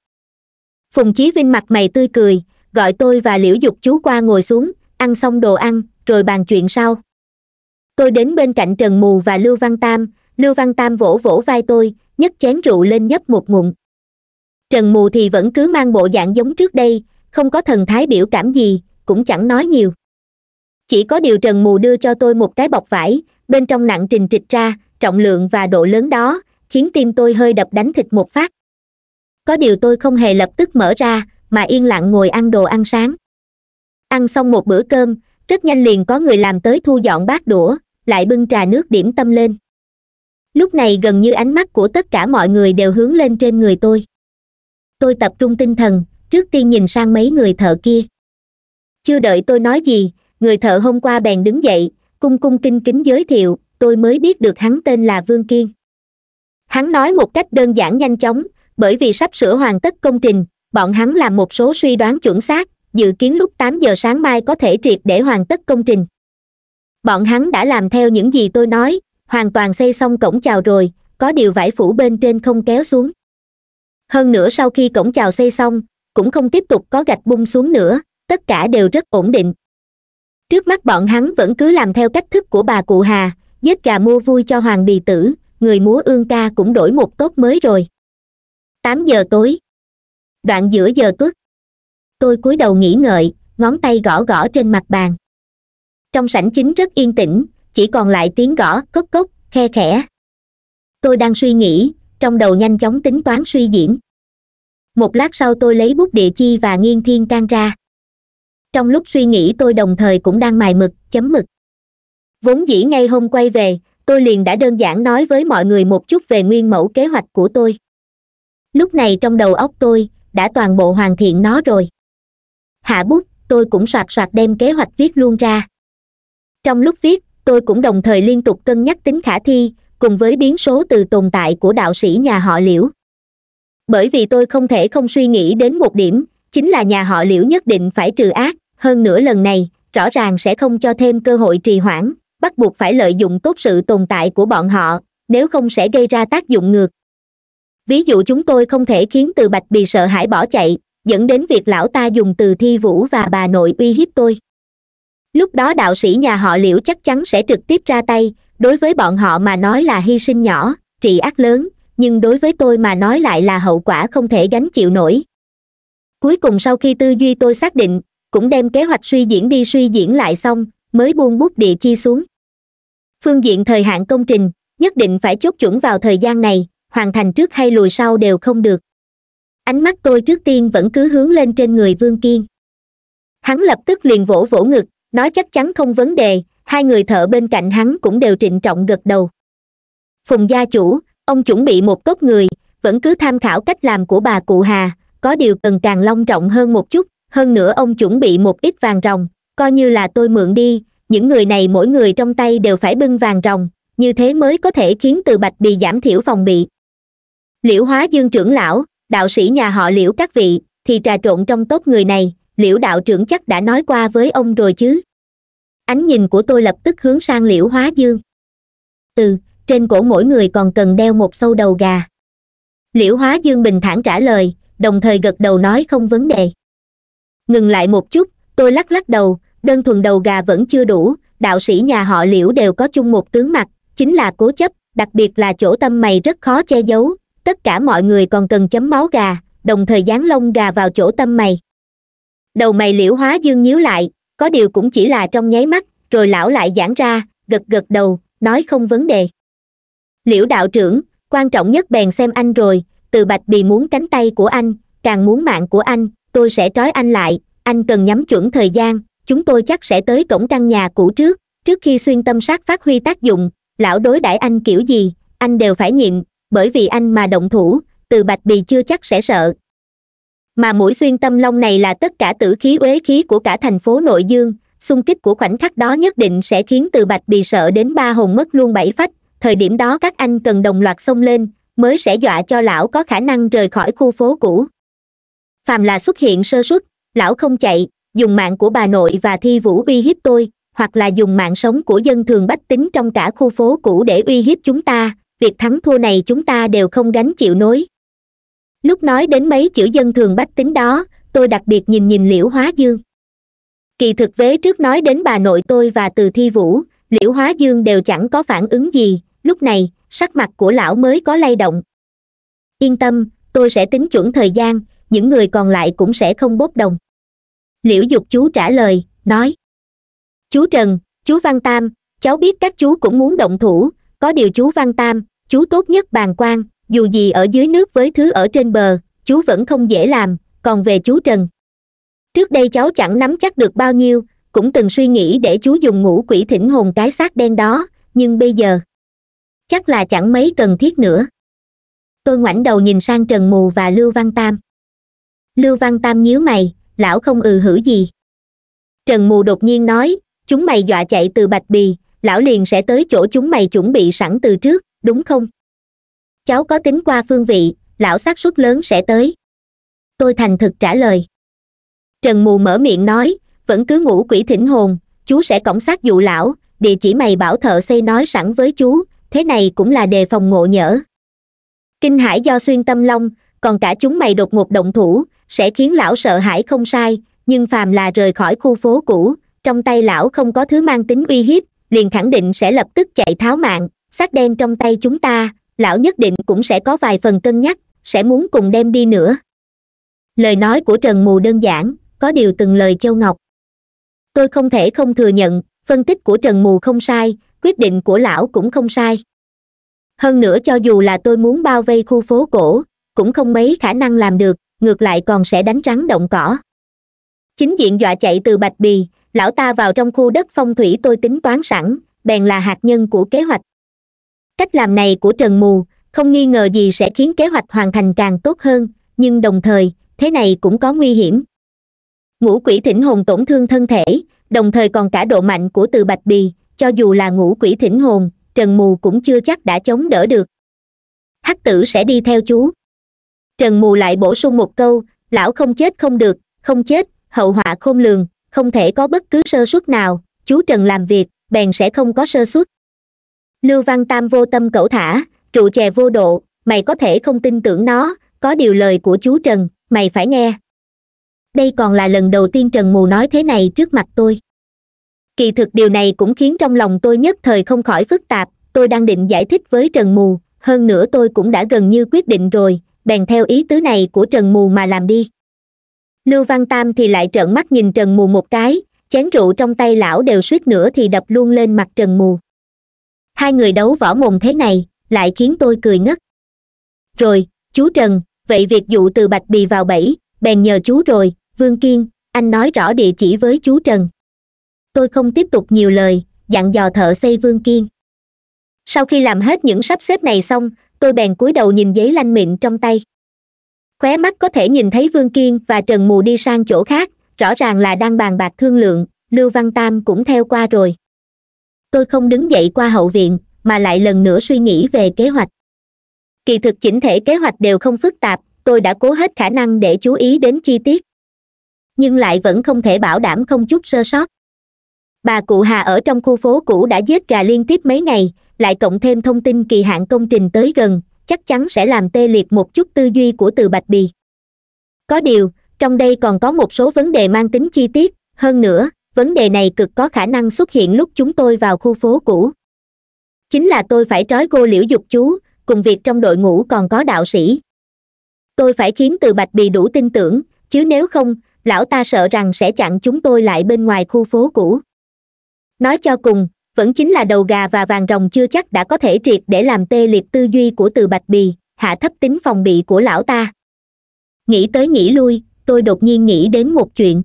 phùng chí vinh mặt mày tươi cười gọi tôi và liễu dục chú qua ngồi xuống ăn xong đồ ăn rồi bàn chuyện sau tôi đến bên cạnh trần mù và lưu văn tam lưu văn tam vỗ vỗ vai tôi nhấc chén rượu lên nhấp một ngụm trần mù thì vẫn cứ mang bộ dạng giống trước đây không có thần thái biểu cảm gì cũng chẳng nói nhiều chỉ có điều trần mù đưa cho tôi một cái bọc vải bên trong nặng trình trịch ra trọng lượng và độ lớn đó khiến tim tôi hơi đập đánh thịt một phát có điều tôi không hề lập tức mở ra mà yên lặng ngồi ăn đồ ăn sáng ăn xong một bữa cơm rất nhanh liền có người làm tới thu dọn bát đũa lại bưng trà nước điểm tâm lên lúc này gần như ánh mắt của tất cả mọi người đều hướng lên trên người tôi tôi tập trung tinh thần trước tiên nhìn sang mấy người thợ kia chưa đợi tôi nói gì người thợ hôm qua bèn đứng dậy cung cung kinh kính giới thiệu tôi mới biết được hắn tên là vương kiên hắn nói một cách đơn giản nhanh chóng bởi vì sắp sửa hoàn tất công trình bọn hắn làm một số suy đoán chuẩn xác dự kiến lúc tám giờ sáng mai có thể triệt để hoàn tất công trình bọn hắn đã làm theo những gì tôi nói hoàn toàn xây xong cổng chào rồi có điều vải phủ bên trên không kéo xuống hơn nữa sau khi cổng chào xây xong cũng không tiếp tục có gạch bung xuống nữa tất cả đều rất ổn định trước mắt bọn hắn vẫn cứ làm theo cách thức của bà cụ hà giết gà mua vui cho hoàng bì tử người múa ương ca cũng đổi một tốt mới rồi tám giờ tối đoạn giữa giờ tuất tôi cúi đầu nghỉ ngợi ngón tay gõ gõ trên mặt bàn trong sảnh chính rất yên tĩnh chỉ còn lại tiếng gõ cốc cốc khe khẽ tôi đang suy nghĩ trong đầu nhanh chóng tính toán suy diễn một lát sau tôi lấy bút địa chi và nghiêng thiên can ra trong lúc suy nghĩ tôi đồng thời cũng đang mài mực chấm mực vốn dĩ ngay hôm quay về tôi liền đã đơn giản nói với mọi người một chút về nguyên mẫu kế hoạch của tôi lúc này trong đầu óc tôi đã toàn bộ hoàn thiện nó rồi hạ bút tôi cũng soạt soạt đem kế hoạch viết luôn ra trong lúc viết tôi cũng đồng thời liên tục cân nhắc tính khả thi cùng với biến số từ tồn tại của đạo sĩ nhà họ liễu bởi vì tôi không thể không suy nghĩ đến một điểm chính là nhà họ liễu nhất định phải trừ ác hơn nữa lần này rõ ràng sẽ không cho thêm cơ hội trì hoãn bắt buộc phải lợi dụng tốt sự tồn tại của bọn họ nếu không sẽ gây ra tác dụng ngược ví dụ chúng tôi không thể khiến từ bạch bị sợ hãi bỏ chạy dẫn đến việc lão ta dùng từ thi vũ và bà nội uy hiếp tôi lúc đó đạo sĩ nhà họ liễu chắc chắn sẽ trực tiếp ra tay đối với bọn họ mà nói là hy sinh nhỏ trị ác lớn nhưng đối với tôi mà nói lại là hậu quả không thể gánh chịu nổi cuối cùng sau khi tư duy tôi xác định cũng đem kế hoạch suy diễn đi suy diễn lại xong mới buông bút địa chi xuống phương diện thời hạn công trình nhất định phải chốt chuẩn vào thời gian này hoàn thành trước hay lùi sau đều không được ánh mắt tôi trước tiên vẫn cứ hướng lên trên người vương kiên hắn lập tức liền vỗ vỗ ngực nói chắc chắn không vấn đề hai người thợ bên cạnh hắn cũng đều trịnh trọng gật đầu phùng gia chủ ông chuẩn bị một cốt người vẫn cứ tham khảo cách làm của bà cụ hà có điều cần càng long trọng hơn một chút hơn nữa ông chuẩn bị một ít vàng rồng, coi như là tôi mượn đi những người này mỗi người trong tay đều phải bưng vàng rồng, như thế mới có thể khiến từ bạch bị giảm thiểu phòng bị liễu hóa dương trưởng lão đạo sĩ nhà họ liễu các vị thì trà trộn trong tốt người này liễu đạo trưởng chắc đã nói qua với ông rồi chứ ánh nhìn của tôi lập tức hướng sang liễu hóa dương ừ trên cổ mỗi người còn cần đeo một sâu đầu gà liễu hóa dương bình thản trả lời đồng thời gật đầu nói không vấn đề ngừng lại một chút tôi lắc lắc đầu đơn thuần đầu gà vẫn chưa đủ đạo sĩ nhà họ liễu đều có chung một tướng mặt chính là cố chấp đặc biệt là chỗ tâm mày rất khó che giấu tất cả mọi người còn cần chấm máu gà đồng thời dán lông gà vào chỗ tâm mày đầu mày liễu hóa dương nhíu lại có điều cũng chỉ là trong nháy mắt rồi lão lại giãn ra gật gật đầu nói không vấn đề liễu đạo trưởng quan trọng nhất bèn xem anh rồi từ bạch bì muốn cánh tay của anh càng muốn mạng của anh tôi sẽ trói anh lại anh cần nhắm chuẩn thời gian chúng tôi chắc sẽ tới cổng căn nhà cũ trước trước khi xuyên tâm sát phát huy tác dụng lão đối đãi anh kiểu gì anh đều phải nhịn bởi vì anh mà động thủ từ bạch bì chưa chắc sẽ sợ mà mũi xuyên tâm long này là tất cả tử khí uế khí của cả thành phố nội dương xung kích của khoảnh khắc đó nhất định sẽ khiến từ bạch bì sợ đến ba hồn mất luôn bảy phách thời điểm đó các anh cần đồng loạt xông lên mới sẽ dọa cho lão có khả năng rời khỏi khu phố cũ phàm là xuất hiện sơ suất lão không chạy dùng mạng của bà nội và thi vũ uy hiếp tôi hoặc là dùng mạng sống của dân thường bách tính trong cả khu phố cũ để uy hiếp chúng ta việc thắng thua này chúng ta đều không gánh chịu nối lúc nói đến mấy chữ dân thường bách tính đó tôi đặc biệt nhìn nhìn liễu hóa dương kỳ thực vế trước nói đến bà nội tôi và từ thi vũ liễu hóa dương đều chẳng có phản ứng gì lúc này sắc mặt của lão mới có lay động yên tâm tôi sẽ tính chuẩn thời gian những người còn lại cũng sẽ không bốc đồng liễu dục chú trả lời nói chú trần chú văn tam cháu biết các chú cũng muốn động thủ có điều chú văn tam chú tốt nhất bàn quan dù gì ở dưới nước với thứ ở trên bờ chú vẫn không dễ làm còn về chú trần trước đây cháu chẳng nắm chắc được bao nhiêu cũng từng suy nghĩ để chú dùng ngũ quỷ thỉnh hồn cái xác đen đó nhưng bây giờ chắc là chẳng mấy cần thiết nữa tôi ngoảnh đầu nhìn sang trần mù và lưu văn tam lưu văn tam nhíu mày lão không ừ hử gì trần mù đột nhiên nói chúng mày dọa chạy từ bạch bì lão liền sẽ tới chỗ chúng mày chuẩn bị sẵn từ trước đúng không cháu có tính qua phương vị lão xác suất lớn sẽ tới tôi thành thực trả lời trần mù mở miệng nói vẫn cứ ngủ quỷ thỉnh hồn chú sẽ cổng sát dụ lão địa chỉ mày bảo thợ xây nói sẵn với chú thế này cũng là đề phòng ngộ nhỡ kinh hải do xuyên tâm long còn cả chúng mày đột ngột động thủ sẽ khiến lão sợ hãi không sai nhưng phàm là rời khỏi khu phố cũ trong tay lão không có thứ mang tính uy hiếp liền khẳng định sẽ lập tức chạy tháo mạng xác đen trong tay chúng ta lão nhất định cũng sẽ có vài phần cân nhắc sẽ muốn cùng đem đi nữa lời nói của trần mù đơn giản có điều từng lời châu ngọc tôi không thể không thừa nhận phân tích của trần mù không sai quyết định của lão cũng không sai hơn nữa cho dù là tôi muốn bao vây khu phố cổ cũng không mấy khả năng làm được ngược lại còn sẽ đánh rắn động cỏ chính diện dọa chạy từ bạch bì lão ta vào trong khu đất phong thủy tôi tính toán sẵn bèn là hạt nhân của kế hoạch cách làm này của trần mù không nghi ngờ gì sẽ khiến kế hoạch hoàn thành càng tốt hơn nhưng đồng thời thế này cũng có nguy hiểm ngũ quỷ thỉnh hồn tổn thương thân thể đồng thời còn cả độ mạnh của từ bạch bì cho dù là ngũ quỷ thỉnh hồn trần mù cũng chưa chắc đã chống đỡ được hắc tử sẽ đi theo chú trần mù lại bổ sung một câu lão không chết không được không chết hậu họa khôn lường không thể có bất cứ sơ suất nào chú trần làm việc bèn sẽ không có sơ suất lưu văn tam vô tâm cẩu thả trụ chè vô độ mày có thể không tin tưởng nó có điều lời của chú trần mày phải nghe đây còn là lần đầu tiên trần mù nói thế này trước mặt tôi kỳ thực điều này cũng khiến trong lòng tôi nhất thời không khỏi phức tạp tôi đang định giải thích với trần mù hơn nữa tôi cũng đã gần như quyết định rồi bèn theo ý tứ này của trần mù mà làm đi lưu văn tam thì lại trợn mắt nhìn trần mù một cái chén rượu trong tay lão đều suýt nữa thì đập luôn lên mặt trần mù hai người đấu võ mồm thế này lại khiến tôi cười ngất rồi chú trần vậy việc dụ từ bạch bì vào bẫy bèn nhờ chú rồi vương kiên anh nói rõ địa chỉ với chú trần tôi không tiếp tục nhiều lời dặn dò thợ xây vương kiên sau khi làm hết những sắp xếp này xong tôi bèn cúi đầu nhìn giấy lanh mịn trong tay khóe mắt có thể nhìn thấy vương kiên và trần mù đi sang chỗ khác rõ ràng là đang bàn bạc thương lượng lưu văn tam cũng theo qua rồi tôi không đứng dậy qua hậu viện mà lại lần nữa suy nghĩ về kế hoạch kỳ thực chỉnh thể kế hoạch đều không phức tạp tôi đã cố hết khả năng để chú ý đến chi tiết nhưng lại vẫn không thể bảo đảm không chút sơ sót bà cụ hà ở trong khu phố cũ đã giết gà liên tiếp mấy ngày lại cộng thêm thông tin kỳ hạn công trình tới gần chắc chắn sẽ làm tê liệt một chút tư duy của từ bạch bì có điều trong đây còn có một số vấn đề mang tính chi tiết hơn nữa vấn đề này cực có khả năng xuất hiện lúc chúng tôi vào khu phố cũ chính là tôi phải trói cô liễu dục chú cùng việc trong đội ngũ còn có đạo sĩ tôi phải khiến từ bạch bì đủ tin tưởng chứ nếu không lão ta sợ rằng sẽ chặn chúng tôi lại bên ngoài khu phố cũ nói cho cùng vẫn chính là đầu gà và vàng rồng chưa chắc đã có thể triệt để làm tê liệt tư duy của từ bạch bì hạ thấp tính phòng bị của lão ta nghĩ tới nghĩ lui tôi đột nhiên nghĩ đến một chuyện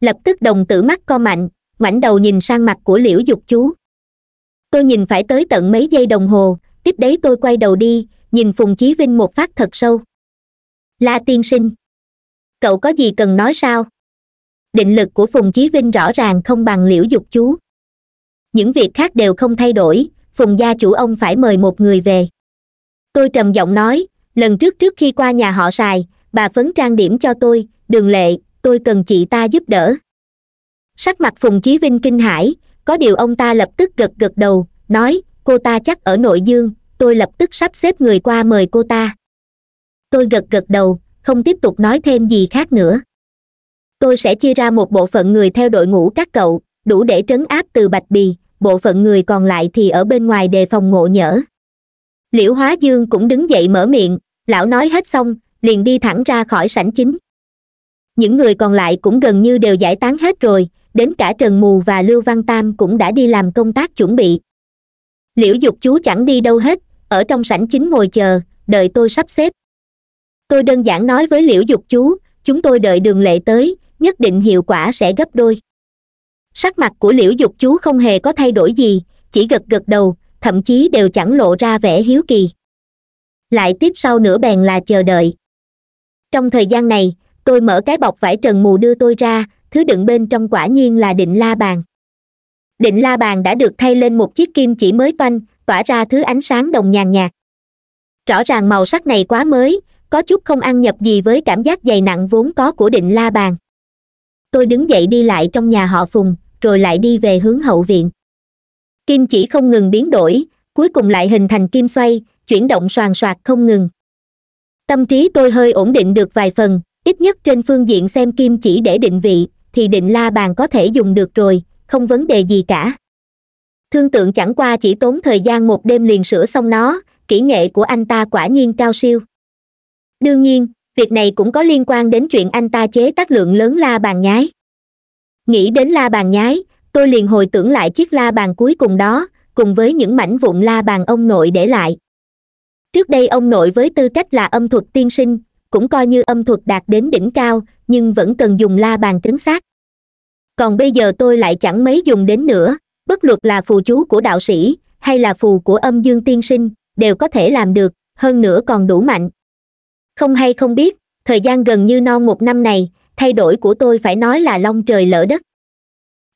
lập tức đồng tử mắt co mạnh ngoảnh đầu nhìn sang mặt của liễu dục chú tôi nhìn phải tới tận mấy giây đồng hồ tiếp đấy tôi quay đầu đi nhìn phùng chí vinh một phát thật sâu la tiên sinh cậu có gì cần nói sao định lực của phùng chí vinh rõ ràng không bằng liễu dục chú những việc khác đều không thay đổi phùng gia chủ ông phải mời một người về tôi trầm giọng nói lần trước trước khi qua nhà họ sài bà phấn trang điểm cho tôi đường lệ tôi cần chị ta giúp đỡ sắc mặt phùng chí vinh kinh hãi có điều ông ta lập tức gật gật đầu nói cô ta chắc ở nội dương tôi lập tức sắp xếp người qua mời cô ta tôi gật gật đầu không tiếp tục nói thêm gì khác nữa tôi sẽ chia ra một bộ phận người theo đội ngũ các cậu đủ để trấn áp từ bạch bì bộ phận người còn lại thì ở bên ngoài đề phòng ngộ nhỡ liễu hóa dương cũng đứng dậy mở miệng lão nói hết xong liền đi thẳng ra khỏi sảnh chính những người còn lại cũng gần như đều giải tán hết rồi đến cả trần mù và lưu văn tam cũng đã đi làm công tác chuẩn bị liễu dục chú chẳng đi đâu hết ở trong sảnh chính ngồi chờ đợi tôi sắp xếp tôi đơn giản nói với liễu dục chú chúng tôi đợi đường lệ tới nhất định hiệu quả sẽ gấp đôi sắc mặt của liễu dục chú không hề có thay đổi gì chỉ gật gật đầu thậm chí đều chẳng lộ ra vẻ hiếu kỳ lại tiếp sau nữa bèn là chờ đợi trong thời gian này tôi mở cái bọc vải trần mù đưa tôi ra thứ đựng bên trong quả nhiên là định la bàn định la bàn đã được thay lên một chiếc kim chỉ mới toanh tỏa ra thứ ánh sáng đồng nhàn nhạt rõ ràng màu sắc này quá mới có chút không ăn nhập gì với cảm giác dày nặng vốn có của định la bàn tôi đứng dậy đi lại trong nhà họ phùng rồi lại đi về hướng hậu viện kim chỉ không ngừng biến đổi cuối cùng lại hình thành kim xoay chuyển động soàn soạt không ngừng tâm trí tôi hơi ổn định được vài phần ít nhất trên phương diện xem kim chỉ để định vị thì định la bàn có thể dùng được rồi không vấn đề gì cả thương tượng chẳng qua chỉ tốn thời gian một đêm liền sửa xong nó kỹ nghệ của anh ta quả nhiên cao siêu đương nhiên việc này cũng có liên quan đến chuyện anh ta chế tác lượng lớn la bàn nhái nghĩ đến la bàn nhái tôi liền hồi tưởng lại chiếc la bàn cuối cùng đó cùng với những mảnh vụn la bàn ông nội để lại trước đây ông nội với tư cách là âm thuật tiên sinh cũng coi như âm thuật đạt đến đỉnh cao nhưng vẫn cần dùng la bàn trấn sát còn bây giờ tôi lại chẳng mấy dùng đến nữa bất luật là phù chú của đạo sĩ hay là phù của âm dương tiên sinh đều có thể làm được hơn nữa còn đủ mạnh không hay không biết thời gian gần như non một năm này thay đổi của tôi phải nói là long trời lỡ đất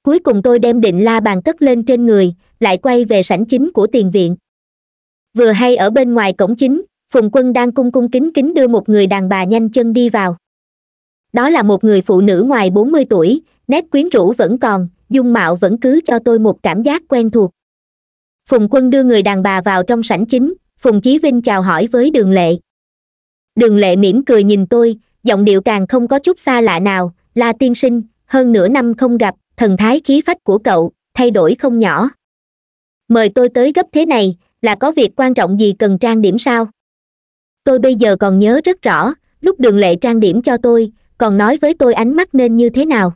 cuối cùng tôi đem định la bàn cất lên trên người lại quay về sảnh chính của tiền viện vừa hay ở bên ngoài cổng chính phùng quân đang cung cung kính kính đưa một người đàn bà nhanh chân đi vào đó là một người phụ nữ ngoài bốn mươi tuổi nét quyến rũ vẫn còn dung mạo vẫn cứ cho tôi một cảm giác quen thuộc phùng quân đưa người đàn bà vào trong sảnh chính phùng chí vinh chào hỏi với đường lệ đường lệ mỉm cười nhìn tôi giọng điệu càng không có chút xa lạ nào la tiên sinh hơn nửa năm không gặp thần thái khí phách của cậu thay đổi không nhỏ mời tôi tới gấp thế này là có việc quan trọng gì cần trang điểm sao tôi bây giờ còn nhớ rất rõ lúc đường lệ trang điểm cho tôi còn nói với tôi ánh mắt nên như thế nào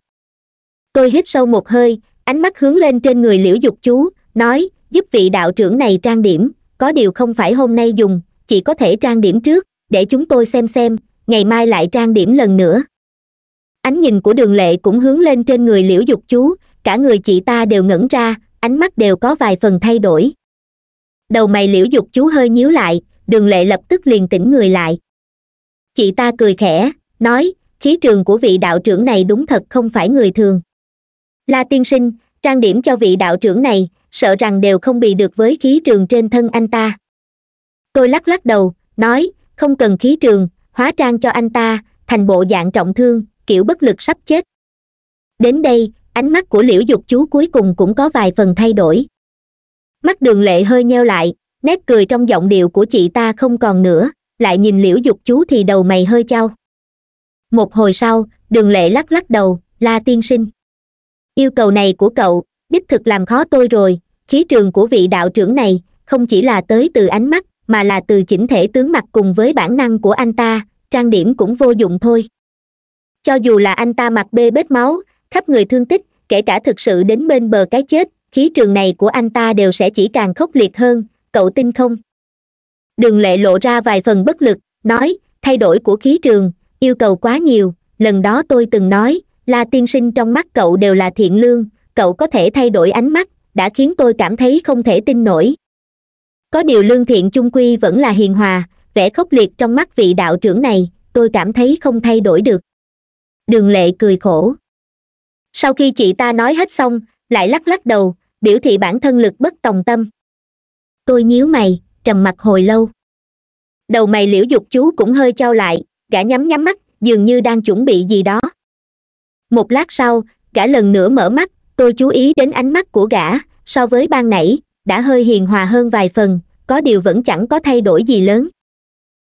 tôi hít sâu một hơi ánh mắt hướng lên trên người liễu dục chú nói giúp vị đạo trưởng này trang điểm có điều không phải hôm nay dùng chỉ có thể trang điểm trước để chúng tôi xem xem ngày mai lại trang điểm lần nữa ánh nhìn của đường lệ cũng hướng lên trên người liễu dục chú cả người chị ta đều ngẩn ra ánh mắt đều có vài phần thay đổi đầu mày liễu dục chú hơi nhíu lại đường lệ lập tức liền tỉnh người lại chị ta cười khẽ nói khí trường của vị đạo trưởng này đúng thật không phải người thường la tiên sinh trang điểm cho vị đạo trưởng này sợ rằng đều không bị được với khí trường trên thân anh ta tôi lắc lắc đầu nói không cần khí trường hóa trang cho anh ta thành bộ dạng trọng thương kiểu bất lực sắp chết đến đây ánh mắt của liễu dục chú cuối cùng cũng có vài phần thay đổi mắt đường lệ hơi nheo lại nét cười trong giọng điệu của chị ta không còn nữa lại nhìn liễu dục chú thì đầu mày hơi chau một hồi sau đường lệ lắc lắc đầu la tiên sinh yêu cầu này của cậu đích thực làm khó tôi rồi khí trường của vị đạo trưởng này không chỉ là tới từ ánh mắt mà là từ chỉnh thể tướng mặt cùng với bản năng của anh ta trang điểm cũng vô dụng thôi cho dù là anh ta mặc bê bết máu khắp người thương tích kể cả thực sự đến bên bờ cái chết khí trường này của anh ta đều sẽ chỉ càng khốc liệt hơn cậu tin không đường lệ lộ ra vài phần bất lực nói thay đổi của khí trường yêu cầu quá nhiều lần đó tôi từng nói la tiên sinh trong mắt cậu đều là thiện lương cậu có thể thay đổi ánh mắt đã khiến tôi cảm thấy không thể tin nổi có điều lương thiện chung quy vẫn là hiền hòa vẻ khốc liệt trong mắt vị đạo trưởng này tôi cảm thấy không thay đổi được đường lệ cười khổ sau khi chị ta nói hết xong lại lắc lắc đầu biểu thị bản thân lực bất tòng tâm tôi nhíu mày trầm mặt hồi lâu đầu mày liễu dục chú cũng hơi trao lại gã nhắm nhắm mắt dường như đang chuẩn bị gì đó một lát sau gã lần nữa mở mắt tôi chú ý đến ánh mắt của gã so với ban nãy đã hơi hiền hòa hơn vài phần có điều vẫn chẳng có thay đổi gì lớn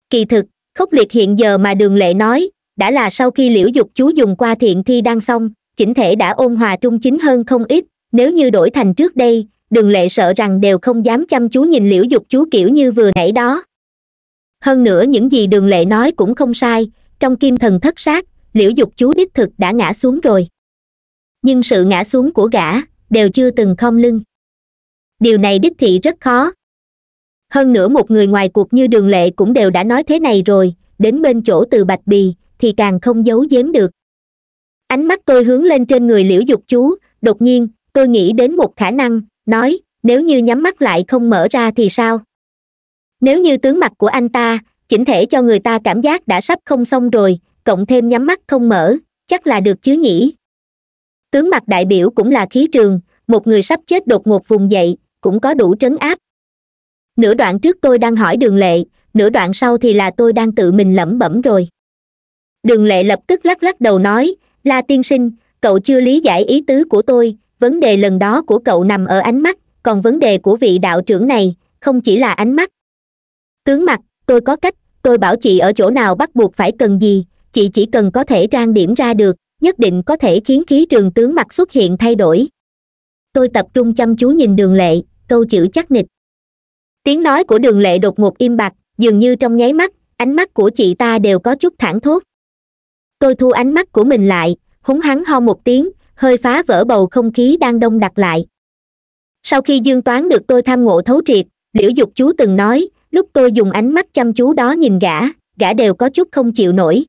kỳ thực khốc liệt hiện giờ mà đường lệ nói đã là sau khi liễu dục chú dùng qua thiện thi đang xong chỉnh thể đã ôn hòa trung chính hơn không ít nếu như đổi thành trước đây đường lệ sợ rằng đều không dám chăm chú nhìn liễu dục chú kiểu như vừa nãy đó hơn nữa những gì đường lệ nói cũng không sai trong kim thần thất sát liễu dục chú đích thực đã ngã xuống rồi nhưng sự ngã xuống của gã đều chưa từng khom lưng điều này đích thị rất khó hơn nữa một người ngoài cuộc như đường lệ cũng đều đã nói thế này rồi đến bên chỗ từ bạch bì thì càng không giấu giếm được ánh mắt tôi hướng lên trên người liễu dục chú đột nhiên tôi nghĩ đến một khả năng nói nếu như nhắm mắt lại không mở ra thì sao nếu như tướng mặt của anh ta chỉnh thể cho người ta cảm giác đã sắp không xong rồi cộng thêm nhắm mắt không mở chắc là được chứ nhỉ tướng mặt đại biểu cũng là khí trường một người sắp chết đột ngột vùng dậy cũng có đủ trấn áp nửa đoạn trước tôi đang hỏi đường lệ nửa đoạn sau thì là tôi đang tự mình lẩm bẩm rồi đường lệ lập tức lắc lắc đầu nói la tiên sinh cậu chưa lý giải ý tứ của tôi vấn đề lần đó của cậu nằm ở ánh mắt còn vấn đề của vị đạo trưởng này không chỉ là ánh mắt tướng mặt tôi có cách tôi bảo chị ở chỗ nào bắt buộc phải cần gì chị chỉ cần có thể trang điểm ra được nhất định có thể khiến khí trường tướng mặt xuất hiện thay đổi tôi tập trung chăm chú nhìn đường lệ câu chữ chắc nịch tiếng nói của đường lệ đột ngột im bặt dường như trong nháy mắt ánh mắt của chị ta đều có chút thảng thốt tôi thu ánh mắt của mình lại húng hắn ho một tiếng hơi phá vỡ bầu không khí đang đông đặc lại sau khi dương toán được tôi tham ngộ thấu triệt liễu dục chú từng nói lúc tôi dùng ánh mắt chăm chú đó nhìn gã gã đều có chút không chịu nổi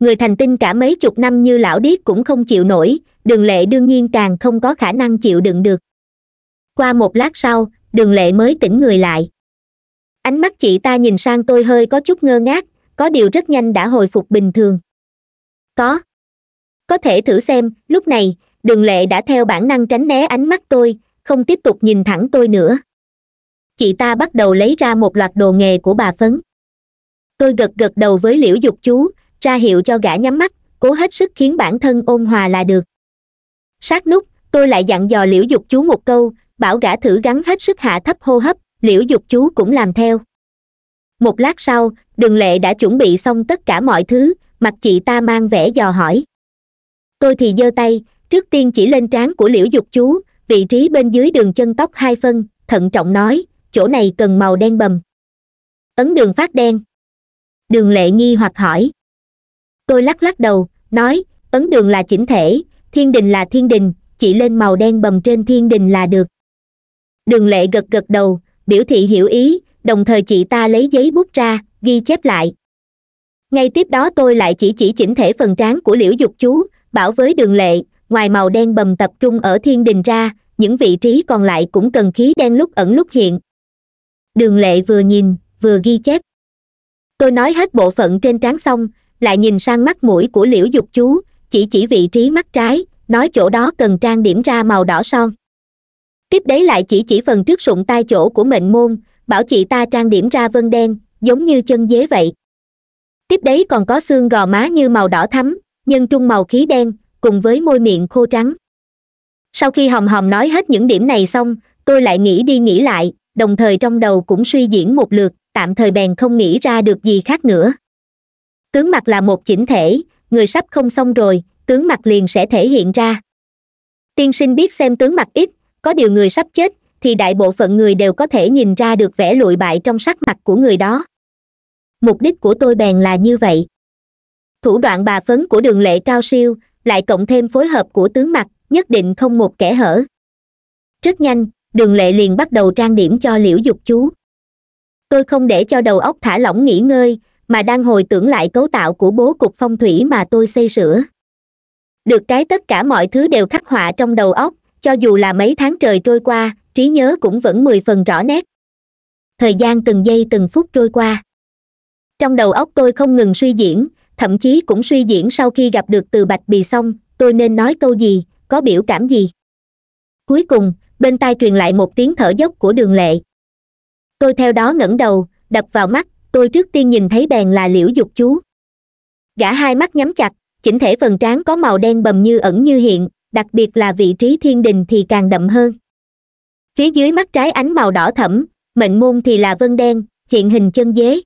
người thành tinh cả mấy chục năm như lão điếc cũng không chịu nổi đường lệ đương nhiên càng không có khả năng chịu đựng được qua một lát sau đường lệ mới tỉnh người lại ánh mắt chị ta nhìn sang tôi hơi có chút ngơ ngác có điều rất nhanh đã hồi phục bình thường có có thể thử xem lúc này đường lệ đã theo bản năng tránh né ánh mắt tôi không tiếp tục nhìn thẳng tôi nữa chị ta bắt đầu lấy ra một loạt đồ nghề của bà phấn tôi gật gật đầu với liễu dục chú ra hiệu cho gã nhắm mắt cố hết sức khiến bản thân ôn hòa là được sát nút tôi lại dặn dò liễu dục chú một câu bảo gã thử gắng hết sức hạ thấp hô hấp liễu dục chú cũng làm theo một lát sau đường lệ đã chuẩn bị xong tất cả mọi thứ mặt chị ta mang vẻ dò hỏi tôi thì giơ tay trước tiên chỉ lên trán của liễu dục chú vị trí bên dưới đường chân tóc hai phân thận trọng nói chỗ này cần màu đen bầm ấn đường phát đen đường lệ nghi hoặc hỏi tôi lắc lắc đầu nói ấn đường là chỉnh thể thiên đình là thiên đình chỉ lên màu đen bầm trên thiên đình là được đường lệ gật gật đầu biểu thị hiểu ý đồng thời chị ta lấy giấy bút ra ghi chép lại ngay tiếp đó tôi lại chỉ chỉ chỉnh thể phần trán của liễu dục chú bảo với đường lệ ngoài màu đen bầm tập trung ở thiên đình ra những vị trí còn lại cũng cần khí đen lúc ẩn lúc hiện đường lệ vừa nhìn vừa ghi chép tôi nói hết bộ phận trên trán xong lại nhìn sang mắt mũi của liễu dục chú chỉ chỉ vị trí mắt trái nói chỗ đó cần trang điểm ra màu đỏ son tiếp đấy lại chỉ chỉ phần trước sụn tai chỗ của mệnh môn bảo chị ta trang điểm ra vân đen giống như chân dế vậy tiếp đấy còn có xương gò má như màu đỏ thắm nhân trung màu khí đen cùng với môi miệng khô trắng sau khi hồng hồng nói hết những điểm này xong tôi lại nghĩ đi nghĩ lại đồng thời trong đầu cũng suy diễn một lượt tạm thời bèn không nghĩ ra được gì khác nữa tướng mặt là một chỉnh thể người sắp không xong rồi tướng mặt liền sẽ thể hiện ra tiên sinh biết xem tướng mặt ít có điều người sắp chết thì đại bộ phận người đều có thể nhìn ra được vẻ lụi bại trong sắc mặt của người đó mục đích của tôi bèn là như vậy thủ đoạn bà phấn của đường lệ cao siêu lại cộng thêm phối hợp của tướng mặt nhất định không một kẻ hở rất nhanh đường lệ liền bắt đầu trang điểm cho liễu dục chú tôi không để cho đầu óc thả lỏng nghỉ ngơi mà đang hồi tưởng lại cấu tạo của bố cục phong thủy mà tôi xây sửa được cái tất cả mọi thứ đều khắc họa trong đầu óc cho dù là mấy tháng trời trôi qua trí nhớ cũng vẫn mười phần rõ nét thời gian từng giây từng phút trôi qua trong đầu óc tôi không ngừng suy diễn thậm chí cũng suy diễn sau khi gặp được từ bạch bì xong tôi nên nói câu gì có biểu cảm gì cuối cùng bên tai truyền lại một tiếng thở dốc của đường lệ tôi theo đó ngẩng đầu đập vào mắt tôi trước tiên nhìn thấy bèn là liễu dục chú gã hai mắt nhắm chặt chỉnh thể phần trán có màu đen bầm như ẩn như hiện đặc biệt là vị trí thiên đình thì càng đậm hơn phía dưới mắt trái ánh màu đỏ thẫm mệnh môn thì là vân đen hiện hình chân dế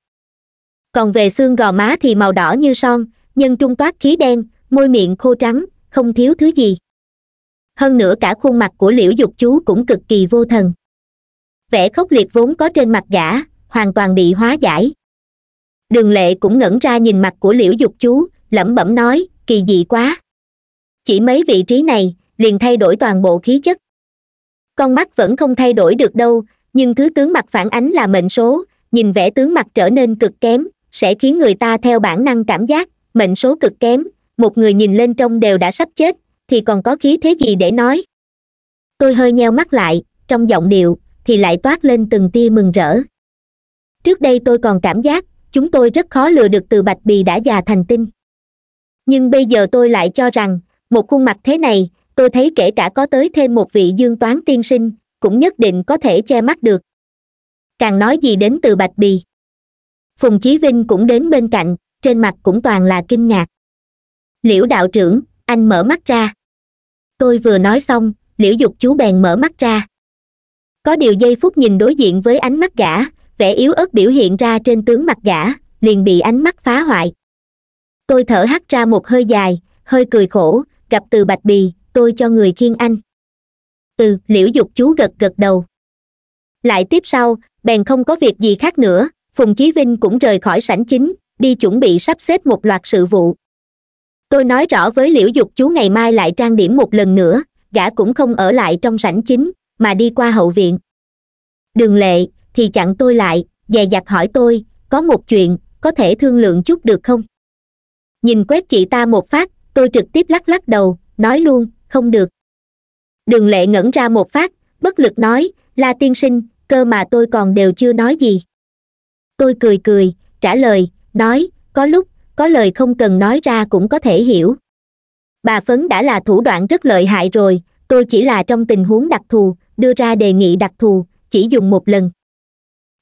còn về xương gò má thì màu đỏ như son nhân trung toát khí đen môi miệng khô trắng không thiếu thứ gì hơn nữa cả khuôn mặt của liễu dục chú cũng cực kỳ vô thần vẻ khốc liệt vốn có trên mặt gã hoàn toàn bị hóa giải đường lệ cũng ngẩn ra nhìn mặt của liễu dục chú lẩm bẩm nói kỳ dị quá chỉ mấy vị trí này liền thay đổi toàn bộ khí chất con mắt vẫn không thay đổi được đâu nhưng thứ tướng mặt phản ánh là mệnh số nhìn vẻ tướng mặt trở nên cực kém sẽ khiến người ta theo bản năng cảm giác mệnh số cực kém một người nhìn lên trong đều đã sắp chết thì còn có khí thế gì để nói tôi hơi nheo mắt lại trong giọng điệu thì lại toát lên từng tia mừng rỡ trước đây tôi còn cảm giác chúng tôi rất khó lừa được từ bạch bì đã già thành tinh nhưng bây giờ tôi lại cho rằng một khuôn mặt thế này tôi thấy kể cả có tới thêm một vị dương toán tiên sinh cũng nhất định có thể che mắt được càng nói gì đến từ bạch bì phùng chí vinh cũng đến bên cạnh trên mặt cũng toàn là kinh ngạc liễu đạo trưởng anh mở mắt ra tôi vừa nói xong liễu dục chú bèn mở mắt ra có điều giây phút nhìn đối diện với ánh mắt gã vẻ yếu ớt biểu hiện ra trên tướng mặt gã liền bị ánh mắt phá hoại tôi thở hắt ra một hơi dài hơi cười khổ gặp từ bạch bì tôi cho người khiêng anh từ liễu dục chú gật gật đầu lại tiếp sau bèn không có việc gì khác nữa phùng chí vinh cũng rời khỏi sảnh chính đi chuẩn bị sắp xếp một loạt sự vụ tôi nói rõ với liễu dục chú ngày mai lại trang điểm một lần nữa gã cũng không ở lại trong sảnh chính mà đi qua hậu viện đường lệ thì chặn tôi lại dè dặt hỏi tôi có một chuyện có thể thương lượng chút được không nhìn quét chị ta một phát tôi trực tiếp lắc lắc đầu nói luôn không được đường lệ ngẩn ra một phát bất lực nói la tiên sinh cơ mà tôi còn đều chưa nói gì tôi cười cười trả lời nói có lúc có lời không cần nói ra cũng có thể hiểu bà phấn đã là thủ đoạn rất lợi hại rồi tôi chỉ là trong tình huống đặc thù đưa ra đề nghị đặc thù chỉ dùng một lần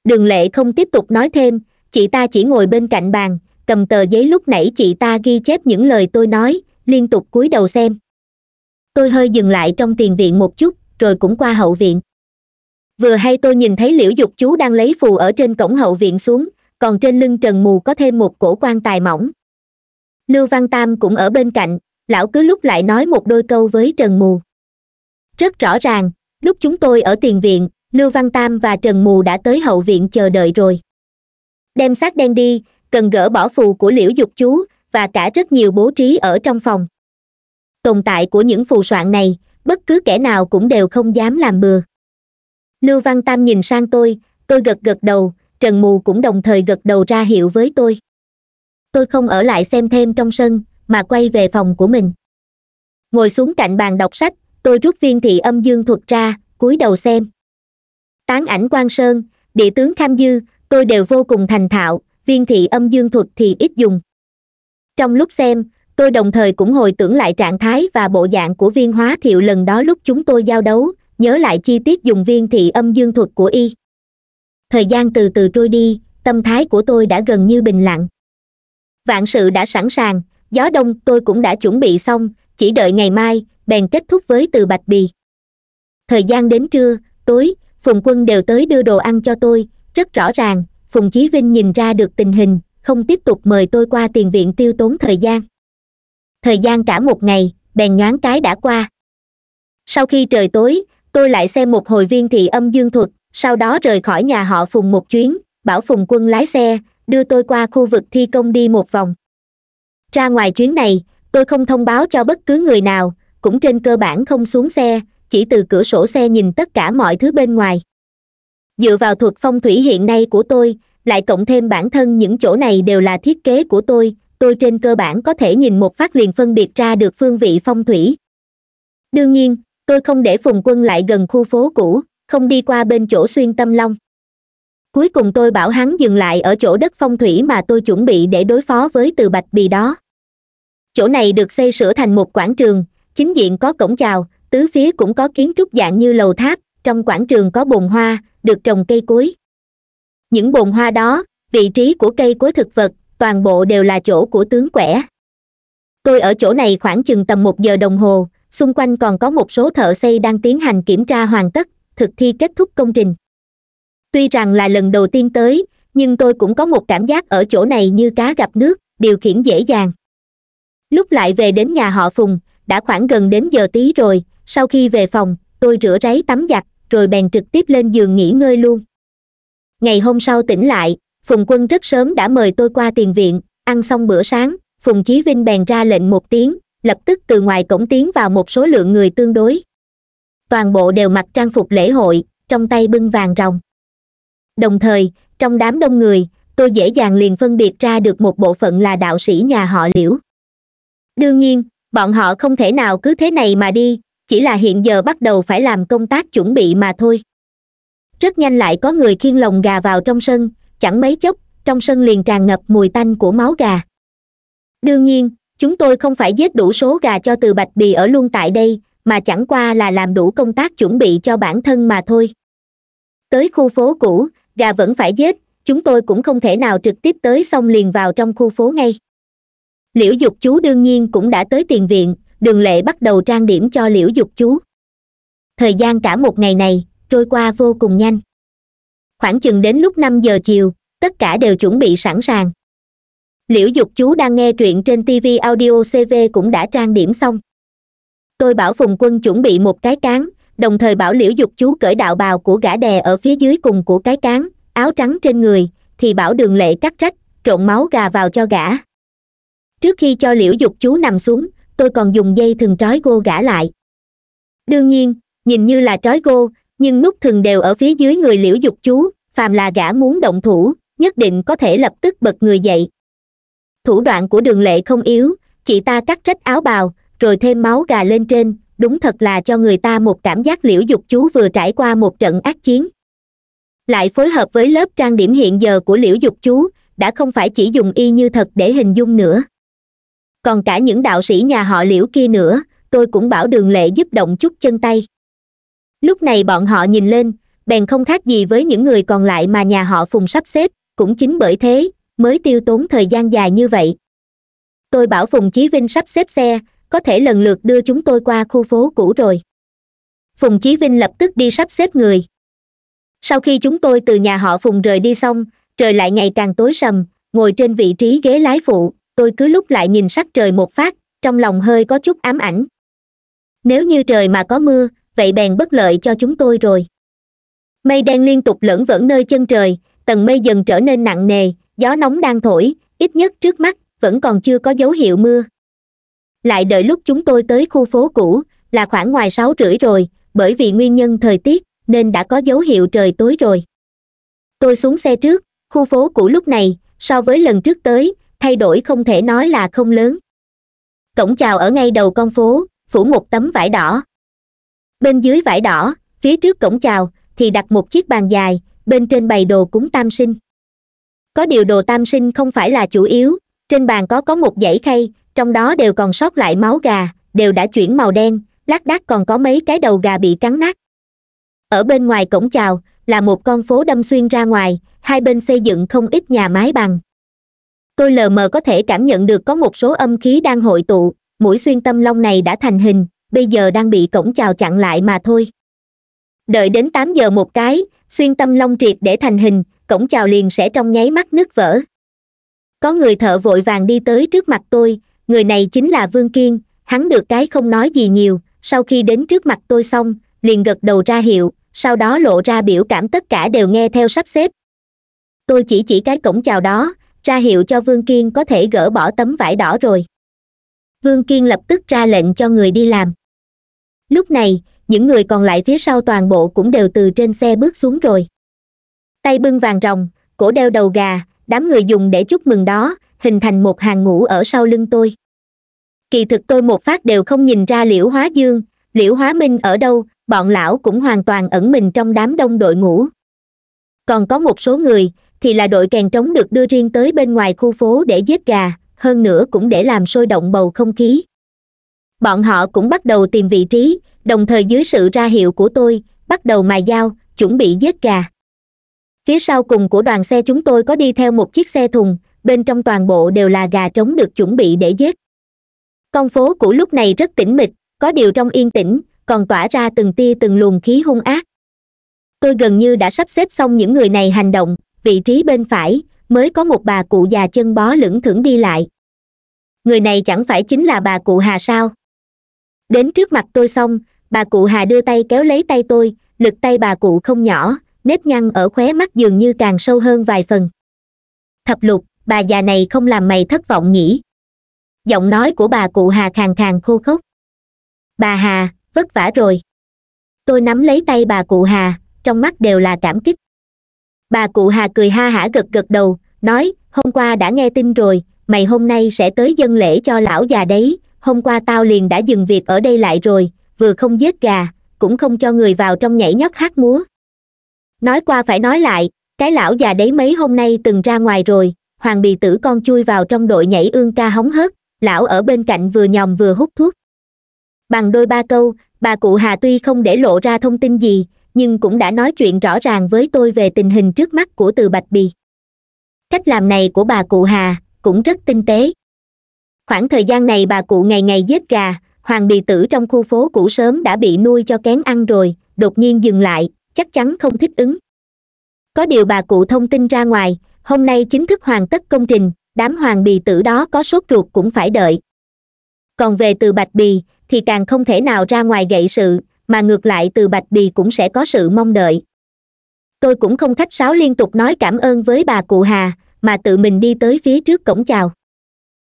đường lệ không tiếp tục nói thêm chị ta chỉ ngồi bên cạnh bàn cầm tờ giấy lúc nãy chị ta ghi chép những lời tôi nói liên tục cúi đầu xem tôi hơi dừng lại trong tiền viện một chút rồi cũng qua hậu viện vừa hay tôi nhìn thấy liễu dục chú đang lấy phù ở trên cổng hậu viện xuống còn trên lưng trần mù có thêm một cổ quan tài mỏng lưu văn tam cũng ở bên cạnh lão cứ lúc lại nói một đôi câu với trần mù rất rõ ràng lúc chúng tôi ở tiền viện lưu văn tam và trần mù đã tới hậu viện chờ đợi rồi đem xác đen đi cần gỡ bỏ phù của liễu dục chú và cả rất nhiều bố trí ở trong phòng tồn tại của những phù soạn này bất cứ kẻ nào cũng đều không dám làm bừa lưu văn tam nhìn sang tôi tôi gật gật đầu trần mù cũng đồng thời gật đầu ra hiệu với tôi tôi không ở lại xem thêm trong sân mà quay về phòng của mình ngồi xuống cạnh bàn đọc sách tôi rút viên thị âm dương thuật ra cúi đầu xem tán ảnh quan sơn địa tướng kham dư tôi đều vô cùng thành thạo viên thị âm dương thuật thì ít dùng trong lúc xem tôi đồng thời cũng hồi tưởng lại trạng thái và bộ dạng của viên hóa thiệu lần đó lúc chúng tôi giao đấu nhớ lại chi tiết dùng viên thị âm dương thuật của y thời gian từ từ trôi đi tâm thái của tôi đã gần như bình lặng vạn sự đã sẵn sàng gió đông tôi cũng đã chuẩn bị xong chỉ đợi ngày mai bèn kết thúc với từ bạch bì thời gian đến trưa tối phùng quân đều tới đưa đồ ăn cho tôi rất rõ ràng phùng chí vinh nhìn ra được tình hình không tiếp tục mời tôi qua tiền viện tiêu tốn thời gian thời gian cả một ngày bèn nhoáng cái đã qua sau khi trời tối tôi lại xem một hồi viên thị âm dương thuật sau đó rời khỏi nhà họ phùng một chuyến bảo phùng quân lái xe đưa tôi qua khu vực thi công đi một vòng ra ngoài chuyến này tôi không thông báo cho bất cứ người nào cũng trên cơ bản không xuống xe chỉ từ cửa sổ xe nhìn tất cả mọi thứ bên ngoài dựa vào thuật phong thủy hiện nay của tôi lại cộng thêm bản thân những chỗ này đều là thiết kế của tôi tôi trên cơ bản có thể nhìn một phát liền phân biệt ra được phương vị phong thủy đương nhiên tôi không để phùng quân lại gần khu phố cũ không đi qua bên chỗ xuyên tâm long cuối cùng tôi bảo hắn dừng lại ở chỗ đất phong thủy mà tôi chuẩn bị để đối phó với từ bạch bì đó chỗ này được xây sửa thành một quảng trường chính diện có cổng chào tứ phía cũng có kiến trúc dạng như lầu tháp trong quảng trường có bồn hoa được trồng cây cối những bồn hoa đó vị trí của cây cối thực vật toàn bộ đều là chỗ của tướng quẻ tôi ở chỗ này khoảng chừng tầm một giờ đồng hồ xung quanh còn có một số thợ xây đang tiến hành kiểm tra hoàn tất thực thi kết thúc công trình tuy rằng là lần đầu tiên tới nhưng tôi cũng có một cảm giác ở chỗ này như cá gặp nước điều khiển dễ dàng lúc lại về đến nhà họ phùng đã khoảng gần đến giờ tí rồi sau khi về phòng tôi rửa ráy tắm giặt rồi bèn trực tiếp lên giường nghỉ ngơi luôn ngày hôm sau tỉnh lại phùng quân rất sớm đã mời tôi qua tiền viện ăn xong bữa sáng phùng chí vinh bèn ra lệnh một tiếng lập tức từ ngoài cổng tiến vào một số lượng người tương đối toàn bộ đều mặc trang phục lễ hội trong tay bưng vàng rồng. đồng thời trong đám đông người tôi dễ dàng liền phân biệt ra được một bộ phận là đạo sĩ nhà họ liễu đương nhiên bọn họ không thể nào cứ thế này mà đi chỉ là hiện giờ bắt đầu phải làm công tác chuẩn bị mà thôi rất nhanh lại có người khiêng lồng gà vào trong sân chẳng mấy chốc trong sân liền tràn ngập mùi tanh của máu gà đương nhiên chúng tôi không phải giết đủ số gà cho từ bạch bì ở luôn tại đây mà chẳng qua là làm đủ công tác chuẩn bị cho bản thân mà thôi tới khu phố cũ gà vẫn phải giết chúng tôi cũng không thể nào trực tiếp tới xong liền vào trong khu phố ngay liễu dục chú đương nhiên cũng đã tới tiền viện đường lệ bắt đầu trang điểm cho liễu dục chú thời gian cả một ngày này trôi qua vô cùng nhanh khoảng chừng đến lúc năm giờ chiều tất cả đều chuẩn bị sẵn sàng liễu dục chú đang nghe truyện trên tv audio cv cũng đã trang điểm xong tôi bảo phùng quân chuẩn bị một cái cán đồng thời bảo liễu dục chú cởi đạo bào của gã đè ở phía dưới cùng của cái cán áo trắng trên người thì bảo đường lệ cắt rách trộn máu gà vào cho gã trước khi cho liễu dục chú nằm xuống tôi còn dùng dây thừng trói cô gã lại đương nhiên nhìn như là trói cô nhưng nút thừng đều ở phía dưới người liễu dục chú phàm là gã muốn động thủ nhất định có thể lập tức bật người dậy thủ đoạn của đường lệ không yếu chị ta cắt rách áo bào rồi thêm máu gà lên trên đúng thật là cho người ta một cảm giác liễu dục chú vừa trải qua một trận ác chiến lại phối hợp với lớp trang điểm hiện giờ của liễu dục chú đã không phải chỉ dùng y như thật để hình dung nữa còn cả những đạo sĩ nhà họ liễu kia nữa tôi cũng bảo đường lệ giúp động chút chân tay lúc này bọn họ nhìn lên bèn không khác gì với những người còn lại mà nhà họ phùng sắp xếp cũng chính bởi thế mới tiêu tốn thời gian dài như vậy tôi bảo phùng chí vinh sắp xếp xe có thể lần lượt đưa chúng tôi qua khu phố cũ rồi phùng chí vinh lập tức đi sắp xếp người sau khi chúng tôi từ nhà họ phùng rời đi xong trời lại ngày càng tối sầm ngồi trên vị trí ghế lái phụ tôi cứ lúc lại nhìn sắc trời một phát trong lòng hơi có chút ám ảnh nếu như trời mà có mưa vậy bèn bất lợi cho chúng tôi rồi mây đen liên tục lẫn vẫn nơi chân trời tầng mây dần trở nên nặng nề gió nóng đang thổi ít nhất trước mắt vẫn còn chưa có dấu hiệu mưa lại đợi lúc chúng tôi tới khu phố cũ là khoảng ngoài sáu rưỡi rồi bởi vì nguyên nhân thời tiết nên đã có dấu hiệu trời tối rồi tôi xuống xe trước khu phố cũ lúc này so với lần trước tới thay đổi không thể nói là không lớn cổng chào ở ngay đầu con phố phủ một tấm vải đỏ bên dưới vải đỏ phía trước cổng chào thì đặt một chiếc bàn dài bên trên bày đồ cúng tam sinh có điều đồ tam sinh không phải là chủ yếu trên bàn có có một dãy khay trong đó đều còn sót lại máu gà đều đã chuyển màu đen lác đác còn có mấy cái đầu gà bị cắn nát ở bên ngoài cổng chào là một con phố đâm xuyên ra ngoài hai bên xây dựng không ít nhà mái bằng tôi lờ mờ có thể cảm nhận được có một số âm khí đang hội tụ mũi xuyên tâm long này đã thành hình bây giờ đang bị cổng chào chặn lại mà thôi đợi đến tám giờ một cái xuyên tâm long triệt để thành hình cổng chào liền sẽ trong nháy mắt nứt vỡ có người thợ vội vàng đi tới trước mặt tôi người này chính là vương kiên hắn được cái không nói gì nhiều sau khi đến trước mặt tôi xong liền gật đầu ra hiệu sau đó lộ ra biểu cảm tất cả đều nghe theo sắp xếp tôi chỉ chỉ cái cổng chào đó ra hiệu cho vương kiên có thể gỡ bỏ tấm vải đỏ rồi vương kiên lập tức ra lệnh cho người đi làm lúc này những người còn lại phía sau toàn bộ cũng đều từ trên xe bước xuống rồi tay bưng vàng rồng cổ đeo đầu gà đám người dùng để chúc mừng đó hình thành một hàng ngũ ở sau lưng tôi kỳ thực tôi một phát đều không nhìn ra liễu hóa dương liễu hóa minh ở đâu bọn lão cũng hoàn toàn ẩn mình trong đám đông đội ngũ còn có một số người thì là đội kèn trống được đưa riêng tới bên ngoài khu phố để giết gà hơn nữa cũng để làm sôi động bầu không khí bọn họ cũng bắt đầu tìm vị trí đồng thời dưới sự ra hiệu của tôi bắt đầu mài dao chuẩn bị giết gà phía sau cùng của đoàn xe chúng tôi có đi theo một chiếc xe thùng bên trong toàn bộ đều là gà trống được chuẩn bị để giết con phố của lúc này rất tĩnh mịch có điều trong yên tĩnh còn tỏa ra từng tia từng luồng khí hung ác tôi gần như đã sắp xếp xong những người này hành động vị trí bên phải mới có một bà cụ già chân bó lững thững đi lại người này chẳng phải chính là bà cụ hà sao đến trước mặt tôi xong bà cụ hà đưa tay kéo lấy tay tôi lực tay bà cụ không nhỏ nếp nhăn ở khóe mắt dường như càng sâu hơn vài phần thập lục bà già này không làm mày thất vọng nhỉ giọng nói của bà cụ hà khàn khàn khô khốc bà hà vất vả rồi tôi nắm lấy tay bà cụ hà trong mắt đều là cảm kích bà cụ hà cười ha hả gật gật đầu nói hôm qua đã nghe tin rồi mày hôm nay sẽ tới dân lễ cho lão già đấy hôm qua tao liền đã dừng việc ở đây lại rồi vừa không giết gà cũng không cho người vào trong nhảy nhót hát múa nói qua phải nói lại cái lão già đấy mấy hôm nay từng ra ngoài rồi hoàng bì tử con chui vào trong đội nhảy ương ca hóng hớt lão ở bên cạnh vừa nhòm vừa hút thuốc bằng đôi ba câu bà cụ hà tuy không để lộ ra thông tin gì nhưng cũng đã nói chuyện rõ ràng với tôi về tình hình trước mắt của từ bạch bì cách làm này của bà cụ hà cũng rất tinh tế khoảng thời gian này bà cụ ngày ngày giết gà hoàng bì tử trong khu phố cũ sớm đã bị nuôi cho kén ăn rồi đột nhiên dừng lại chắc chắn không thích ứng có điều bà cụ thông tin ra ngoài hôm nay chính thức hoàn tất công trình đám hoàng bì tử đó có sốt ruột cũng phải đợi còn về từ bạch bì thì càng không thể nào ra ngoài gậy sự mà ngược lại từ bạch bì cũng sẽ có sự mong đợi tôi cũng không khách sáo liên tục nói cảm ơn với bà cụ hà mà tự mình đi tới phía trước cổng chào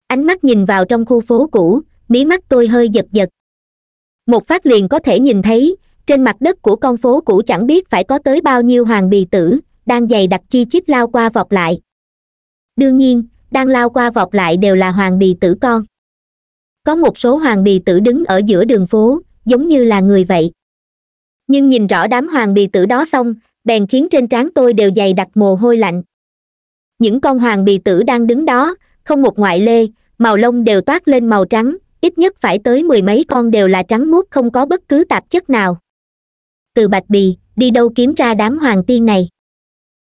ánh mắt nhìn vào trong khu phố cũ mí mắt tôi hơi giật giật một phát liền có thể nhìn thấy trên mặt đất của con phố cũ chẳng biết phải có tới bao nhiêu hoàng bì tử đang dày đặc chi chít lao qua vọt lại đương nhiên đang lao qua vọt lại đều là hoàng bì tử con có một số hoàng bì tử đứng ở giữa đường phố giống như là người vậy nhưng nhìn rõ đám hoàng bì tử đó xong bèn khiến trên trán tôi đều dày đặc mồ hôi lạnh những con hoàng bì tử đang đứng đó không một ngoại lệ màu lông đều toát lên màu trắng ít nhất phải tới mười mấy con đều là trắng muốt không có bất cứ tạp chất nào từ bạch bì đi đâu kiếm ra đám hoàng tiên này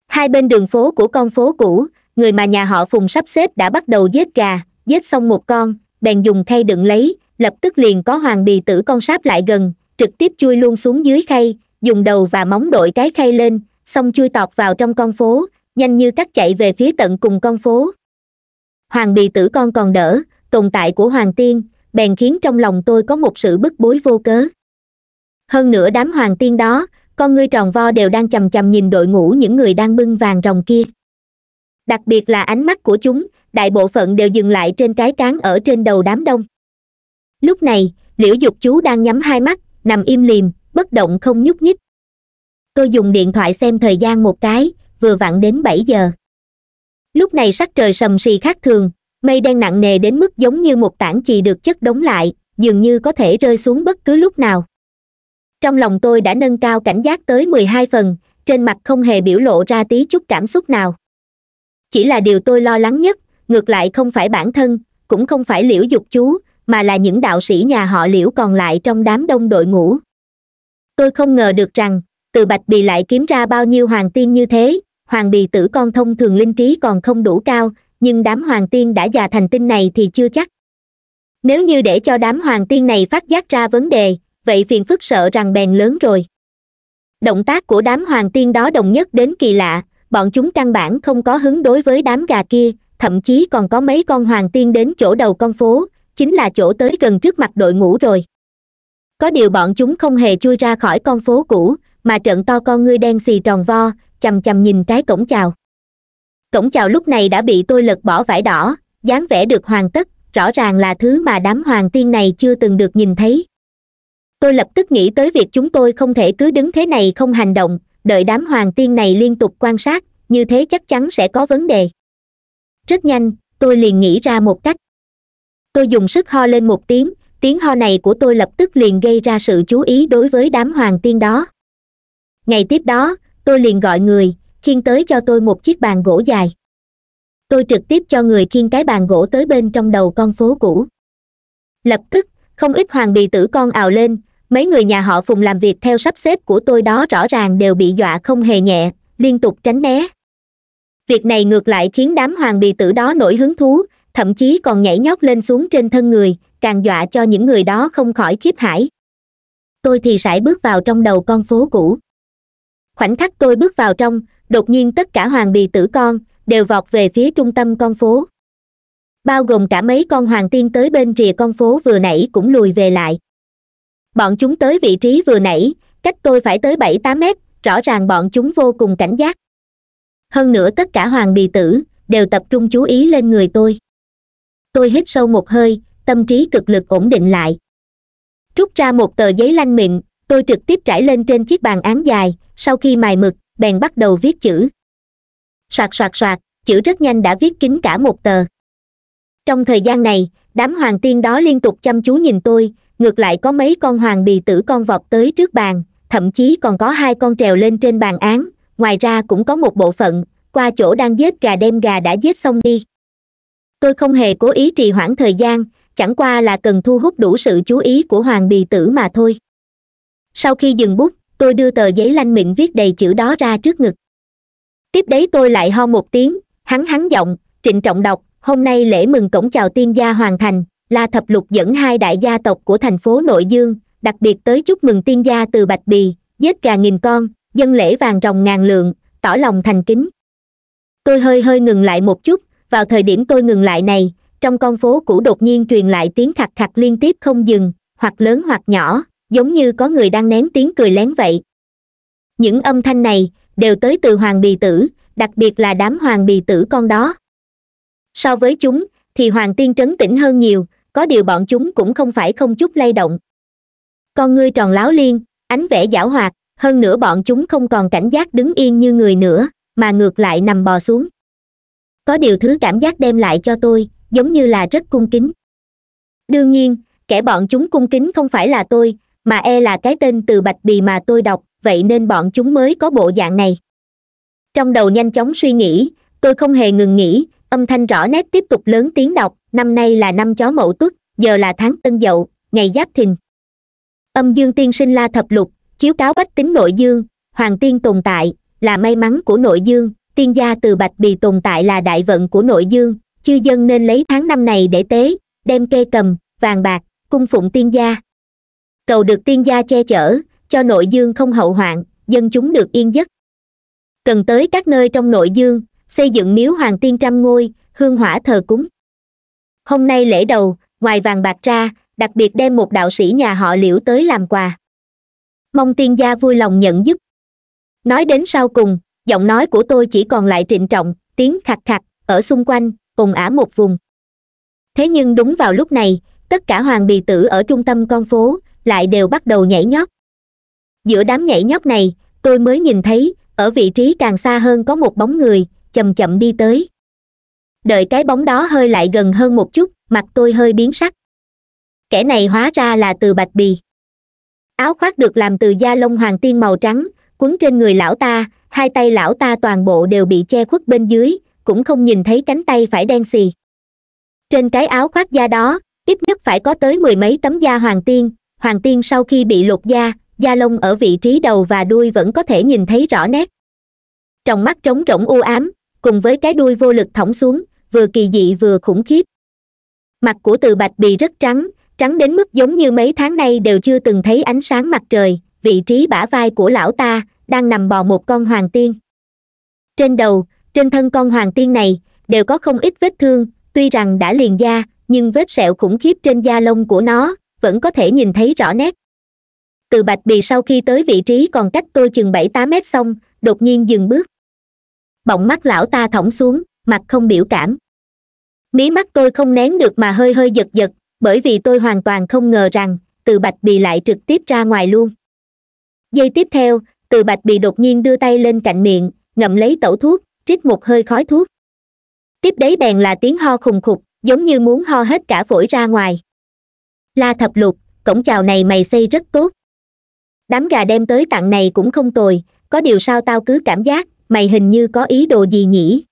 hai bên đường phố của con phố cũ người mà nhà họ phùng sắp xếp đã bắt đầu giết gà giết xong một con bèn dùng thay đựng lấy lập tức liền có hoàng bì tử con sáp lại gần trực tiếp chui luôn xuống dưới khay dùng đầu và móng đội cái khay lên xong chui tọt vào trong con phố nhanh như cắt chạy về phía tận cùng con phố hoàng bì tử con còn đỡ tồn tại của hoàng tiên bèn khiến trong lòng tôi có một sự bức bối vô cớ hơn nữa đám hoàng tiên đó con ngươi tròn vo đều đang chằm chằm nhìn đội ngũ những người đang bưng vàng rồng kia đặc biệt là ánh mắt của chúng đại bộ phận đều dừng lại trên cái cán ở trên đầu đám đông lúc này liễu dục chú đang nhắm hai mắt nằm im lìm bất động không nhúc nhích tôi dùng điện thoại xem thời gian một cái vừa vặn đến bảy giờ lúc này sắc trời sầm sì khác thường mây đen nặng nề đến mức giống như một tảng chì được chất đóng lại dường như có thể rơi xuống bất cứ lúc nào trong lòng tôi đã nâng cao cảnh giác tới mười hai phần trên mặt không hề biểu lộ ra tí chút cảm xúc nào chỉ là điều tôi lo lắng nhất ngược lại không phải bản thân cũng không phải liễu dục chú mà là những đạo sĩ nhà họ liễu còn lại trong đám đông đội ngũ tôi không ngờ được rằng từ bạch bì lại kiếm ra bao nhiêu hoàng tiên như thế hoàng bì tử con thông thường linh trí còn không đủ cao nhưng đám hoàng tiên đã già thành tinh này thì chưa chắc nếu như để cho đám hoàng tiên này phát giác ra vấn đề vậy phiền phức sợ rằng bèn lớn rồi động tác của đám hoàng tiên đó đồng nhất đến kỳ lạ bọn chúng căn bản không có hứng đối với đám gà kia thậm chí còn có mấy con hoàng tiên đến chỗ đầu con phố chính là chỗ tới gần trước mặt đội ngũ rồi có điều bọn chúng không hề chui ra khỏi con phố cũ mà trận to con ngươi đen xì tròn vo chằm chằm nhìn cái cổng chào cổng chào lúc này đã bị tôi lật bỏ vải đỏ dáng vẻ được hoàn tất rõ ràng là thứ mà đám hoàng tiên này chưa từng được nhìn thấy tôi lập tức nghĩ tới việc chúng tôi không thể cứ đứng thế này không hành động đợi đám hoàng tiên này liên tục quan sát như thế chắc chắn sẽ có vấn đề rất nhanh tôi liền nghĩ ra một cách tôi dùng sức ho lên một tiếng tiếng ho này của tôi lập tức liền gây ra sự chú ý đối với đám hoàng tiên đó ngày tiếp đó tôi liền gọi người khiêng tới cho tôi một chiếc bàn gỗ dài tôi trực tiếp cho người khiêng cái bàn gỗ tới bên trong đầu con phố cũ lập tức không ít hoàng bì tử con ào lên mấy người nhà họ phùng làm việc theo sắp xếp của tôi đó rõ ràng đều bị dọa không hề nhẹ liên tục tránh né việc này ngược lại khiến đám hoàng bì tử đó nổi hứng thú thậm chí còn nhảy nhót lên xuống trên thân người càng dọa cho những người đó không khỏi khiếp hãi tôi thì sải bước vào trong đầu con phố cũ khoảnh khắc tôi bước vào trong đột nhiên tất cả hoàng bì tử con đều vọt về phía trung tâm con phố bao gồm cả mấy con hoàng tiên tới bên rìa con phố vừa nãy cũng lùi về lại bọn chúng tới vị trí vừa nãy cách tôi phải tới bảy tám mét rõ ràng bọn chúng vô cùng cảnh giác hơn nữa tất cả hoàng bì tử đều tập trung chú ý lên người tôi tôi hít sâu một hơi tâm trí cực lực ổn định lại rút ra một tờ giấy lanh mịn tôi trực tiếp trải lên trên chiếc bàn án dài sau khi mài mực bèn bắt đầu viết chữ soạt soạt soạt chữ rất nhanh đã viết kín cả một tờ trong thời gian này đám hoàng tiên đó liên tục chăm chú nhìn tôi ngược lại có mấy con hoàng bì tử con vọt tới trước bàn thậm chí còn có hai con trèo lên trên bàn án ngoài ra cũng có một bộ phận qua chỗ đang giết gà đem gà đã giết xong đi tôi không hề cố ý trì hoãn thời gian chẳng qua là cần thu hút đủ sự chú ý của hoàng bì tử mà thôi sau khi dừng bút tôi đưa tờ giấy lanh miệng viết đầy chữ đó ra trước ngực tiếp đấy tôi lại ho một tiếng hắn hắn giọng trịnh trọng đọc hôm nay lễ mừng cổng chào tiên gia hoàn thành là thập lục dẫn hai đại gia tộc của thành phố nội dương đặc biệt tới chúc mừng tiên gia từ bạch bì giết gà nghìn con dân lễ vàng ròng ngàn lượng tỏ lòng thành kính tôi hơi hơi ngừng lại một chút vào thời điểm tôi ngừng lại này trong con phố cũ đột nhiên truyền lại tiếng khặt khặt liên tiếp không dừng hoặc lớn hoặc nhỏ giống như có người đang ném tiếng cười lén vậy những âm thanh này đều tới từ hoàng bì tử đặc biệt là đám hoàng bì tử con đó so với chúng thì hoàng tiên trấn tĩnh hơn nhiều có điều bọn chúng cũng không phải không chút lay động con ngươi tròn láo liên ánh vẻ giảo hoạt hơn nữa bọn chúng không còn cảnh giác đứng yên như người nữa mà ngược lại nằm bò xuống có điều thứ cảm giác đem lại cho tôi giống như là rất cung kính đương nhiên kẻ bọn chúng cung kính không phải là tôi mà e là cái tên từ bạch bì mà tôi đọc vậy nên bọn chúng mới có bộ dạng này trong đầu nhanh chóng suy nghĩ tôi không hề ngừng nghĩ âm thanh rõ nét tiếp tục lớn tiếng đọc năm nay là năm chó mậu tuất giờ là tháng tân dậu ngày giáp thìn âm dương tiên sinh la thập lục chiếu cáo bách tính nội dương hoàng tiên tồn tại là may mắn của nội dương tiên gia từ bạch bì tồn tại là đại vận của nội dương chư dân nên lấy tháng năm này để tế đem kê cầm vàng bạc cung phụng tiên gia cầu được tiên gia che chở cho nội dương không hậu hoạn dân chúng được yên giấc cần tới các nơi trong nội dương xây dựng miếu hoàng tiên trăm ngôi hương hỏa thờ cúng hôm nay lễ đầu ngoài vàng bạc ra đặc biệt đem một đạo sĩ nhà họ liễu tới làm quà mong tiên gia vui lòng nhận giúp nói đến sau cùng giọng nói của tôi chỉ còn lại trịnh trọng tiếng khạc khạc ở xung quanh ồn ả một vùng thế nhưng đúng vào lúc này tất cả hoàng bì tử ở trung tâm con phố lại đều bắt đầu nhảy nhót giữa đám nhảy nhót này tôi mới nhìn thấy ở vị trí càng xa hơn có một bóng người chậm chậm đi tới đợi cái bóng đó hơi lại gần hơn một chút mặt tôi hơi biến sắc kẻ này hóa ra là từ bạch bì áo khoác được làm từ da lông hoàng tiên màu trắng quấn trên người lão ta hai tay lão ta toàn bộ đều bị che khuất bên dưới cũng không nhìn thấy cánh tay phải đen xì trên cái áo khoác da đó ít nhất phải có tới mười mấy tấm da hoàng tiên hoàng tiên sau khi bị lột da da lông ở vị trí đầu và đuôi vẫn có thể nhìn thấy rõ nét trong mắt trống rỗng u ám cùng với cái đuôi vô lực thõng xuống vừa kỳ dị vừa khủng khiếp mặt của từ bạch bì rất trắng trắng đến mức giống như mấy tháng nay đều chưa từng thấy ánh sáng mặt trời vị trí bả vai của lão ta đang nằm bò một con hoàng tiên trên đầu trên thân con hoàng tiên này đều có không ít vết thương tuy rằng đã liền da nhưng vết sẹo khủng khiếp trên da lông của nó vẫn có thể nhìn thấy rõ nét từ bạch bì sau khi tới vị trí còn cách tôi chừng bảy tám mét xong đột nhiên dừng bước bọng mắt lão ta thõng xuống mặt không biểu cảm mí mắt tôi không nén được mà hơi hơi giật giật bởi vì tôi hoàn toàn không ngờ rằng từ bạch bì lại trực tiếp ra ngoài luôn giây tiếp theo từ bạch bì đột nhiên đưa tay lên cạnh miệng ngậm lấy tẩu thuốc rít một hơi khói thuốc tiếp đấy bèn là tiếng ho khùng khục giống như muốn ho hết cả phổi ra ngoài la thập lục cổng chào này mày xây rất tốt đám gà đem tới tặng này cũng không tồi có điều sao tao cứ cảm giác mày hình như có ý đồ gì nhỉ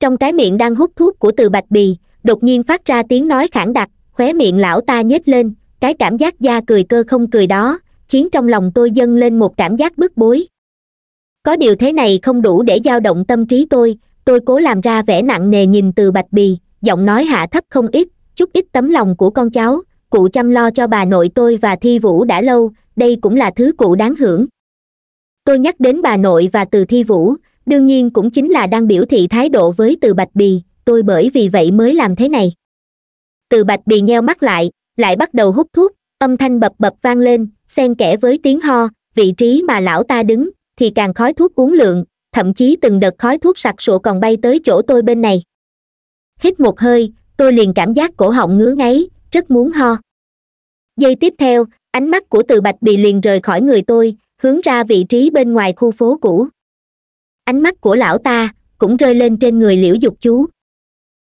trong cái miệng đang hút thuốc của từ bạch bì đột nhiên phát ra tiếng nói khản đặc khóe miệng lão ta nhếch lên cái cảm giác da cười cơ không cười đó khiến trong lòng tôi dâng lên một cảm giác bức bối có điều thế này không đủ để dao động tâm trí tôi tôi cố làm ra vẻ nặng nề nhìn từ bạch bì giọng nói hạ thấp không ít chút ít tấm lòng của con cháu cụ chăm lo cho bà nội tôi và thi vũ đã lâu đây cũng là thứ cụ đáng hưởng tôi nhắc đến bà nội và từ thi vũ đương nhiên cũng chính là đang biểu thị thái độ với từ bạch bì tôi bởi vì vậy mới làm thế này từ bạch bì nheo mắt lại lại bắt đầu hút thuốc âm thanh bập bập vang lên xen kẽ với tiếng ho vị trí mà lão ta đứng thì càng khói thuốc uống lượng thậm chí từng đợt khói thuốc sặc sụa còn bay tới chỗ tôi bên này hít một hơi tôi liền cảm giác cổ họng ngứa ngáy rất muốn ho giây tiếp theo ánh mắt của từ bạch bị liền rời khỏi người tôi hướng ra vị trí bên ngoài khu phố cũ ánh mắt của lão ta cũng rơi lên trên người liễu dục chú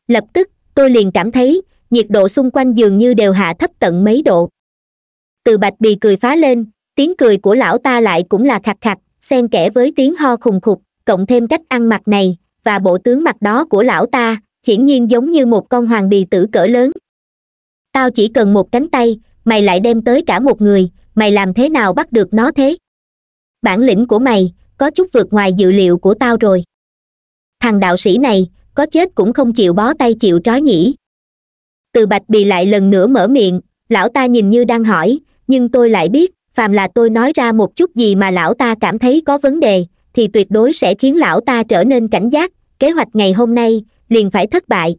lập tức tôi liền cảm thấy nhiệt độ xung quanh dường như đều hạ thấp tận mấy độ từ bạch bì cười phá lên tiếng cười của lão ta lại cũng là khặt khặt xen kẽ với tiếng ho khùng khục cộng thêm cách ăn mặc này và bộ tướng mặt đó của lão ta hiển nhiên giống như một con hoàng bì tử cỡ lớn tao chỉ cần một cánh tay mày lại đem tới cả một người mày làm thế nào bắt được nó thế bản lĩnh của mày có chút vượt ngoài dự liệu của tao rồi thằng đạo sĩ này có chết cũng không chịu bó tay chịu trói nhỉ từ bạch bì lại lần nữa mở miệng lão ta nhìn như đang hỏi nhưng tôi lại biết phàm là tôi nói ra một chút gì mà lão ta cảm thấy có vấn đề thì tuyệt đối sẽ khiến lão ta trở nên cảnh giác kế hoạch ngày hôm nay liền phải thất bại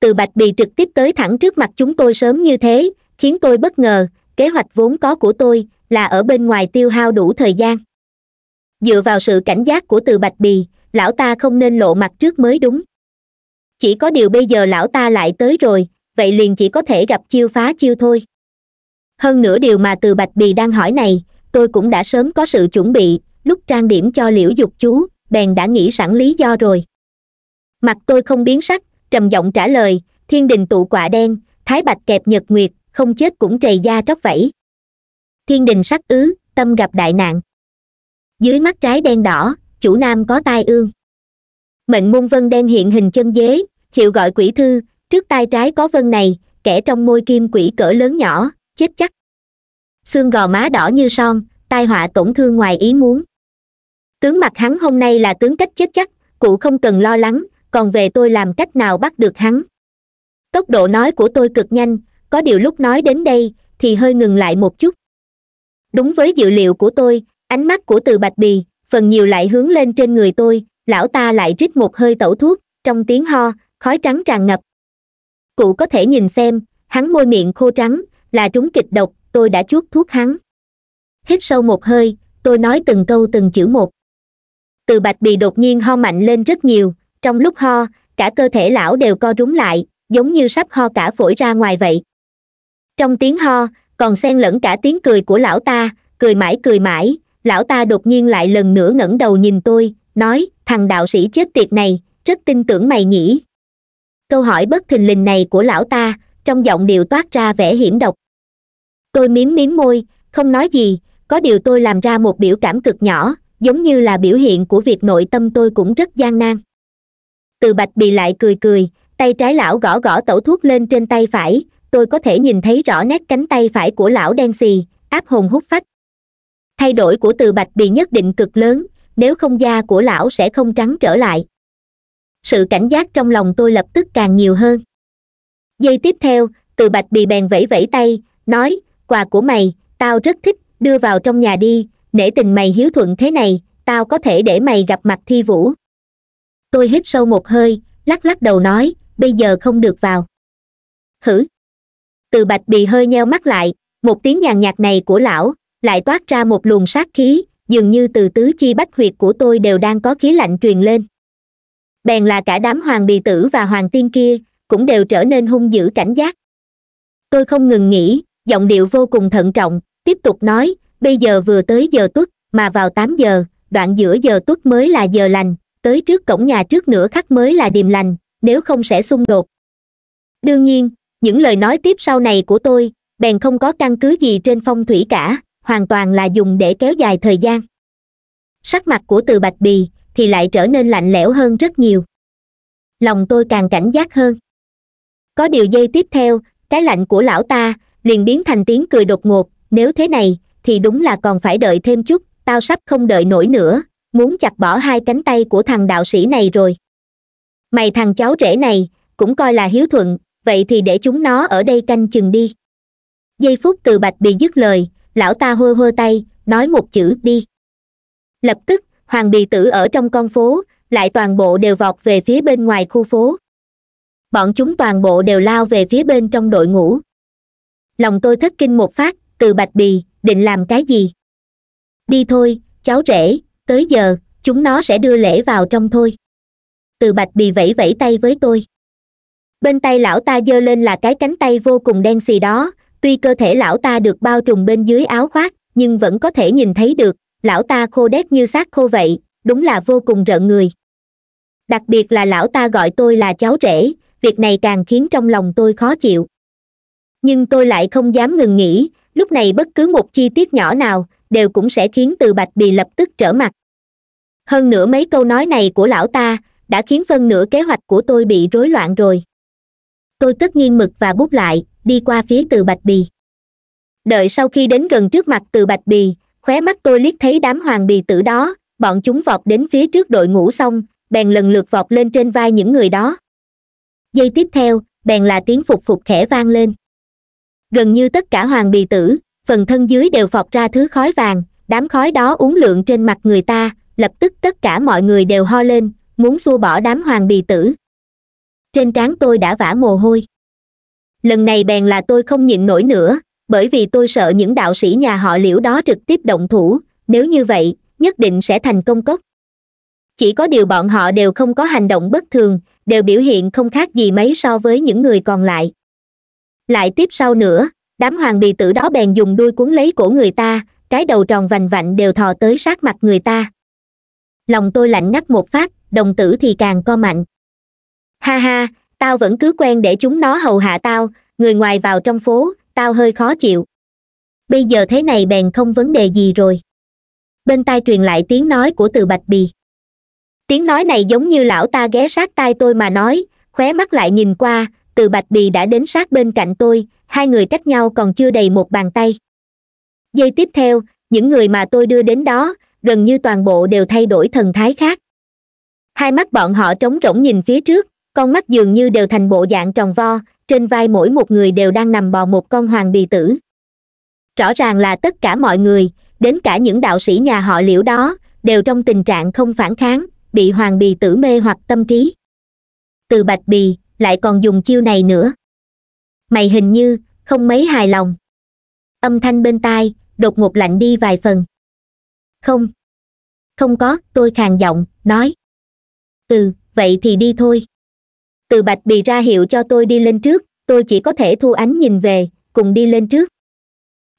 từ bạch bì trực tiếp tới thẳng trước mặt chúng tôi sớm như thế khiến tôi bất ngờ kế hoạch vốn có của tôi là ở bên ngoài tiêu hao đủ thời gian dựa vào sự cảnh giác của từ bạch bì lão ta không nên lộ mặt trước mới đúng chỉ có điều bây giờ lão ta lại tới rồi vậy liền chỉ có thể gặp chiêu phá chiêu thôi hơn nữa điều mà từ bạch bì đang hỏi này tôi cũng đã sớm có sự chuẩn bị lúc trang điểm cho liễu dục chú bèn đã nghĩ sẵn lý do rồi mặt tôi không biến sắc trầm giọng trả lời thiên đình tụ quả đen thái bạch kẹp nhật nguyệt không chết cũng trầy da tróc vẫy thiên đình sắc ứ tâm gặp đại nạn dưới mắt trái đen đỏ chủ nam có tai ương mệnh môn vân đem hiện hình chân dế hiệu gọi quỷ thư trước tai trái có vân này kẻ trong môi kim quỷ cỡ lớn nhỏ chết chắc xương gò má đỏ như son tai họa tổn thương ngoài ý muốn tướng mặt hắn hôm nay là tướng cách chết chắc cụ không cần lo lắng còn về tôi làm cách nào bắt được hắn tốc độ nói của tôi cực nhanh có điều lúc nói đến đây thì hơi ngừng lại một chút đúng với dự liệu của tôi ánh mắt của từ bạch bì phần nhiều lại hướng lên trên người tôi lão ta lại rít một hơi tẩu thuốc trong tiếng ho khói trắng tràn ngập cụ có thể nhìn xem hắn môi miệng khô trắng là trúng kịch độc tôi đã chuốt thuốc hắn hít sâu một hơi tôi nói từng câu từng chữ một từ bạch bì đột nhiên ho mạnh lên rất nhiều trong lúc ho cả cơ thể lão đều co rúm lại giống như sắp ho cả phổi ra ngoài vậy trong tiếng ho còn xen lẫn cả tiếng cười của lão ta cười mãi cười mãi lão ta đột nhiên lại lần nữa ngẩng đầu nhìn tôi nói thằng đạo sĩ chết tiệt này rất tin tưởng mày nhỉ câu hỏi bất thình lình này của lão ta trong giọng điệu toát ra vẻ hiểm độc tôi mím mím môi không nói gì có điều tôi làm ra một biểu cảm cực nhỏ giống như là biểu hiện của việc nội tâm tôi cũng rất gian nan từ bạch bì lại cười cười tay trái lão gõ gõ tẩu thuốc lên trên tay phải tôi có thể nhìn thấy rõ nét cánh tay phải của lão đen xì áp hồn hút phách thay đổi của từ bạch bì nhất định cực lớn nếu không da của lão sẽ không trắng trở lại sự cảnh giác trong lòng tôi lập tức càng nhiều hơn giây tiếp theo từ bạch bì bèn vẫy vẫy tay nói quà của mày tao rất thích đưa vào trong nhà đi nể tình mày hiếu thuận thế này tao có thể để mày gặp mặt thi vũ tôi hít sâu một hơi lắc lắc đầu nói bây giờ không được vào hử từ bạch bị hơi nheo mắt lại một tiếng nhàn nhạt này của lão lại toát ra một luồng sát khí dường như từ tứ chi bách huyệt của tôi đều đang có khí lạnh truyền lên bèn là cả đám hoàng bì tử và hoàng tiên kia cũng đều trở nên hung dữ cảnh giác tôi không ngừng nghĩ giọng điệu vô cùng thận trọng tiếp tục nói bây giờ vừa tới giờ tuất mà vào tám giờ đoạn giữa giờ tuất mới là giờ lành tới trước cổng nhà trước nửa khắc mới là điềm lành nếu không sẽ xung đột đương nhiên những lời nói tiếp sau này của tôi bèn không có căn cứ gì trên phong thủy cả hoàn toàn là dùng để kéo dài thời gian sắc mặt của từ bạch bì thì lại trở nên lạnh lẽo hơn rất nhiều lòng tôi càng cảnh giác hơn có điều dây tiếp theo cái lạnh của lão ta liền biến thành tiếng cười đột ngột nếu thế này thì đúng là còn phải đợi thêm chút tao sắp không đợi nổi nữa muốn chặt bỏ hai cánh tay của thằng đạo sĩ này rồi mày thằng cháu rể này cũng coi là hiếu thuận vậy thì để chúng nó ở đây canh chừng đi giây phút từ bạch bị dứt lời lão ta hôi hôi tay nói một chữ đi lập tức hoàng bì tử ở trong con phố lại toàn bộ đều vọt về phía bên ngoài khu phố bọn chúng toàn bộ đều lao về phía bên trong đội ngũ lòng tôi thất kinh một phát từ bạch bì định làm cái gì đi thôi cháu rể tới giờ chúng nó sẽ đưa lễ vào trong thôi từ bạch bì vẫy vẫy tay với tôi bên tay lão ta giơ lên là cái cánh tay vô cùng đen xì đó tuy cơ thể lão ta được bao trùm bên dưới áo khoác nhưng vẫn có thể nhìn thấy được lão ta khô đét như xác khô vậy đúng là vô cùng rợn người đặc biệt là lão ta gọi tôi là cháu rể việc này càng khiến trong lòng tôi khó chịu nhưng tôi lại không dám ngừng nghỉ lúc này bất cứ một chi tiết nhỏ nào đều cũng sẽ khiến từ bạch bì lập tức trở mặt hơn nữa mấy câu nói này của lão ta đã khiến phân nửa kế hoạch của tôi bị rối loạn rồi tôi tất nhiên mực và bút lại đi qua phía từ bạch bì đợi sau khi đến gần trước mặt từ bạch bì khóe mắt tôi liếc thấy đám hoàng bì tử đó bọn chúng vọt đến phía trước đội ngũ xong bèn lần lượt vọt lên trên vai những người đó giây tiếp theo bèn là tiếng phục phục khẽ vang lên gần như tất cả hoàng bì tử phần thân dưới đều phọt ra thứ khói vàng đám khói đó uốn lượn trên mặt người ta lập tức tất cả mọi người đều ho lên muốn xua bỏ đám hoàng bì tử trên trán tôi đã vã mồ hôi lần này bèn là tôi không nhịn nổi nữa bởi vì tôi sợ những đạo sĩ nhà họ liễu đó trực tiếp động thủ nếu như vậy nhất định sẽ thành công cốc chỉ có điều bọn họ đều không có hành động bất thường đều biểu hiện không khác gì mấy so với những người còn lại lại tiếp sau nữa đám hoàng bì tử đó bèn dùng đuôi cuốn lấy cổ người ta cái đầu tròn vành vạnh đều thò tới sát mặt người ta lòng tôi lạnh ngắt một phát đồng tử thì càng co mạnh ha ha tao vẫn cứ quen để chúng nó hầu hạ tao người ngoài vào trong phố tao hơi khó chịu bây giờ thế này bèn không vấn đề gì rồi bên tai truyền lại tiếng nói của từ bạch bì tiếng nói này giống như lão ta ghé sát tai tôi mà nói khóe mắt lại nhìn qua từ bạch bì đã đến sát bên cạnh tôi hai người cách nhau còn chưa đầy một bàn tay giây tiếp theo những người mà tôi đưa đến đó gần như toàn bộ đều thay đổi thần thái khác hai mắt bọn họ trống rỗng nhìn phía trước con mắt dường như đều thành bộ dạng tròn vo trên vai mỗi một người đều đang nằm bò một con hoàng bì tử rõ ràng là tất cả mọi người đến cả những đạo sĩ nhà họ liễu đó đều trong tình trạng không phản kháng bị hoàng bì tử mê hoặc tâm trí từ bạch bì lại còn dùng chiêu này nữa mày hình như không mấy hài lòng âm thanh bên tai đột ngột lạnh đi vài phần không không có tôi khàn giọng nói ừ vậy thì đi thôi từ bạch bị ra hiệu cho tôi đi lên trước tôi chỉ có thể thu ánh nhìn về cùng đi lên trước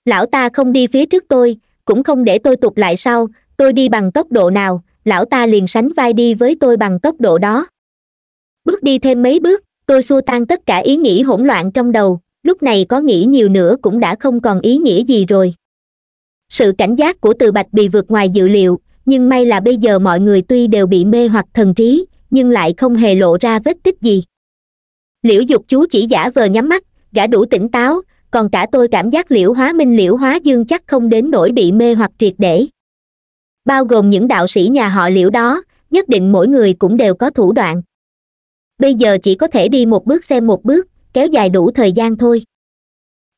lão ta không đi phía trước tôi cũng không để tôi tụt lại sau tôi đi bằng tốc độ nào lão ta liền sánh vai đi với tôi bằng tốc độ đó bước đi thêm mấy bước tôi xua tan tất cả ý nghĩ hỗn loạn trong đầu lúc này có nghĩ nhiều nữa cũng đã không còn ý nghĩa gì rồi sự cảnh giác của từ bạch bị vượt ngoài dự liệu nhưng may là bây giờ mọi người tuy đều bị mê hoặc thần trí nhưng lại không hề lộ ra vết tích gì liễu dục chú chỉ giả vờ nhắm mắt gã đủ tỉnh táo còn cả tôi cảm giác liễu hóa minh liễu hóa dương chắc không đến nỗi bị mê hoặc triệt để bao gồm những đạo sĩ nhà họ liễu đó nhất định mỗi người cũng đều có thủ đoạn bây giờ chỉ có thể đi một bước xem một bước kéo dài đủ thời gian thôi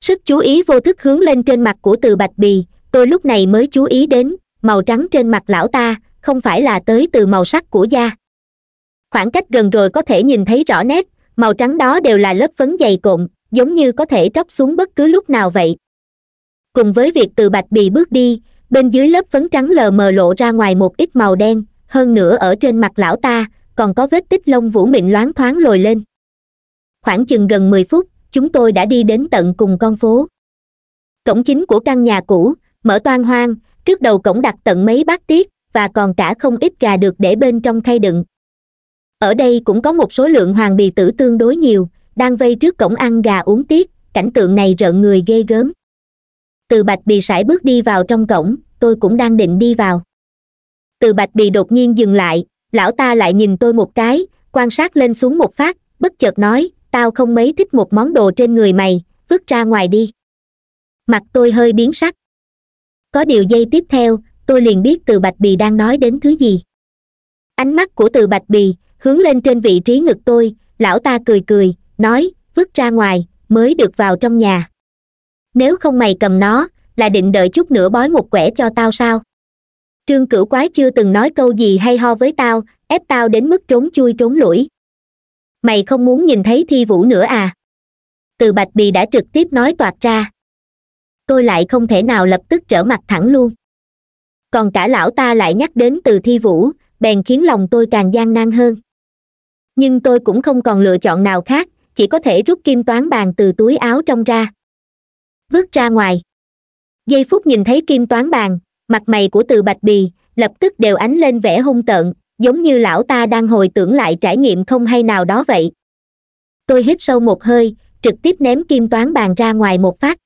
sức chú ý vô thức hướng lên trên mặt của từ bạch bì tôi lúc này mới chú ý đến màu trắng trên mặt lão ta không phải là tới từ màu sắc của da khoảng cách gần rồi có thể nhìn thấy rõ nét màu trắng đó đều là lớp phấn dày cộm giống như có thể tróc xuống bất cứ lúc nào vậy cùng với việc từ bạch bì bước đi bên dưới lớp phấn trắng lờ mờ lộ ra ngoài một ít màu đen hơn nữa ở trên mặt lão ta còn có vết tích lông vũ mịn loáng thoáng lồi lên khoảng chừng gần mười phút chúng tôi đã đi đến tận cùng con phố cổng chính của căn nhà cũ mở toan hoang trước đầu cổng đặt tận mấy bát tiết và còn cả không ít gà được để bên trong khay đựng ở đây cũng có một số lượng hoàng bì tử tương đối nhiều đang vây trước cổng ăn gà uống tiết cảnh tượng này rợn người ghê gớm từ bạch bì sải bước đi vào trong cổng tôi cũng đang định đi vào từ bạch bì đột nhiên dừng lại lão ta lại nhìn tôi một cái quan sát lên xuống một phát bất chợt nói tao không mấy thích một món đồ trên người mày vứt ra ngoài đi mặt tôi hơi biến sắc có điều dây tiếp theo tôi liền biết từ bạch bì đang nói đến thứ gì ánh mắt của từ bạch bì hướng lên trên vị trí ngực tôi lão ta cười cười nói vứt ra ngoài mới được vào trong nhà nếu không mày cầm nó là định đợi chút nữa bói một quẻ cho tao sao trương cửu quái chưa từng nói câu gì hay ho với tao ép tao đến mức trốn chui trốn lủi mày không muốn nhìn thấy thi vũ nữa à từ bạch bì đã trực tiếp nói toạc ra tôi lại không thể nào lập tức trở mặt thẳng luôn còn cả lão ta lại nhắc đến từ thi vũ bèn khiến lòng tôi càng gian nan hơn nhưng tôi cũng không còn lựa chọn nào khác chỉ có thể rút kim toán bàn từ túi áo trong ra vứt ra ngoài giây phút nhìn thấy kim toán bàn mặt mày của từ bạch bì lập tức đều ánh lên vẻ hung tợn giống như lão ta đang hồi tưởng lại trải nghiệm không hay nào đó vậy tôi hít sâu một hơi trực tiếp ném kim toán bàn ra ngoài một phát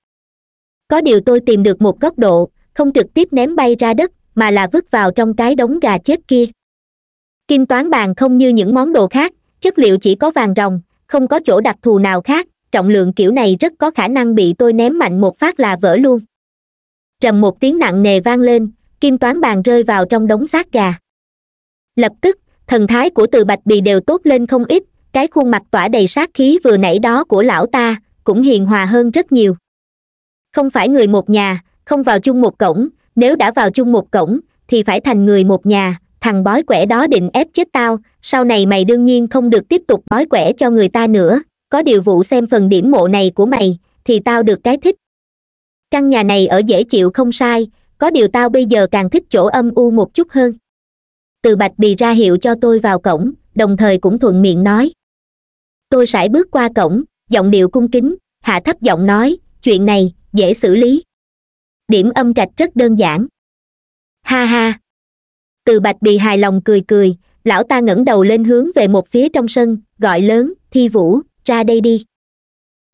có điều tôi tìm được một góc độ không trực tiếp ném bay ra đất mà là vứt vào trong cái đống gà chết kia kim toán bàn không như những món đồ khác chất liệu chỉ có vàng rồng, không có chỗ đặc thù nào khác trọng lượng kiểu này rất có khả năng bị tôi ném mạnh một phát là vỡ luôn Rầm một tiếng nặng nề vang lên kim toán bàn rơi vào trong đống xác gà lập tức thần thái của từ bạch bì đều tốt lên không ít cái khuôn mặt tỏa đầy sát khí vừa nãy đó của lão ta cũng hiền hòa hơn rất nhiều không phải người một nhà không vào chung một cổng nếu đã vào chung một cổng thì phải thành người một nhà thằng bói quẻ đó định ép chết tao sau này mày đương nhiên không được tiếp tục bói quẻ cho người ta nữa có điều vụ xem phần điểm mộ này của mày thì tao được cái thích căn nhà này ở dễ chịu không sai có điều tao bây giờ càng thích chỗ âm u một chút hơn từ bạch bì ra hiệu cho tôi vào cổng đồng thời cũng thuận miệng nói tôi sải bước qua cổng giọng điệu cung kính hạ thấp giọng nói chuyện này dễ xử lý điểm âm trạch rất đơn giản ha ha từ bạch bì hài lòng cười cười lão ta ngẩng đầu lên hướng về một phía trong sân gọi lớn thi vũ ra đây đi